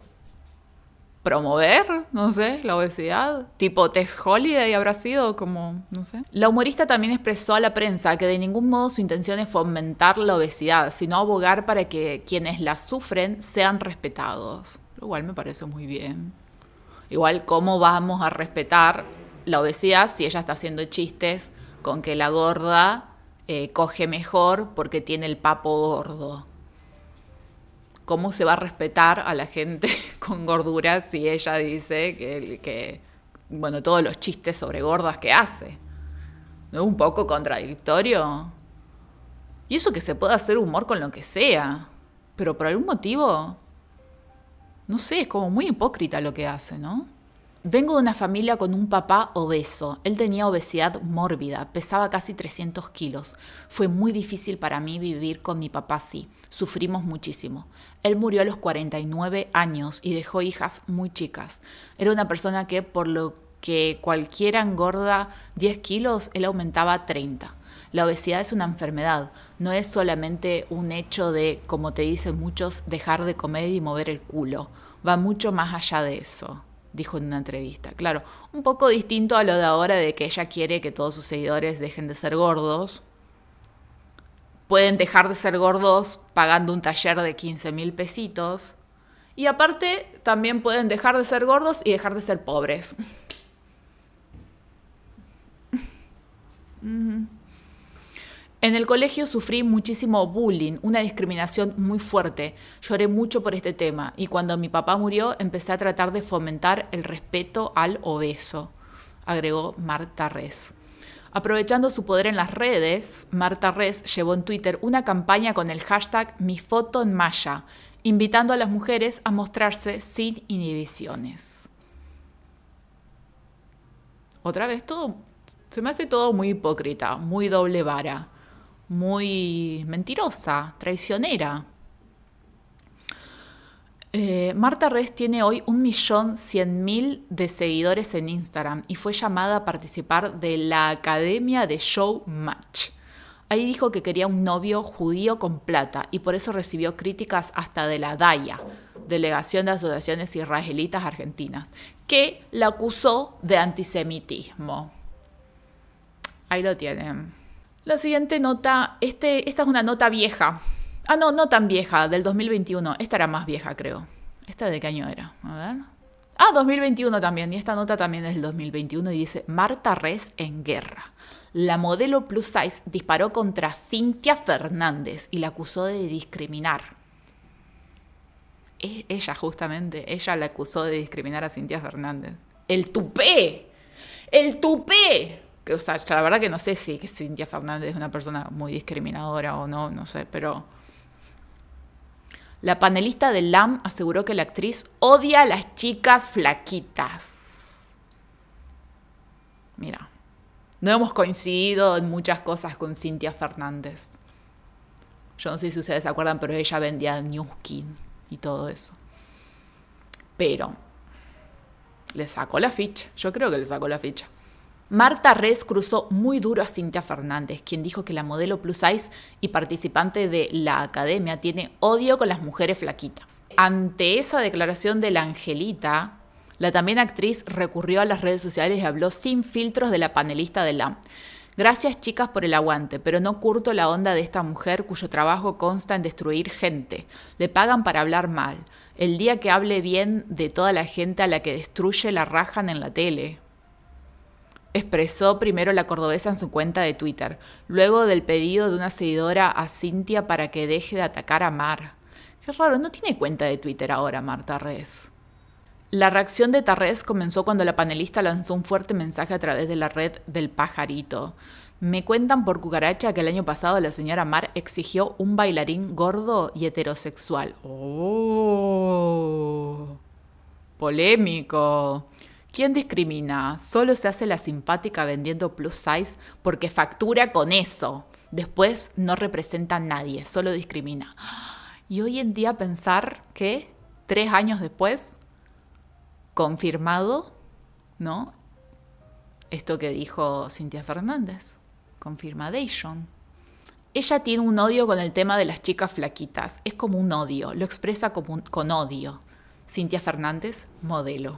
promover, no sé, la obesidad. Tipo Tex Holiday habrá sido como, no sé. La humorista también expresó a la prensa que de ningún modo su intención es fomentar la obesidad, sino abogar para que quienes la sufren sean respetados. Lo cual me parece muy bien. Igual, ¿cómo vamos a respetar la obesidad si ella está haciendo chistes con que la gorda eh, coge mejor porque tiene el papo gordo? ¿cómo se va a respetar a la gente con gordura si ella dice que, que bueno, todos los chistes sobre gordas que hace? ¿No es un poco contradictorio? Y eso que se puede hacer humor con lo que sea, pero por algún motivo, no sé, es como muy hipócrita lo que hace, ¿no? Vengo de una familia con un papá obeso. Él tenía obesidad mórbida, pesaba casi 300 kilos. Fue muy difícil para mí vivir con mi papá así. Sufrimos muchísimo. Él murió a los 49 años y dejó hijas muy chicas. Era una persona que por lo que cualquiera engorda 10 kilos, él aumentaba 30. La obesidad es una enfermedad, no es solamente un hecho de, como te dicen muchos, dejar de comer y mover el culo. Va mucho más allá de eso dijo en una entrevista. Claro, un poco distinto a lo de ahora de que ella quiere que todos sus seguidores dejen de ser gordos. Pueden dejar de ser gordos pagando un taller de 15 mil pesitos. Y aparte, también pueden dejar de ser gordos y dejar de ser pobres. En el colegio sufrí muchísimo bullying, una discriminación muy fuerte. Lloré mucho por este tema y cuando mi papá murió empecé a tratar de fomentar el respeto al obeso, agregó Marta Rez. Aprovechando su poder en las redes, Marta Res llevó en Twitter una campaña con el hashtag Mi foto en Maya, invitando a las mujeres a mostrarse sin inhibiciones. Otra vez todo se me hace todo muy hipócrita, muy doble vara muy mentirosa, traicionera. Eh, Marta Rez tiene hoy 1.100.000 de seguidores en Instagram y fue llamada a participar de la Academia de show match. Ahí dijo que quería un novio judío con plata y por eso recibió críticas hasta de la DAIA, Delegación de Asociaciones Israelitas Argentinas, que la acusó de antisemitismo. Ahí lo tienen. La siguiente nota, este, esta es una nota vieja. Ah, no, no tan vieja, del 2021. Esta era más vieja, creo. ¿Esta de qué año era? A ver. Ah, 2021 también. Y esta nota también es del 2021 y dice, Marta Res en guerra. La modelo plus size disparó contra Cintia Fernández y la acusó de discriminar. ella justamente, ella la acusó de discriminar a Cintia Fernández. El tupé. El tupé o sea, la verdad que no sé si Cintia Fernández es una persona muy discriminadora o no, no sé, pero... La panelista de LAM aseguró que la actriz odia a las chicas flaquitas. Mira, no hemos coincidido en muchas cosas con Cintia Fernández. Yo no sé si ustedes se acuerdan, pero ella vendía New y todo eso. Pero le sacó la ficha. Yo creo que le sacó la ficha. Marta Rez cruzó muy duro a Cintia Fernández, quien dijo que la modelo plus size y participante de la academia tiene odio con las mujeres flaquitas. Ante esa declaración de la Angelita, la también actriz recurrió a las redes sociales y habló sin filtros de la panelista de la. Gracias chicas por el aguante, pero no curto la onda de esta mujer cuyo trabajo consta en destruir gente. Le pagan para hablar mal. El día que hable bien de toda la gente a la que destruye la rajan en la tele expresó primero la cordobesa en su cuenta de Twitter, luego del pedido de una seguidora a Cintia para que deje de atacar a Mar. Qué raro, no tiene cuenta de Twitter ahora Marta Tarrés. La reacción de Tarrés comenzó cuando la panelista lanzó un fuerte mensaje a través de la red del pajarito. Me cuentan por cucaracha que el año pasado la señora Mar exigió un bailarín gordo y heterosexual. ¡Oh! Polémico. ¿Quién discrimina? Solo se hace la simpática vendiendo plus size porque factura con eso. Después no representa a nadie, solo discrimina. Y hoy en día pensar que tres años después, confirmado, ¿no? Esto que dijo Cintia Fernández, confirmation. Ella tiene un odio con el tema de las chicas flaquitas, es como un odio, lo expresa con odio. Cintia Fernández, modelo.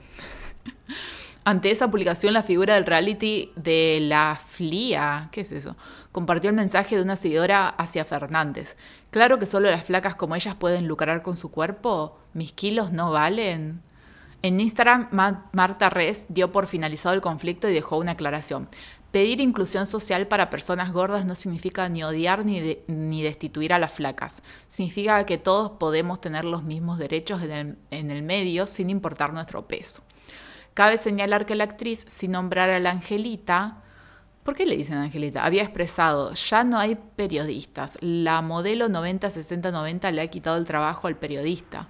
Ante esa publicación, la figura del reality de la FLIA, ¿qué es eso? Compartió el mensaje de una seguidora hacia Fernández. Claro que solo las flacas como ellas pueden lucrar con su cuerpo. Mis kilos no valen. En Instagram, Marta Res dio por finalizado el conflicto y dejó una aclaración. Pedir inclusión social para personas gordas no significa ni odiar ni, destituir a las flacas. Significa que todos podemos tener los mismos derechos en el medio sin importar nuestro peso. Cabe señalar que la actriz, sin nombrar a la Angelita, ¿por qué le dicen Angelita? Había expresado, ya no hay periodistas, la modelo 90-60-90 le ha quitado el trabajo al periodista,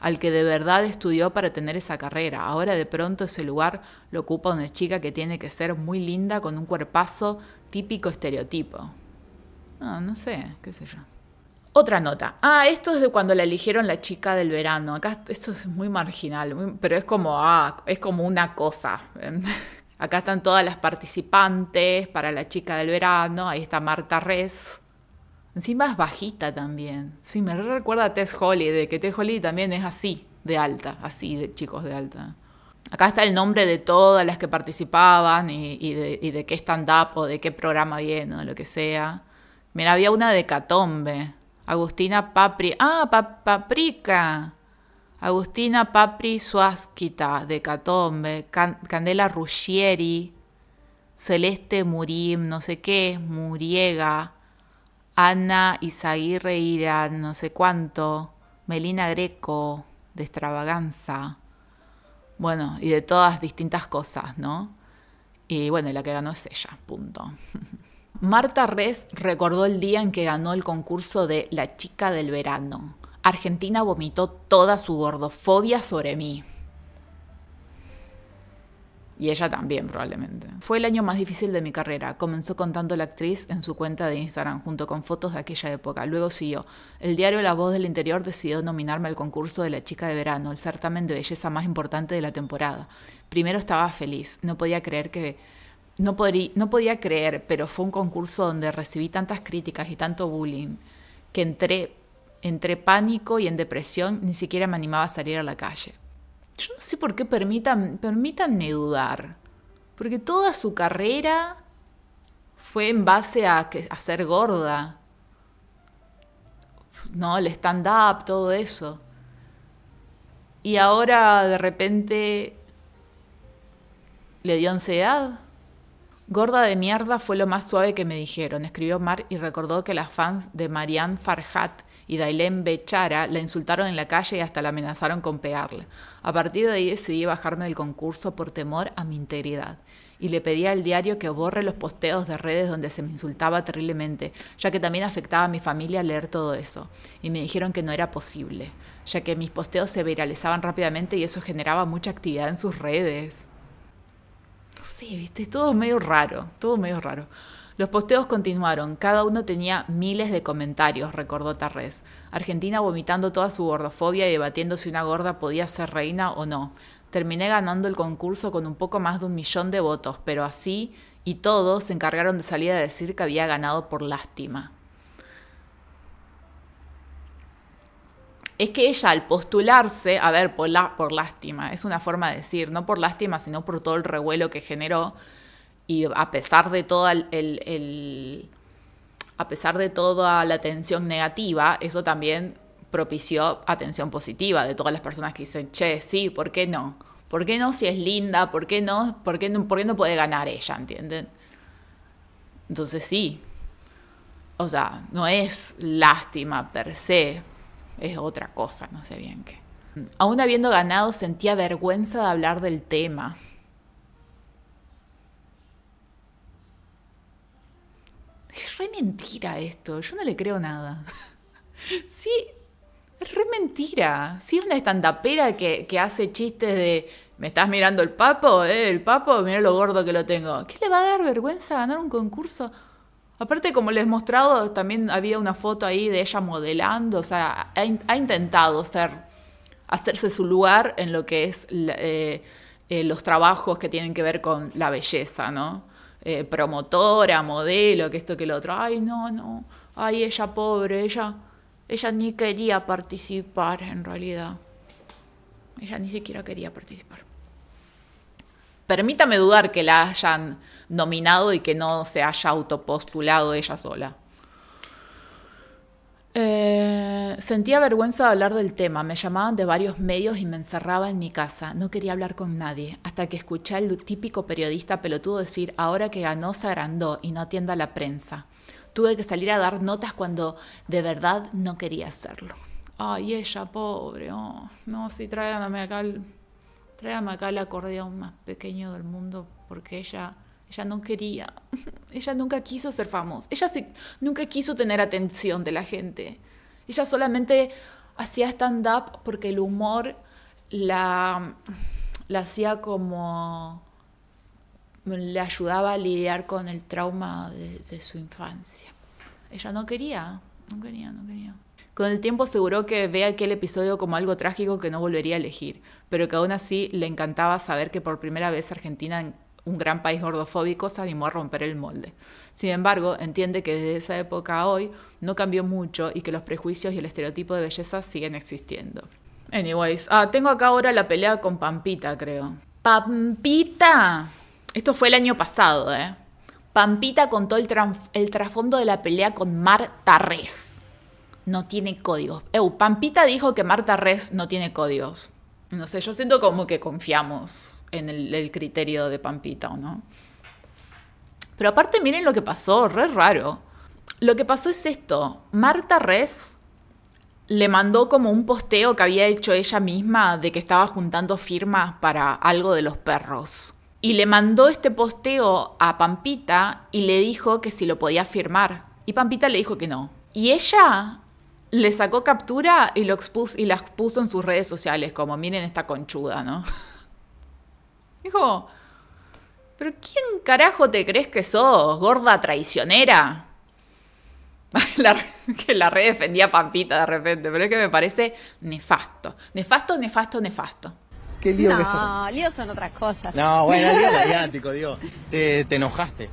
al que de verdad estudió para tener esa carrera. Ahora de pronto ese lugar lo ocupa una chica que tiene que ser muy linda con un cuerpazo típico estereotipo. No, ah, no sé, qué sé yo. Otra nota. Ah, esto es de cuando la eligieron la chica del verano. Acá esto es muy marginal, pero es como, ah, es como una cosa. Acá están todas las participantes para la chica del verano. Ahí está Marta Res. Encima es bajita también. Sí, me recuerda a Tess Holly, de que Tess Holly también es así, de alta, así, de chicos de alta. Acá está el nombre de todas las que participaban y, de, y de, qué stand-up o de qué programa viene o lo que sea. Mira, había una de Catombe. Agustina Papri. Ah, Paprika. Agustina Papri Suásquita de Catombe. Candela Ruggieri. Celeste Murim, no sé qué. Muriega. Ana Isaguirre Irán, no sé cuánto. Melina Greco de Extravaganza. Bueno, y de todas distintas cosas, ¿no? Y bueno, la que ganó es ella, punto. Marta Res recordó el día en que ganó el concurso de La chica del verano. Argentina vomitó toda su gordofobia sobre mí. Y ella también probablemente. Fue el año más difícil de mi carrera. Comenzó contando la actriz en su cuenta de Instagram junto con fotos de aquella época. Luego siguió. El diario La Voz del Interior decidió nominarme al concurso de la chica de verano, el certamen de belleza más importante de la temporada. Primero estaba feliz. No podía creer que no, podía creer, pero fue un concurso donde recibí tantas críticas y tanto bullying que entré, entre pánico y en depresión ni siquiera me animaba a salir a la calle. Yo no sé por qué permitan, permítanme dudar, porque toda su carrera fue en base a, que, a ser gorda, ¿no? El stand-up, todo eso. Y ahora de repente le dio ansiedad. Gorda de mierda fue lo más suave que me dijeron, escribió Mar y recordó que las fans de Marianne Farhat y dailén Bechara la insultaron en la calle y hasta la amenazaron con pegarle. A partir de ahí decidí bajarme del concurso por temor a mi integridad y le pedí al diario que borre los posteos de redes donde se me insultaba terriblemente, ya que también afectaba a mi familia leer todo eso. Y me dijeron que no era posible, ya que mis posteos se viralizaban rápidamente y eso generaba mucha actividad en sus redes. Sí, viste, todo medio raro, todo medio raro. Los posteos continuaron, cada uno tenía miles de comentarios, recordó Tarrés. Argentina vomitando toda su gordofobia y debatiendo si una gorda podía ser reina o no. Terminé ganando el concurso con un poco más de un millón de votos, pero así y todos se encargaron de salir a decir que había ganado por lástima. es que ella al postularse, a ver, por, por lástima, es una forma de decir, no por lástima, sino por todo el revuelo que generó y a pesar de todo el, a pesar de toda la atención negativa, eso también propició atención positiva de todas las personas que dicen, che, sí, ¿por qué no? ¿Por qué no si es linda? no? ¿Por qué no, por qué no puede ganar ella? ¿Entienden? Entonces sí. O sea, no es lástima per se, es otra cosa, no sé bien qué. Aún habiendo ganado, sentía vergüenza de hablar del tema. Es re mentira esto, yo no le creo nada. Sí, es re mentira. Sí, una estandapera que, que hace chistes de, ¿me estás mirando el papo? ¿Eh? El papo, mira lo gordo que lo tengo. ¿Qué le va a dar vergüenza ganar un concurso? Aparte, como les he mostrado, también había una foto ahí de ella modelando, o sea, ha, intentado hacerse su lugar en lo que es eh, eh, los trabajos que tienen que ver con la belleza, ¿no? Eh, promotora, modelo, que esto, que lo otro. Ay, no, no, ay, ella pobre, ella, ella ni quería participar en realidad. Ella ni siquiera quería participar. Permítame dudar que la hayan nominado y que no se haya autopostulado ella sola. Eh, sentía vergüenza de hablar del tema. Me llamaban de varios medios y me encerraba en mi casa. No quería hablar con nadie. Hasta que escuché al típico periodista pelotudo decir, ahora que ganó se agrandó y no atienda a la prensa. Tuve que salir a dar notas cuando de verdad no quería hacerlo. Ay, ella, pobre. Oh, no, sí, tráiganme acá, el, acá el acordeón más pequeño del mundo porque ella ella no quería, ella nunca quiso ser famosa, ella nunca quiso tener atención de la gente. Ella solamente hacía stand-up porque el humor la, la hacía como le ayudaba a lidiar con el trauma de, de, su infancia. Ella no quería, no quería, no quería. Con el tiempo aseguró que ve aquel episodio como algo trágico que no volvería a elegir, pero que aún así le encantaba saber que por primera vez Argentina un gran país gordofóbico se animó a romper el molde. Sin embargo, entiende que desde esa época a hoy no cambió mucho y que los prejuicios y el estereotipo de belleza siguen existiendo. Anyways, ah, tengo acá ahora la pelea con Pampita, creo. Pampita. Esto fue el año pasado, ¿eh? Pampita contó el, el trasfondo de la pelea con Marta Rez. No tiene códigos. Ew, Pampita dijo que Marta Res no tiene códigos. No sé, yo siento como que confiamos en el, criterio de Pampita o no. Pero aparte miren lo que pasó, re raro. Lo que pasó es esto, Marta Res le mandó como un posteo que había hecho ella misma de que estaba juntando firmas para algo de los perros. Y le mandó este posteo a Pampita y le dijo que si lo podía firmar. Y Pampita le dijo que no. Y ella le sacó captura y lo expuso, y la expuso en sus redes sociales, como miren esta conchuda, ¿no? Dijo, ¿pero quién carajo te crees que sos, gorda traicionera? que la red defendía a Pampita de repente, pero es que me parece nefasto. Nefasto, nefasto, nefasto. Qué lío no, que son. líos son otras cosas. No, bueno, lío mediático, digo. te enojaste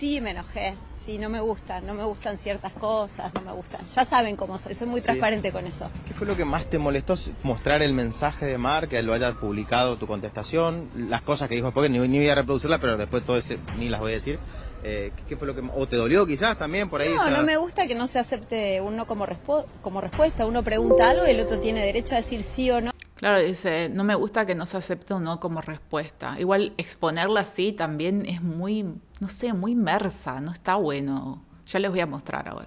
sí me enojé, sí, no me gustan, no me gustan ciertas cosas, no me gustan. Ya saben cómo soy, soy muy transparente con eso. ¿Qué fue lo que más te molestó? ¿Mostrar el mensaje de Mar, que lo haya publicado tu contestación? Las cosas que dijo Porque ni, voy a reproducirla, pero después todo ese, ni las voy a decir. Eh, ¿qué fue lo que o te dolió quizás también por ahí? No, no me gusta que no se acepte uno como, como respuesta. Uno pregunta algo y el otro tiene derecho a decir sí o no. Claro, dice, no me gusta que no se acepte un no como respuesta. Igual exponerla así también es muy, no sé, muy inmersa, no está bueno. Ya les voy a mostrar ahora.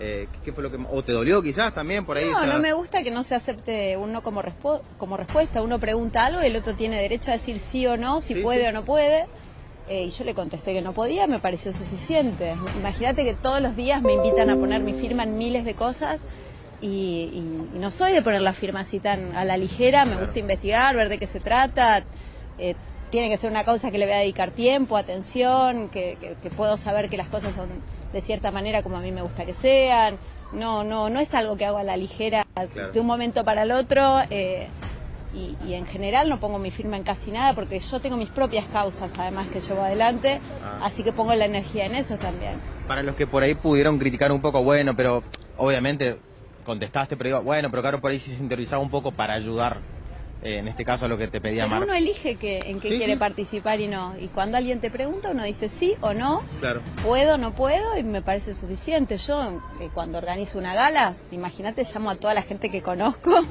Eh, ¿qué fue lo que, ¿O te dolió quizás también por ahí? No, no me gusta que no se acepte uno como, como respuesta. Uno pregunta algo y el otro tiene derecho a decir sí o no, si puede o no puede. Eh, y yo le contesté que no podía, me pareció suficiente. Imagínate que todos los días me invitan a poner mi firma en miles de cosas y, no soy de poner la firma así tan a la ligera, me gusta investigar, ver de qué se trata. Eh, tiene que ser una causa que le voy a dedicar tiempo, atención, que, puedo saber que las cosas son de cierta manera como a mí me gusta que sean. No, no, no es algo que hago a la ligera de un momento para el otro. Eh, y, en general no pongo mi firma en casi nada porque yo tengo mis propias causas además que llevo adelante, ah. así que pongo la energía en eso también. Para los que por ahí pudieron criticar un poco, bueno, pero obviamente contestaste, pero bueno, pero claro, por ahí sí se interiorizaba un poco para ayudar eh, en este caso a lo que te pedía Marco. Uno elige en qué quiere participar y no. Y cuando alguien te pregunta, uno dice sí o no, claro. puedo, no puedo, y me parece suficiente. Yo, eh, cuando organizo una gala, imagínate, llamo a toda la gente que conozco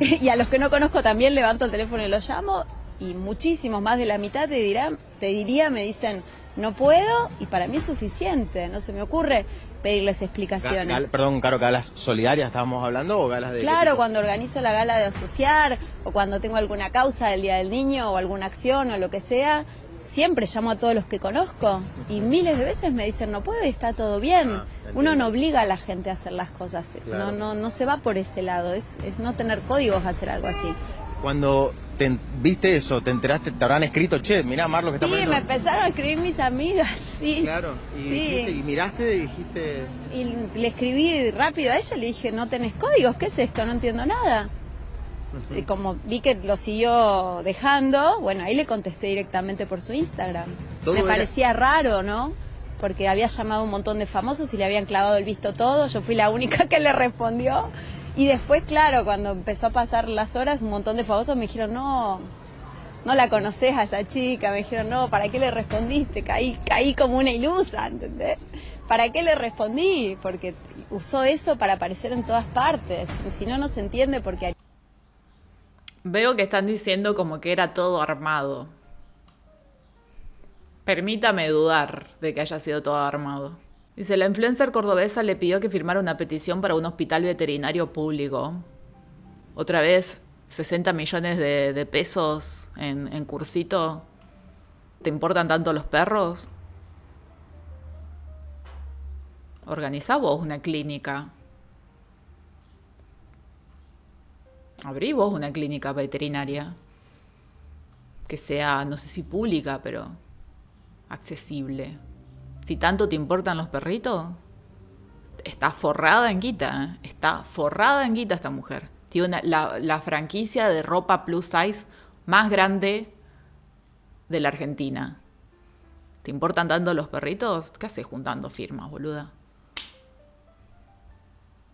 y a los que no conozco también levanto el teléfono y los llamo. Y muchísimos, más de la mitad te dirán, te diría, me dicen, no puedo y para mí es suficiente, no se me ocurre pedirles explicaciones. perdón, claro, galas solidarias estábamos hablando o galas de... Claro, cuando organizo la gala de asociar o cuando tengo alguna causa del Día del Niño o alguna acción o lo que sea, siempre llamo a todos los que conozco y miles de veces me dicen no puedo está todo bien. Ah, Uno no obliga a la gente a hacer las cosas, no, no, no se va por ese lado, es, es no tener códigos a hacer algo así cuando te, viste eso, te enteraste, te habrán escrito, che, mirá Marlo que está Sí, me empezaron a escribir mis amigas, sí. Claro, y, y miraste y dijiste... Y le escribí rápido a ella, le dije, no tenés códigos, ¿qué es esto? No entiendo nada. Y como vi que lo siguió dejando, bueno, ahí le contesté directamente por su Instagram. me parecía raro, ¿no? Porque había llamado un montón de famosos y le habían clavado el visto todo, yo fui la única que le respondió. Y después, claro, cuando empezó a pasar las horas, un montón de famosos me dijeron, no, no la conoces a esa chica. Me dijeron, no, ¿para qué le respondiste? Caí, caí como una ilusa, ¿entendés? ¿Para qué le respondí? Porque usó eso para aparecer en todas partes. Y si no, no se entiende porque... Veo que están diciendo como que era todo armado. Permítame dudar de que haya sido todo armado. Dice, la influencer cordobesa le pidió que firmara una petición para un hospital veterinario público. Otra vez, 60 millones de, pesos en, en cursito. ¿Te importan tanto los perros? Organizá vos una clínica. Abrí vos una clínica veterinaria. Que sea, no sé si pública, pero accesible. Si tanto te importan los perritos, está forrada en guita, ¿eh? está forrada en guita esta mujer. Tiene la, franquicia de ropa plus size más grande de la Argentina. ¿Te importan tanto los perritos? ¿Qué haces juntando firmas, boluda?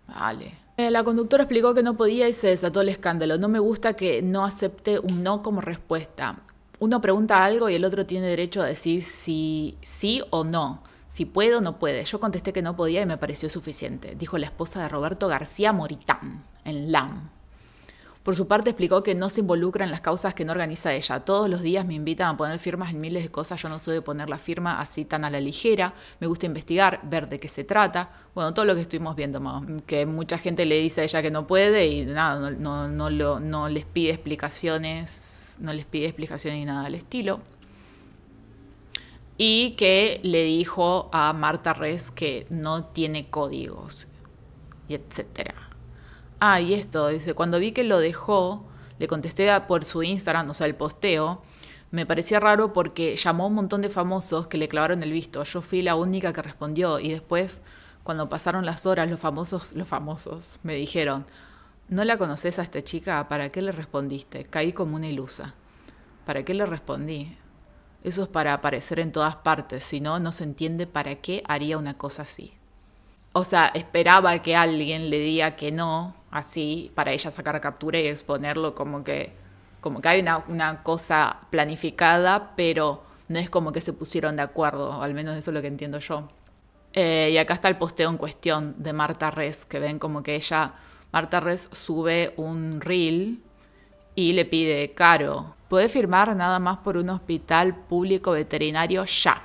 Vale. Eh, la conductora explicó que no podía y se desató el escándalo. No me gusta que no acepte un no como respuesta uno pregunta algo y el otro tiene derecho a decir si sí o no, si puede o no puede. Yo contesté que no podía y me pareció suficiente, dijo la esposa de Roberto García Moritán en LAM. Por su parte explicó que no se involucra en las causas que no organiza ella. Todos los días me invitan a poner firmas en miles de cosas, yo no soy de poner la firma así tan a la ligera, me gusta investigar, ver de qué se trata, bueno, todo lo que estuvimos viendo, que mucha gente le dice a ella que no puede y nada, no, no les pide explicaciones, no les pide explicaciones ni nada al estilo y que le dijo a Marta Res que no tiene códigos, y etcétera. Ah, y esto, dice, cuando vi que lo dejó, le contesté por su Instagram, o sea, el posteo, me parecía raro porque llamó a un montón de famosos que le clavaron el visto. Yo fui la única que respondió y después, cuando pasaron las horas, los famosos, los famosos, me dijeron, ¿no la conoces a esta chica? ¿Para qué le respondiste? Caí como una ilusa. ¿Para qué le respondí? Eso es para aparecer en todas partes, si no, no se entiende para qué haría una cosa así. O sea, esperaba que alguien le diga que no así para ella sacar captura y exponerlo como que, como que hay una, cosa planificada, pero no es como que se pusieron de acuerdo, al menos eso es lo que entiendo yo. Eh, y acá está el posteo en cuestión de Marta Res, que ven como que ella, Marta Res sube un reel y le pide, Caro, puede firmar nada más por un hospital público veterinario ya?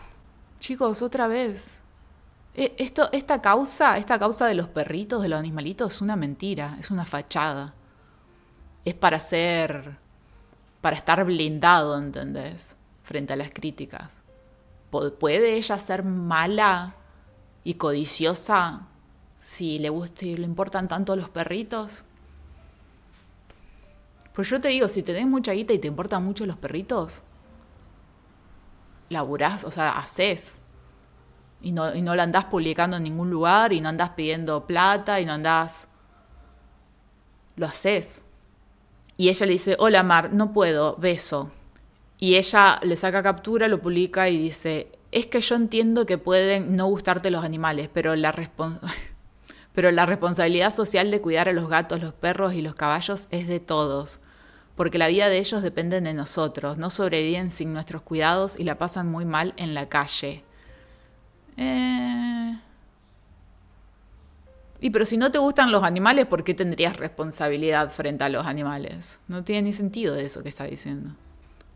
Chicos, otra vez, eh, esto, esta causa, esta causa de los perritos, de los animalitos, es una mentira, es una fachada. Es para ser, para estar blindado, ¿entendés? Frente a las críticas. ¿Puede ella ser mala y codiciosa si le gusta y le importan tanto los perritos? Pues yo te digo, si tenés mucha guita y te importan mucho los perritos, laburás, o sea, haces y no, la andás publicando en ningún lugar y no andás pidiendo plata y no andás... Lo haces. Y ella le dice, hola Mar, no puedo, beso. Y ella le saca captura, lo publica y dice, es que yo entiendo que pueden no gustarte los animales, pero la, pero la responsabilidad social de cuidar a los gatos, los perros y los caballos es de todos, porque la vida de ellos depende de nosotros, no sobreviven sin nuestros cuidados y la pasan muy mal en la calle. Eh, y pero si no te gustan los animales, ¿por qué tendrías responsabilidad frente a los animales? No tiene ni sentido eso que está diciendo.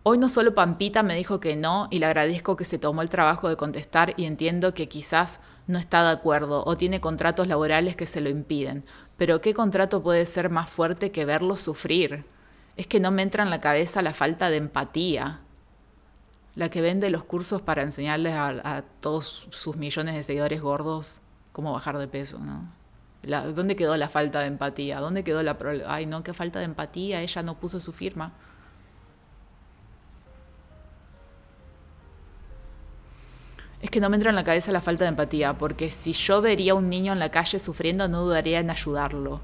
Hoy no solo Pampita me dijo que no y le agradezco que se tomó el trabajo de contestar y entiendo que quizás no está de acuerdo o tiene contratos laborales que se lo impiden. Pero ¿qué contrato puede ser más fuerte que verlo sufrir? Es que no me entra en la cabeza la falta de empatía la que vende los cursos para enseñarles a, todos sus millones de seguidores gordos cómo bajar de peso, ¿no? ¿Dónde quedó la falta de empatía? ¿Dónde quedó la... Ay, no, qué falta de empatía, ella no puso su firma. Es que no me entra en la cabeza la falta de empatía, porque si yo vería a un niño en la calle sufriendo, no dudaría en ayudarlo.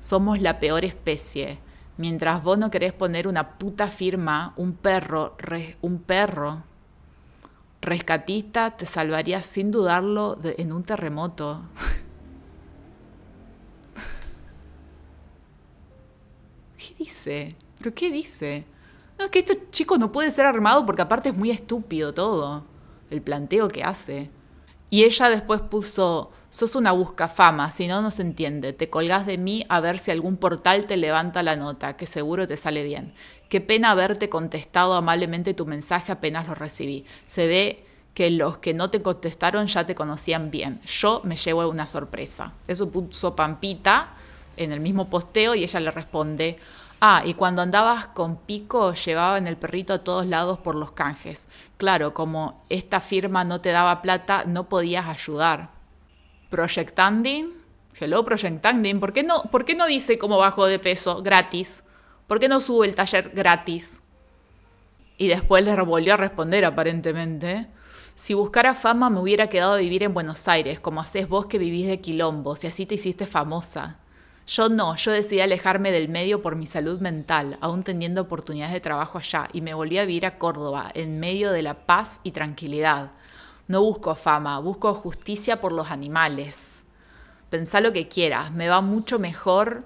Somos la peor especie. Mientras vos no querés poner una puta firma, un perro, un perro rescatista te salvaría sin dudarlo en un terremoto. ¿Qué dice? ¿Pero qué dice? No, es que este chico no puede ser armado porque aparte es muy estúpido todo. El planteo que hace. Y ella después puso, sos una busca fama, si no, no se entiende. Te colgás de mí a ver si algún portal te levanta la nota, que seguro te sale bien. Qué pena haberte contestado amablemente tu mensaje apenas lo recibí. Se ve que los que no te contestaron ya te conocían bien. Yo me llevo una sorpresa. Eso puso Pampita en el mismo posteo y ella le responde, Ah, y cuando andabas con Pico, llevaban el perrito a todos lados por los canjes. Claro, como esta firma no te daba plata, no podías ayudar. Projectanding. Hello, Project ¿Por qué no, por qué no dice cómo bajo de peso? Gratis. ¿Por qué no sube el taller gratis? Y después le volvió a responder, aparentemente. Si buscara fama, me hubiera quedado a vivir en Buenos Aires, como haces vos que vivís de quilombo, si así te hiciste famosa. Yo no, yo decidí alejarme del medio por mi salud mental, aún teniendo oportunidades de trabajo allá, y me volví a vivir a Córdoba, en medio de la paz y tranquilidad. No busco fama, busco justicia por los animales. Pensá lo que quieras, me va mucho mejor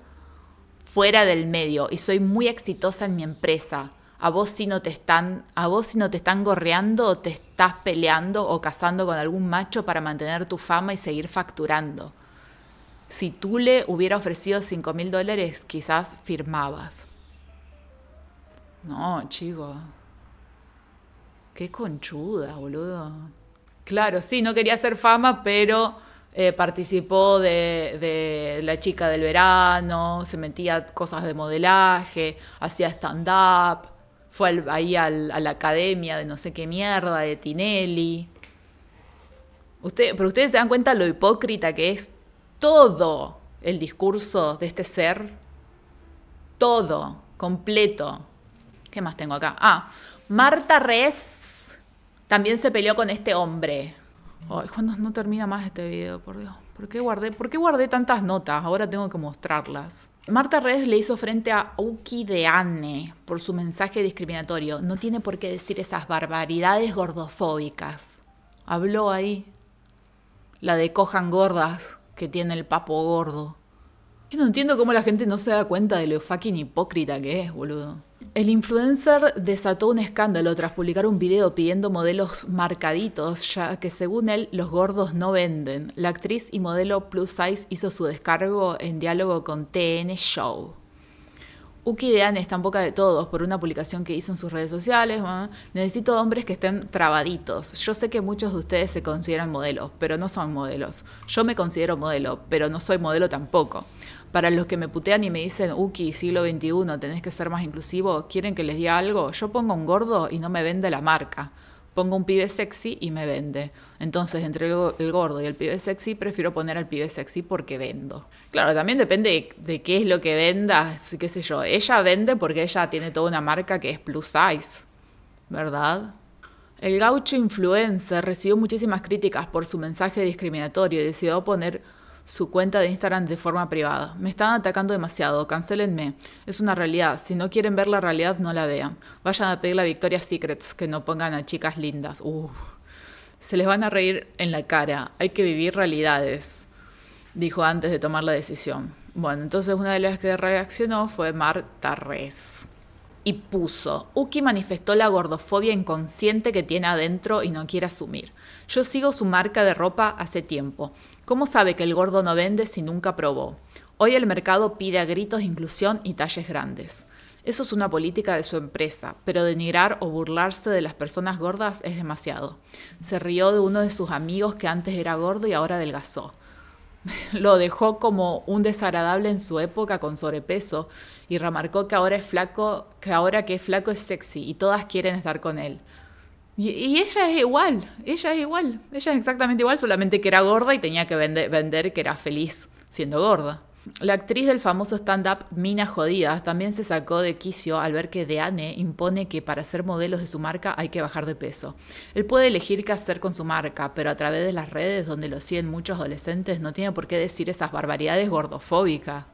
fuera del medio y soy muy exitosa en mi empresa. A vos si no te están, a vos si no te están gorreando o te estás peleando o casando con algún macho para mantener tu fama y seguir facturando si tú le hubiera ofrecido 5 mil dólares, quizás firmabas. No, chico. Qué conchuda, boludo. Claro, sí, no quería hacer fama, pero eh, participó de, la chica del verano, se metía cosas de modelaje, hacía stand-up, fue ahí a la academia de no sé qué mierda, de Tinelli. pero ustedes se dan cuenta lo hipócrita que es todo el discurso de este ser, todo, completo. ¿Qué más tengo acá? Ah, Marta Res también se peleó con este hombre. Ay, cuando no termina más este video? Por Dios. ¿Por qué, guardé, ¿Por guardé tantas notas? Ahora tengo que mostrarlas. Marta Res le hizo frente a Uki Anne por su mensaje discriminatorio. No tiene por qué decir esas barbaridades gordofóbicas. Habló ahí. La de cojan gordas que tiene el papo gordo. Yo no entiendo cómo la gente no se da cuenta de lo fucking hipócrita que es, boludo. El influencer desató un escándalo tras publicar un video pidiendo modelos marcaditos, ya que según él los gordos no venden. La actriz y modelo plus size hizo su descargo en diálogo con TN Show. Uki Dean está en boca de todos por una publicación que hizo en sus redes sociales. Necesito hombres que estén trabaditos. Yo sé que muchos de ustedes se consideran modelos, pero no son modelos. Yo me considero modelo, pero no soy modelo tampoco. Para los que me putean y me dicen, Uki, siglo XXI, tenés que ser más inclusivo, quieren que les diga algo, yo pongo un gordo y no me vende la marca pongo un pibe sexy y me vende. Entonces, entre el, gordo y el pibe sexy, prefiero poner al pibe sexy porque vendo. Claro, también depende de, de qué es lo que venda, qué sé yo. Ella vende porque ella tiene toda una marca que es plus size, ¿verdad? El gaucho influencer recibió muchísimas críticas por su mensaje discriminatorio y decidió poner su cuenta de Instagram de forma privada. Me están atacando demasiado, cancelenme. Es una realidad, si no quieren ver la realidad no la vean. Vayan a pedir la Victoria Secrets, que no pongan a chicas lindas. Se les van a reír en la cara, hay que vivir realidades, dijo antes de tomar la decisión. Bueno, entonces una de las que reaccionó fue Marta Rez y puso, Uki manifestó la gordofobia inconsciente que tiene adentro y no quiere asumir. Yo sigo su marca de ropa hace tiempo. ¿Cómo sabe que el gordo no vende si nunca probó? Hoy el mercado pide a gritos inclusión y talles grandes. Eso es una política de su empresa, pero denigrar o burlarse de las personas gordas es demasiado. Se rió de uno de sus amigos que antes era gordo y ahora adelgazó. Lo dejó como un desagradable en su época con sobrepeso y remarcó que ahora es flaco, que ahora que es flaco es sexy y todas quieren estar con él. Y, ella es igual, ella es igual, ella es exactamente igual, solamente que era gorda y tenía que vender que era feliz siendo gorda. La actriz del famoso stand-up Mina Jodidas también se sacó de quicio al ver que Deane impone que para ser modelos de su marca hay que bajar de peso. Él puede elegir qué hacer con su marca, pero a través de las redes donde lo siguen muchos adolescentes no tiene por qué decir esas barbaridades gordofóbicas.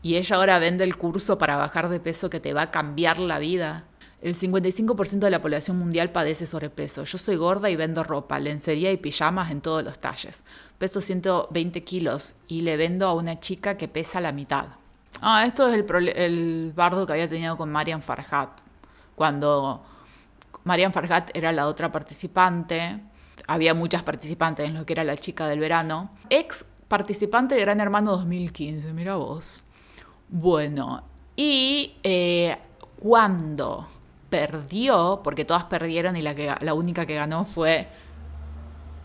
Y ella ahora vende el curso para bajar de peso que te va a cambiar la vida. El 55% de la población mundial padece sobrepeso. Yo soy gorda y vendo ropa, lencería y pijamas en todos los talles. Peso 120 kilos y le vendo a una chica que pesa la mitad. Ah, esto es el, bardo que había tenido con Marian Farhat. Cuando Marian Farhat era la otra participante, había muchas participantes en lo que era la chica del verano. Ex participante de Gran Hermano 2015, mira vos. Bueno, y ¿cuándo? Eh, cuando perdió, porque todas perdieron y la, que, la única que ganó fue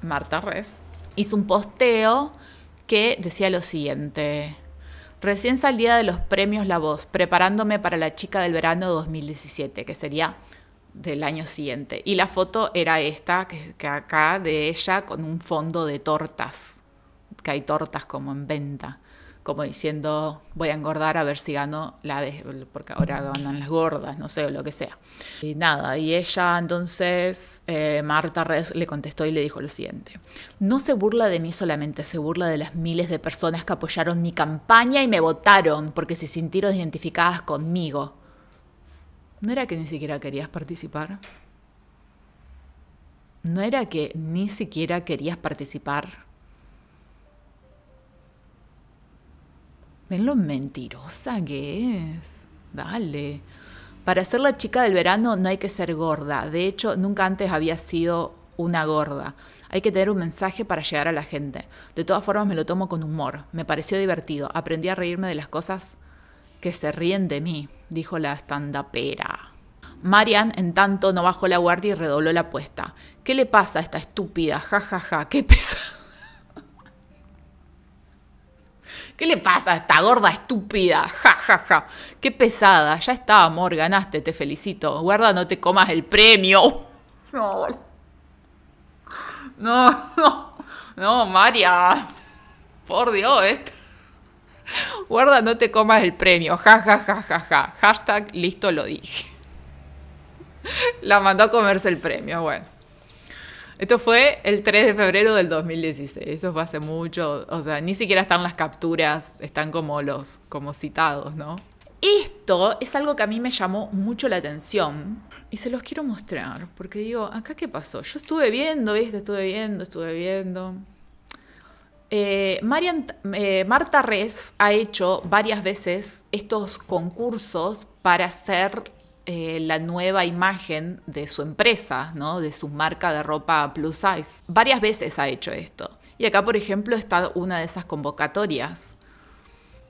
Marta Res, hizo un posteo que decía lo siguiente. Recién salida de los premios La Voz, preparándome para la chica del verano 2017, que sería del año siguiente. Y la foto era esta, que, que acá de ella con un fondo de tortas, que hay tortas como en venta como diciendo voy a engordar a ver si gano la vez, porque ahora ganan las gordas, no sé, lo que sea. Y nada, y ella entonces, eh, Marta Res le contestó y le dijo lo siguiente, no se burla de mí solamente, se burla de las miles de personas que apoyaron mi campaña y me votaron porque se sintieron identificadas conmigo. ¿No era que ni siquiera querías participar? ¿No era que ni siquiera querías participar? Ven lo mentirosa que es. Dale. Para ser la chica del verano no hay que ser gorda. De hecho, nunca antes había sido una gorda. Hay que tener un mensaje para llegar a la gente. De todas formas, me lo tomo con humor. Me pareció divertido. Aprendí a reírme de las cosas que se ríen de mí, dijo la estandapera. Marian, en tanto, no bajó la guardia y redobló la apuesta. ¿Qué le pasa a esta estúpida? Ja, ja, ja. Qué pesada. ¿Qué le pasa a esta gorda estúpida? Ja, ja, ja. Qué pesada. Ya está, amor, ganaste, te felicito. Guarda, no te comas el premio. No, no, no, no, María. Por Dios, eh. Guarda, no te comas el premio. Ja, ja, ja, ja, ja. Hashtag, listo, lo dije. La mandó a comerse el premio, bueno. Esto fue el 3 de febrero del 2016. Eso fue hace mucho. O sea, ni siquiera están las capturas, están como los como citados, ¿no? Esto es algo que a mí me llamó mucho la atención y se los quiero mostrar, porque digo, acá qué pasó. Yo estuve viendo, ¿viste? Estuve viendo, estuve viendo. Eh, eh, Marta Res ha hecho varias veces estos concursos para ser eh, la nueva imagen de su empresa, ¿no? de su marca de ropa plus size. Varias veces ha hecho esto. Y acá, por ejemplo, está una de esas convocatorias.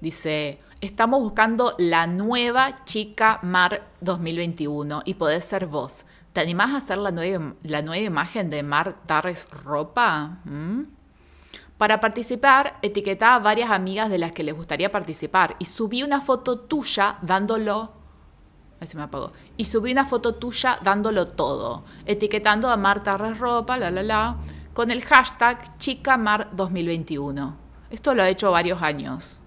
Dice, estamos buscando la nueva chica Mar 2021 y podés ser vos. ¿Te animás a hacer la nueva, la nueva imagen de Mar Tarres Ropa? ¿Mm? Para participar, etiquetá a varias amigas de las que les gustaría participar y subí una foto tuya dándolo se me apagó. Y subí una foto tuya dándolo todo, etiquetando a Marta Resropa, la la la, con el hashtag ChicaMar2021. Esto lo ha hecho varios años.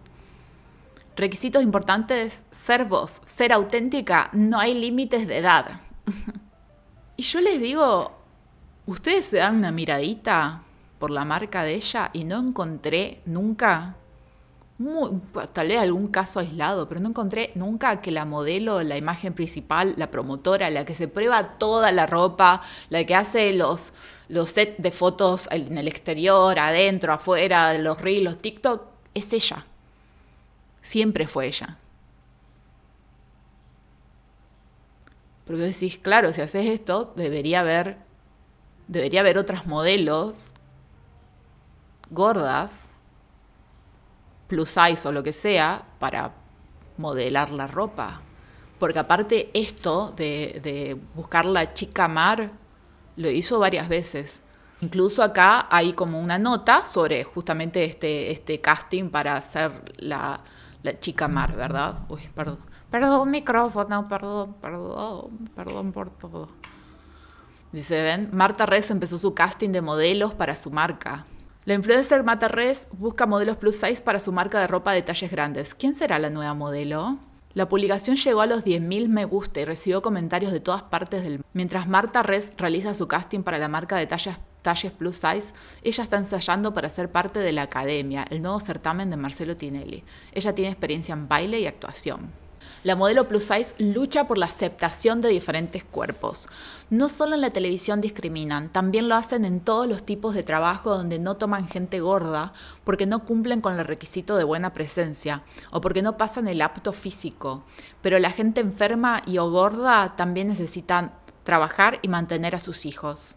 Requisitos importantes, ser vos, ser auténtica, no hay límites de edad. y yo les digo, ustedes se dan una miradita por la marca de ella y no encontré nunca muy, tal vez algún caso aislado, pero no encontré nunca que la modelo, la imagen principal, la promotora, la que se prueba toda la ropa, la que hace los, los sets de fotos en el exterior, adentro, afuera, los reels, los TikTok, es ella. Siempre fue ella. Porque decís, claro, si haces esto, debería haber, debería haber otras modelos gordas plus size o lo que sea para modelar la ropa. Porque aparte esto de, buscar la chica mar lo hizo varias veces. Incluso acá hay como una nota sobre justamente este, este casting para hacer la, chica mar, ¿verdad? Uy, perdón. Perdón, micrófono, perdón, perdón, perdón por todo. Dice, ven, Marta Rez empezó su casting de modelos para su marca. La influencer Marta Res busca modelos plus size para su marca de ropa de talles grandes. ¿Quién será la nueva modelo? La publicación llegó a los 10.000 me gusta y recibió comentarios de todas partes del mundo. Mientras Marta Res realiza su casting para la marca de tallas talles plus size, ella está ensayando para ser parte de la Academia, el nuevo certamen de Marcelo Tinelli. Ella tiene experiencia en baile y actuación la modelo plus size lucha por la aceptación de diferentes cuerpos. No solo en la televisión discriminan, también lo hacen en todos los tipos de trabajo donde no toman gente gorda porque no cumplen con el requisito de buena presencia o porque no pasan el apto físico. Pero la gente enferma y o gorda también necesitan trabajar y mantener a sus hijos.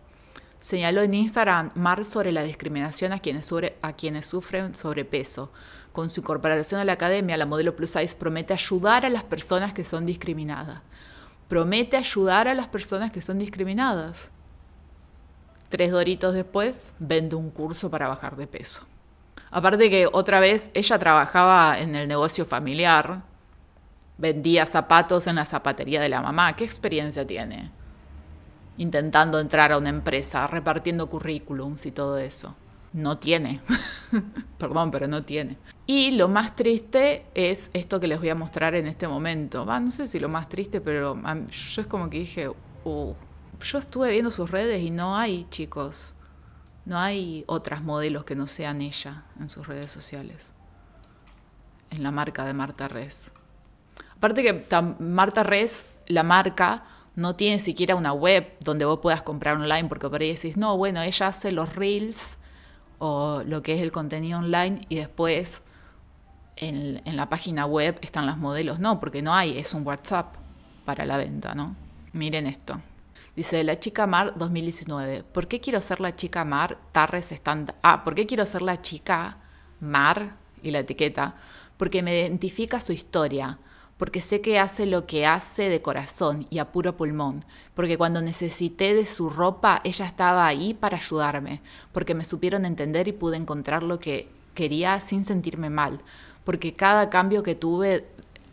Señaló en Instagram Mar sobre la discriminación a quienes, a quienes sufren sobrepeso. Con su incorporación a la academia, la modelo plus size promete ayudar a las personas que son discriminadas. Promete ayudar a las personas que son discriminadas. Tres doritos después, vende un curso para bajar de peso. Aparte que otra vez ella trabajaba en el negocio familiar, vendía zapatos en la zapatería de la mamá. ¿Qué experiencia tiene? Intentando entrar a una empresa, repartiendo currículums y todo eso no tiene. Perdón, pero no tiene. Y lo más triste es esto que les voy a mostrar en este momento. no sé si lo más triste, pero yo es como que dije, uh, yo estuve viendo sus redes y no hay, chicos, no hay otras modelos que no sean ella en sus redes sociales. En la marca de Marta Res. Aparte que Marta Res, la marca, no tiene siquiera una web donde vos puedas comprar online, porque por ahí decís, no, bueno, ella hace los reels o lo que es el contenido online y después en, la página web están los modelos. No, porque no hay, es un WhatsApp para la venta, ¿no? Miren esto. Dice, la chica Mar 2019. ¿Por qué quiero ser la chica Mar Tarres Estándar? Ah, ¿por qué quiero ser la chica Mar? Y la etiqueta. Porque me identifica su historia, porque sé que hace lo que hace de corazón y a puro pulmón, porque cuando necesité de su ropa, ella estaba ahí para ayudarme, porque me supieron entender y pude encontrar lo que quería sin sentirme mal, porque cada cambio que tuve,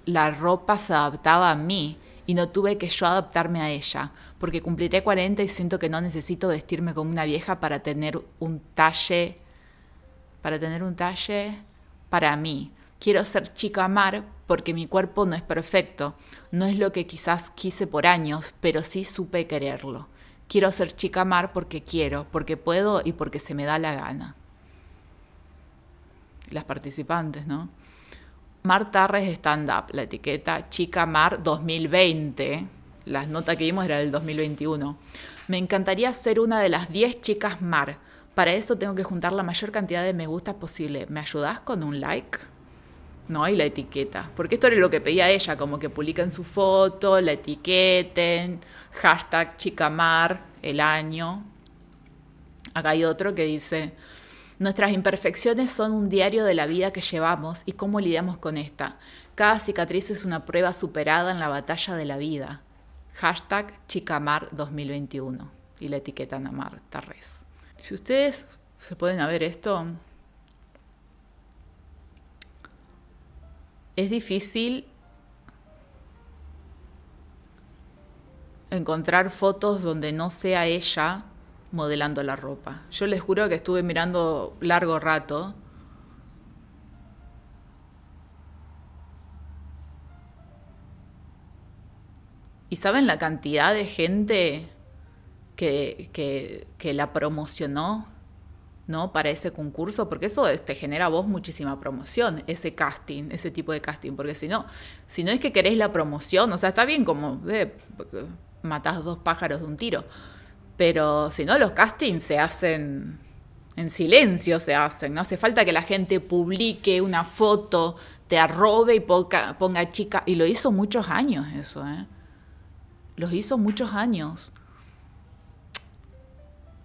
la ropa se adaptaba a mí y no tuve que yo adaptarme a ella, porque cumpliré 40 y siento que no necesito vestirme como una vieja para tener un talle, para tener un talle para mí quiero ser chica mar porque mi cuerpo no es perfecto, no es lo que quizás quise por años, pero sí supe quererlo. Quiero ser chica mar porque quiero, porque puedo y porque se me da la gana. Las participantes, ¿no? Mar Tarres Stand Up, la etiqueta Chica Mar 2020. Las notas que vimos era del 2021. Me encantaría ser una de las 10 chicas Mar. Para eso tengo que juntar la mayor cantidad de me gusta posible. ¿Me ayudas con un like? ¿no? hay la etiqueta. Porque esto era lo que pedía ella, como que publiquen su foto, la etiqueten, hashtag chicamar, el año. Acá hay otro que dice, nuestras imperfecciones son un diario de la vida que llevamos y cómo lidiamos con esta. Cada cicatriz es una prueba superada en la batalla de la vida. Hashtag chicamar 2021 y la etiqueta Namar Tarres. Si ustedes se pueden ver esto, es difícil encontrar fotos donde no sea ella modelando la ropa. Yo les juro que estuve mirando largo rato. Y saben la cantidad de gente que, que la promocionó ¿no? Para ese concurso, porque eso eh, te genera a vos muchísima promoción, ese casting, ese tipo de casting, porque si no, si no es que querés la promoción, o sea, está bien como eh, matás dos pájaros de un tiro, pero si no, los castings se hacen en silencio, se hacen, no hace falta que la gente publique una foto, te arrobe y ponga, chica, y lo hizo muchos años eso, ¿eh? Los hizo muchos años.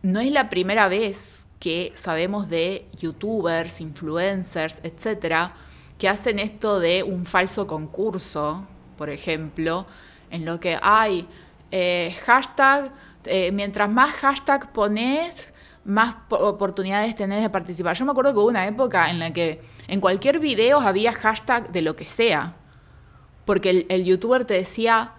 No es la primera vez que sabemos de youtubers, influencers, etcétera, que hacen esto de un falso concurso, por ejemplo, en lo que hay eh, hashtag, eh, mientras más hashtag pones, más oportunidades tenés de participar. Yo me acuerdo que hubo una época en la que en cualquier video había hashtag de lo que sea, porque el youtuber te decía,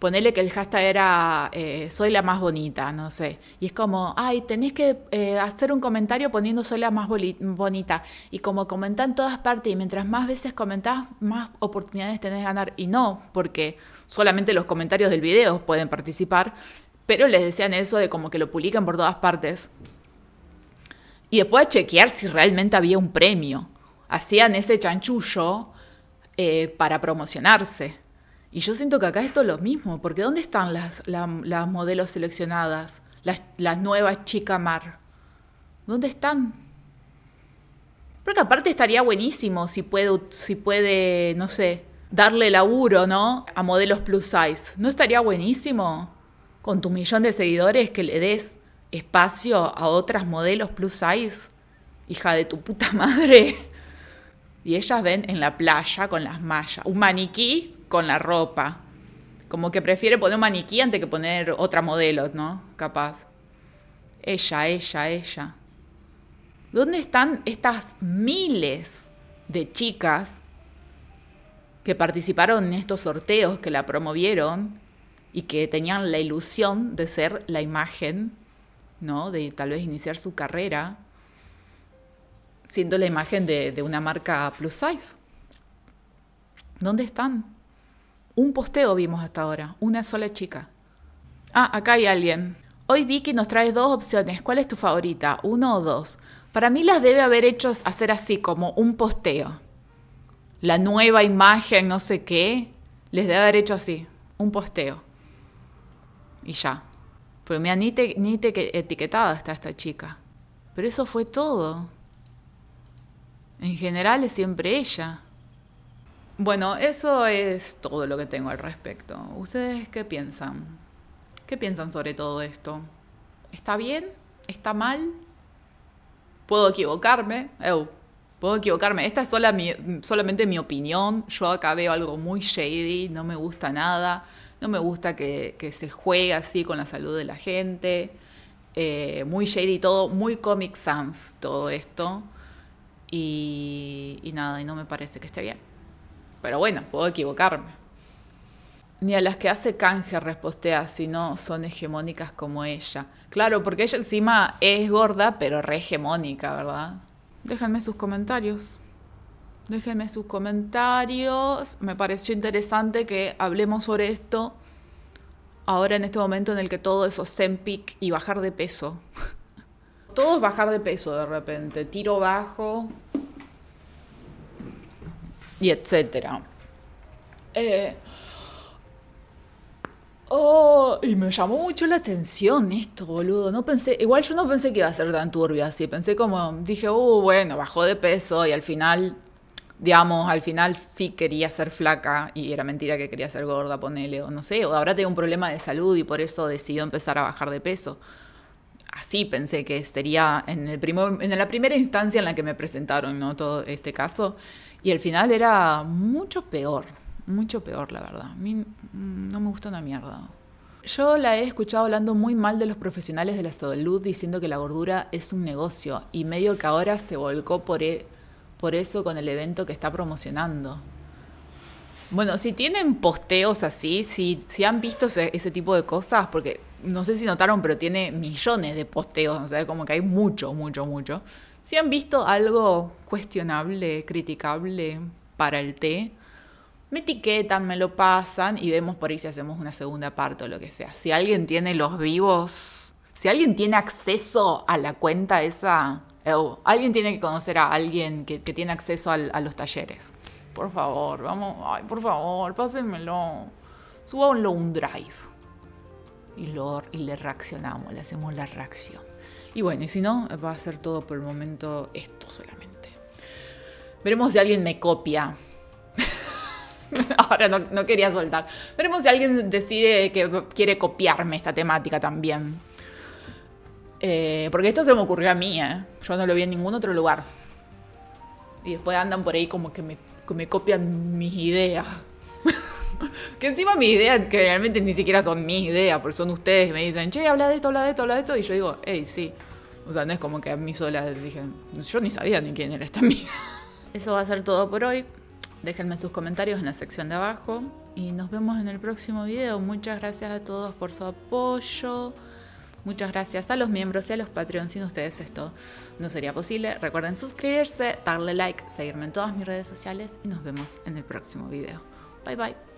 ponerle que el hashtag era eh, soy la más bonita, no sé. Y es como, ay, tenés que eh, hacer un comentario poniendo soy la más bonita. Y como comentan todas partes y mientras más veces comentás, más oportunidades tenés de ganar. Y no, porque solamente los comentarios del video pueden participar, pero les decían eso de como que lo publiquen por todas partes. Y después chequear si realmente había un premio. Hacían ese chanchullo eh, para promocionarse. Y yo siento que acá esto es lo mismo, porque ¿dónde están las, las modelos seleccionadas? Las, nuevas chica mar. ¿Dónde están? Porque aparte estaría buenísimo si puede, si puede, no sé, darle laburo, ¿no? A modelos plus size. ¿No estaría buenísimo con tu millón de seguidores que le des espacio a otras modelos plus size? Hija de tu puta madre. Y ellas ven en la playa con las mallas. Un maniquí con la ropa. Como que prefiere poner un maniquí antes que poner otra modelo, ¿no? Capaz. Ella, ella, ella. ¿Dónde están estas miles de chicas que participaron en estos sorteos, que la promovieron y que tenían la ilusión de ser la imagen, ¿no? De tal vez iniciar su carrera siendo la imagen de, de una marca plus size. ¿Dónde están? Un posteo vimos hasta ahora, una sola chica. Ah, acá hay alguien. Hoy Vicky nos trae dos opciones. ¿Cuál es tu favorita? ¿Uno o dos? Para mí las debe haber hecho hacer así, como un posteo. La nueva imagen, no sé qué. Les debe haber hecho así, un posteo. Y ya. Pero mira, ni, te, ni te etiquetada está esta chica. Pero eso fue todo. En general es siempre ella. Bueno, eso es todo lo que tengo al respecto. ¿Ustedes qué piensan? ¿Qué piensan sobre todo esto? ¿Está bien? ¿Está mal? ¿Puedo equivocarme? puedo equivocarme. Esta es solamente mi opinión. Yo acá veo algo muy shady, no me gusta nada. No me gusta que, se juegue así con la salud de la gente. Eh, muy shady todo, muy Comic Sans todo esto. Y, y nada, y no me parece que esté bien. Pero bueno, puedo equivocarme. Ni a las que hace canje respostea, si no son hegemónicas como ella. Claro, porque ella encima es gorda, pero re hegemónica, ¿verdad? Déjenme sus comentarios. Déjenme sus comentarios. Me pareció interesante que hablemos sobre esto ahora en este momento en el que todo es pick y bajar de peso. todo es bajar de peso de repente. Tiro bajo, y etcétera. Eh, oh, y me llamó mucho la atención esto, boludo. No pensé, igual yo no pensé que iba a ser tan turbio así. Pensé como, dije, uh, bueno, bajó de peso y al final, digamos, al final sí quería ser flaca y era mentira que quería ser gorda, ponele, o no sé, o ahora tengo un problema de salud y por eso decidió empezar a bajar de peso. Así pensé que sería en, el en la primera instancia en la que me presentaron, ¿no? Todo este caso. Y al final era mucho peor, mucho peor, la verdad. A mm, no me gusta una mierda. Yo la he escuchado hablando muy mal de los profesionales de la salud, diciendo que la gordura es un negocio y medio que ahora se volcó por, e, eso con el evento que está promocionando. Bueno, si tienen posteos así, si, han visto ese, ese, tipo de cosas, porque no sé si notaron, pero tiene millones de posteos, o sea, como que hay mucho, mucho, mucho. Si han visto algo cuestionable, criticable para el té, me etiquetan, me lo pasan y vemos por ahí si hacemos una segunda parte o lo que sea. Si alguien tiene los vivos, si alguien tiene acceso a la cuenta esa, alguien tiene que conocer a alguien que, tiene acceso a los talleres. Por favor, vamos, por favor, pásenmelo. Súbanlo un drive. Y, lo, y le reaccionamos, le hacemos la reacción. Y bueno, y si no, va a ser todo por el momento esto solamente. Veremos si alguien me copia. Ahora no, quería soltar. Veremos si alguien decide que quiere copiarme esta temática también. Eh, porque esto se me ocurrió a mí, ¿eh? Yo no lo vi en ningún otro lugar. Y después andan por ahí como que me, me copian mis ideas. que encima mis ideas, que realmente ni siquiera son mis ideas, porque son ustedes, me dicen, che, habla de esto, habla de esto, habla de esto. Y yo digo, hey, sí. O sea, no es como que a mí sola dije, yo ni sabía ni quién era esta amiga. Eso va a ser todo por hoy. Déjenme sus comentarios en la sección de abajo y nos vemos en el próximo video. Muchas gracias a todos por su apoyo. Muchas gracias a los miembros y a los Patreons. Sin ustedes esto no sería posible. Recuerden suscribirse, darle like, seguirme en todas mis redes sociales y nos vemos en el próximo video. Bye bye.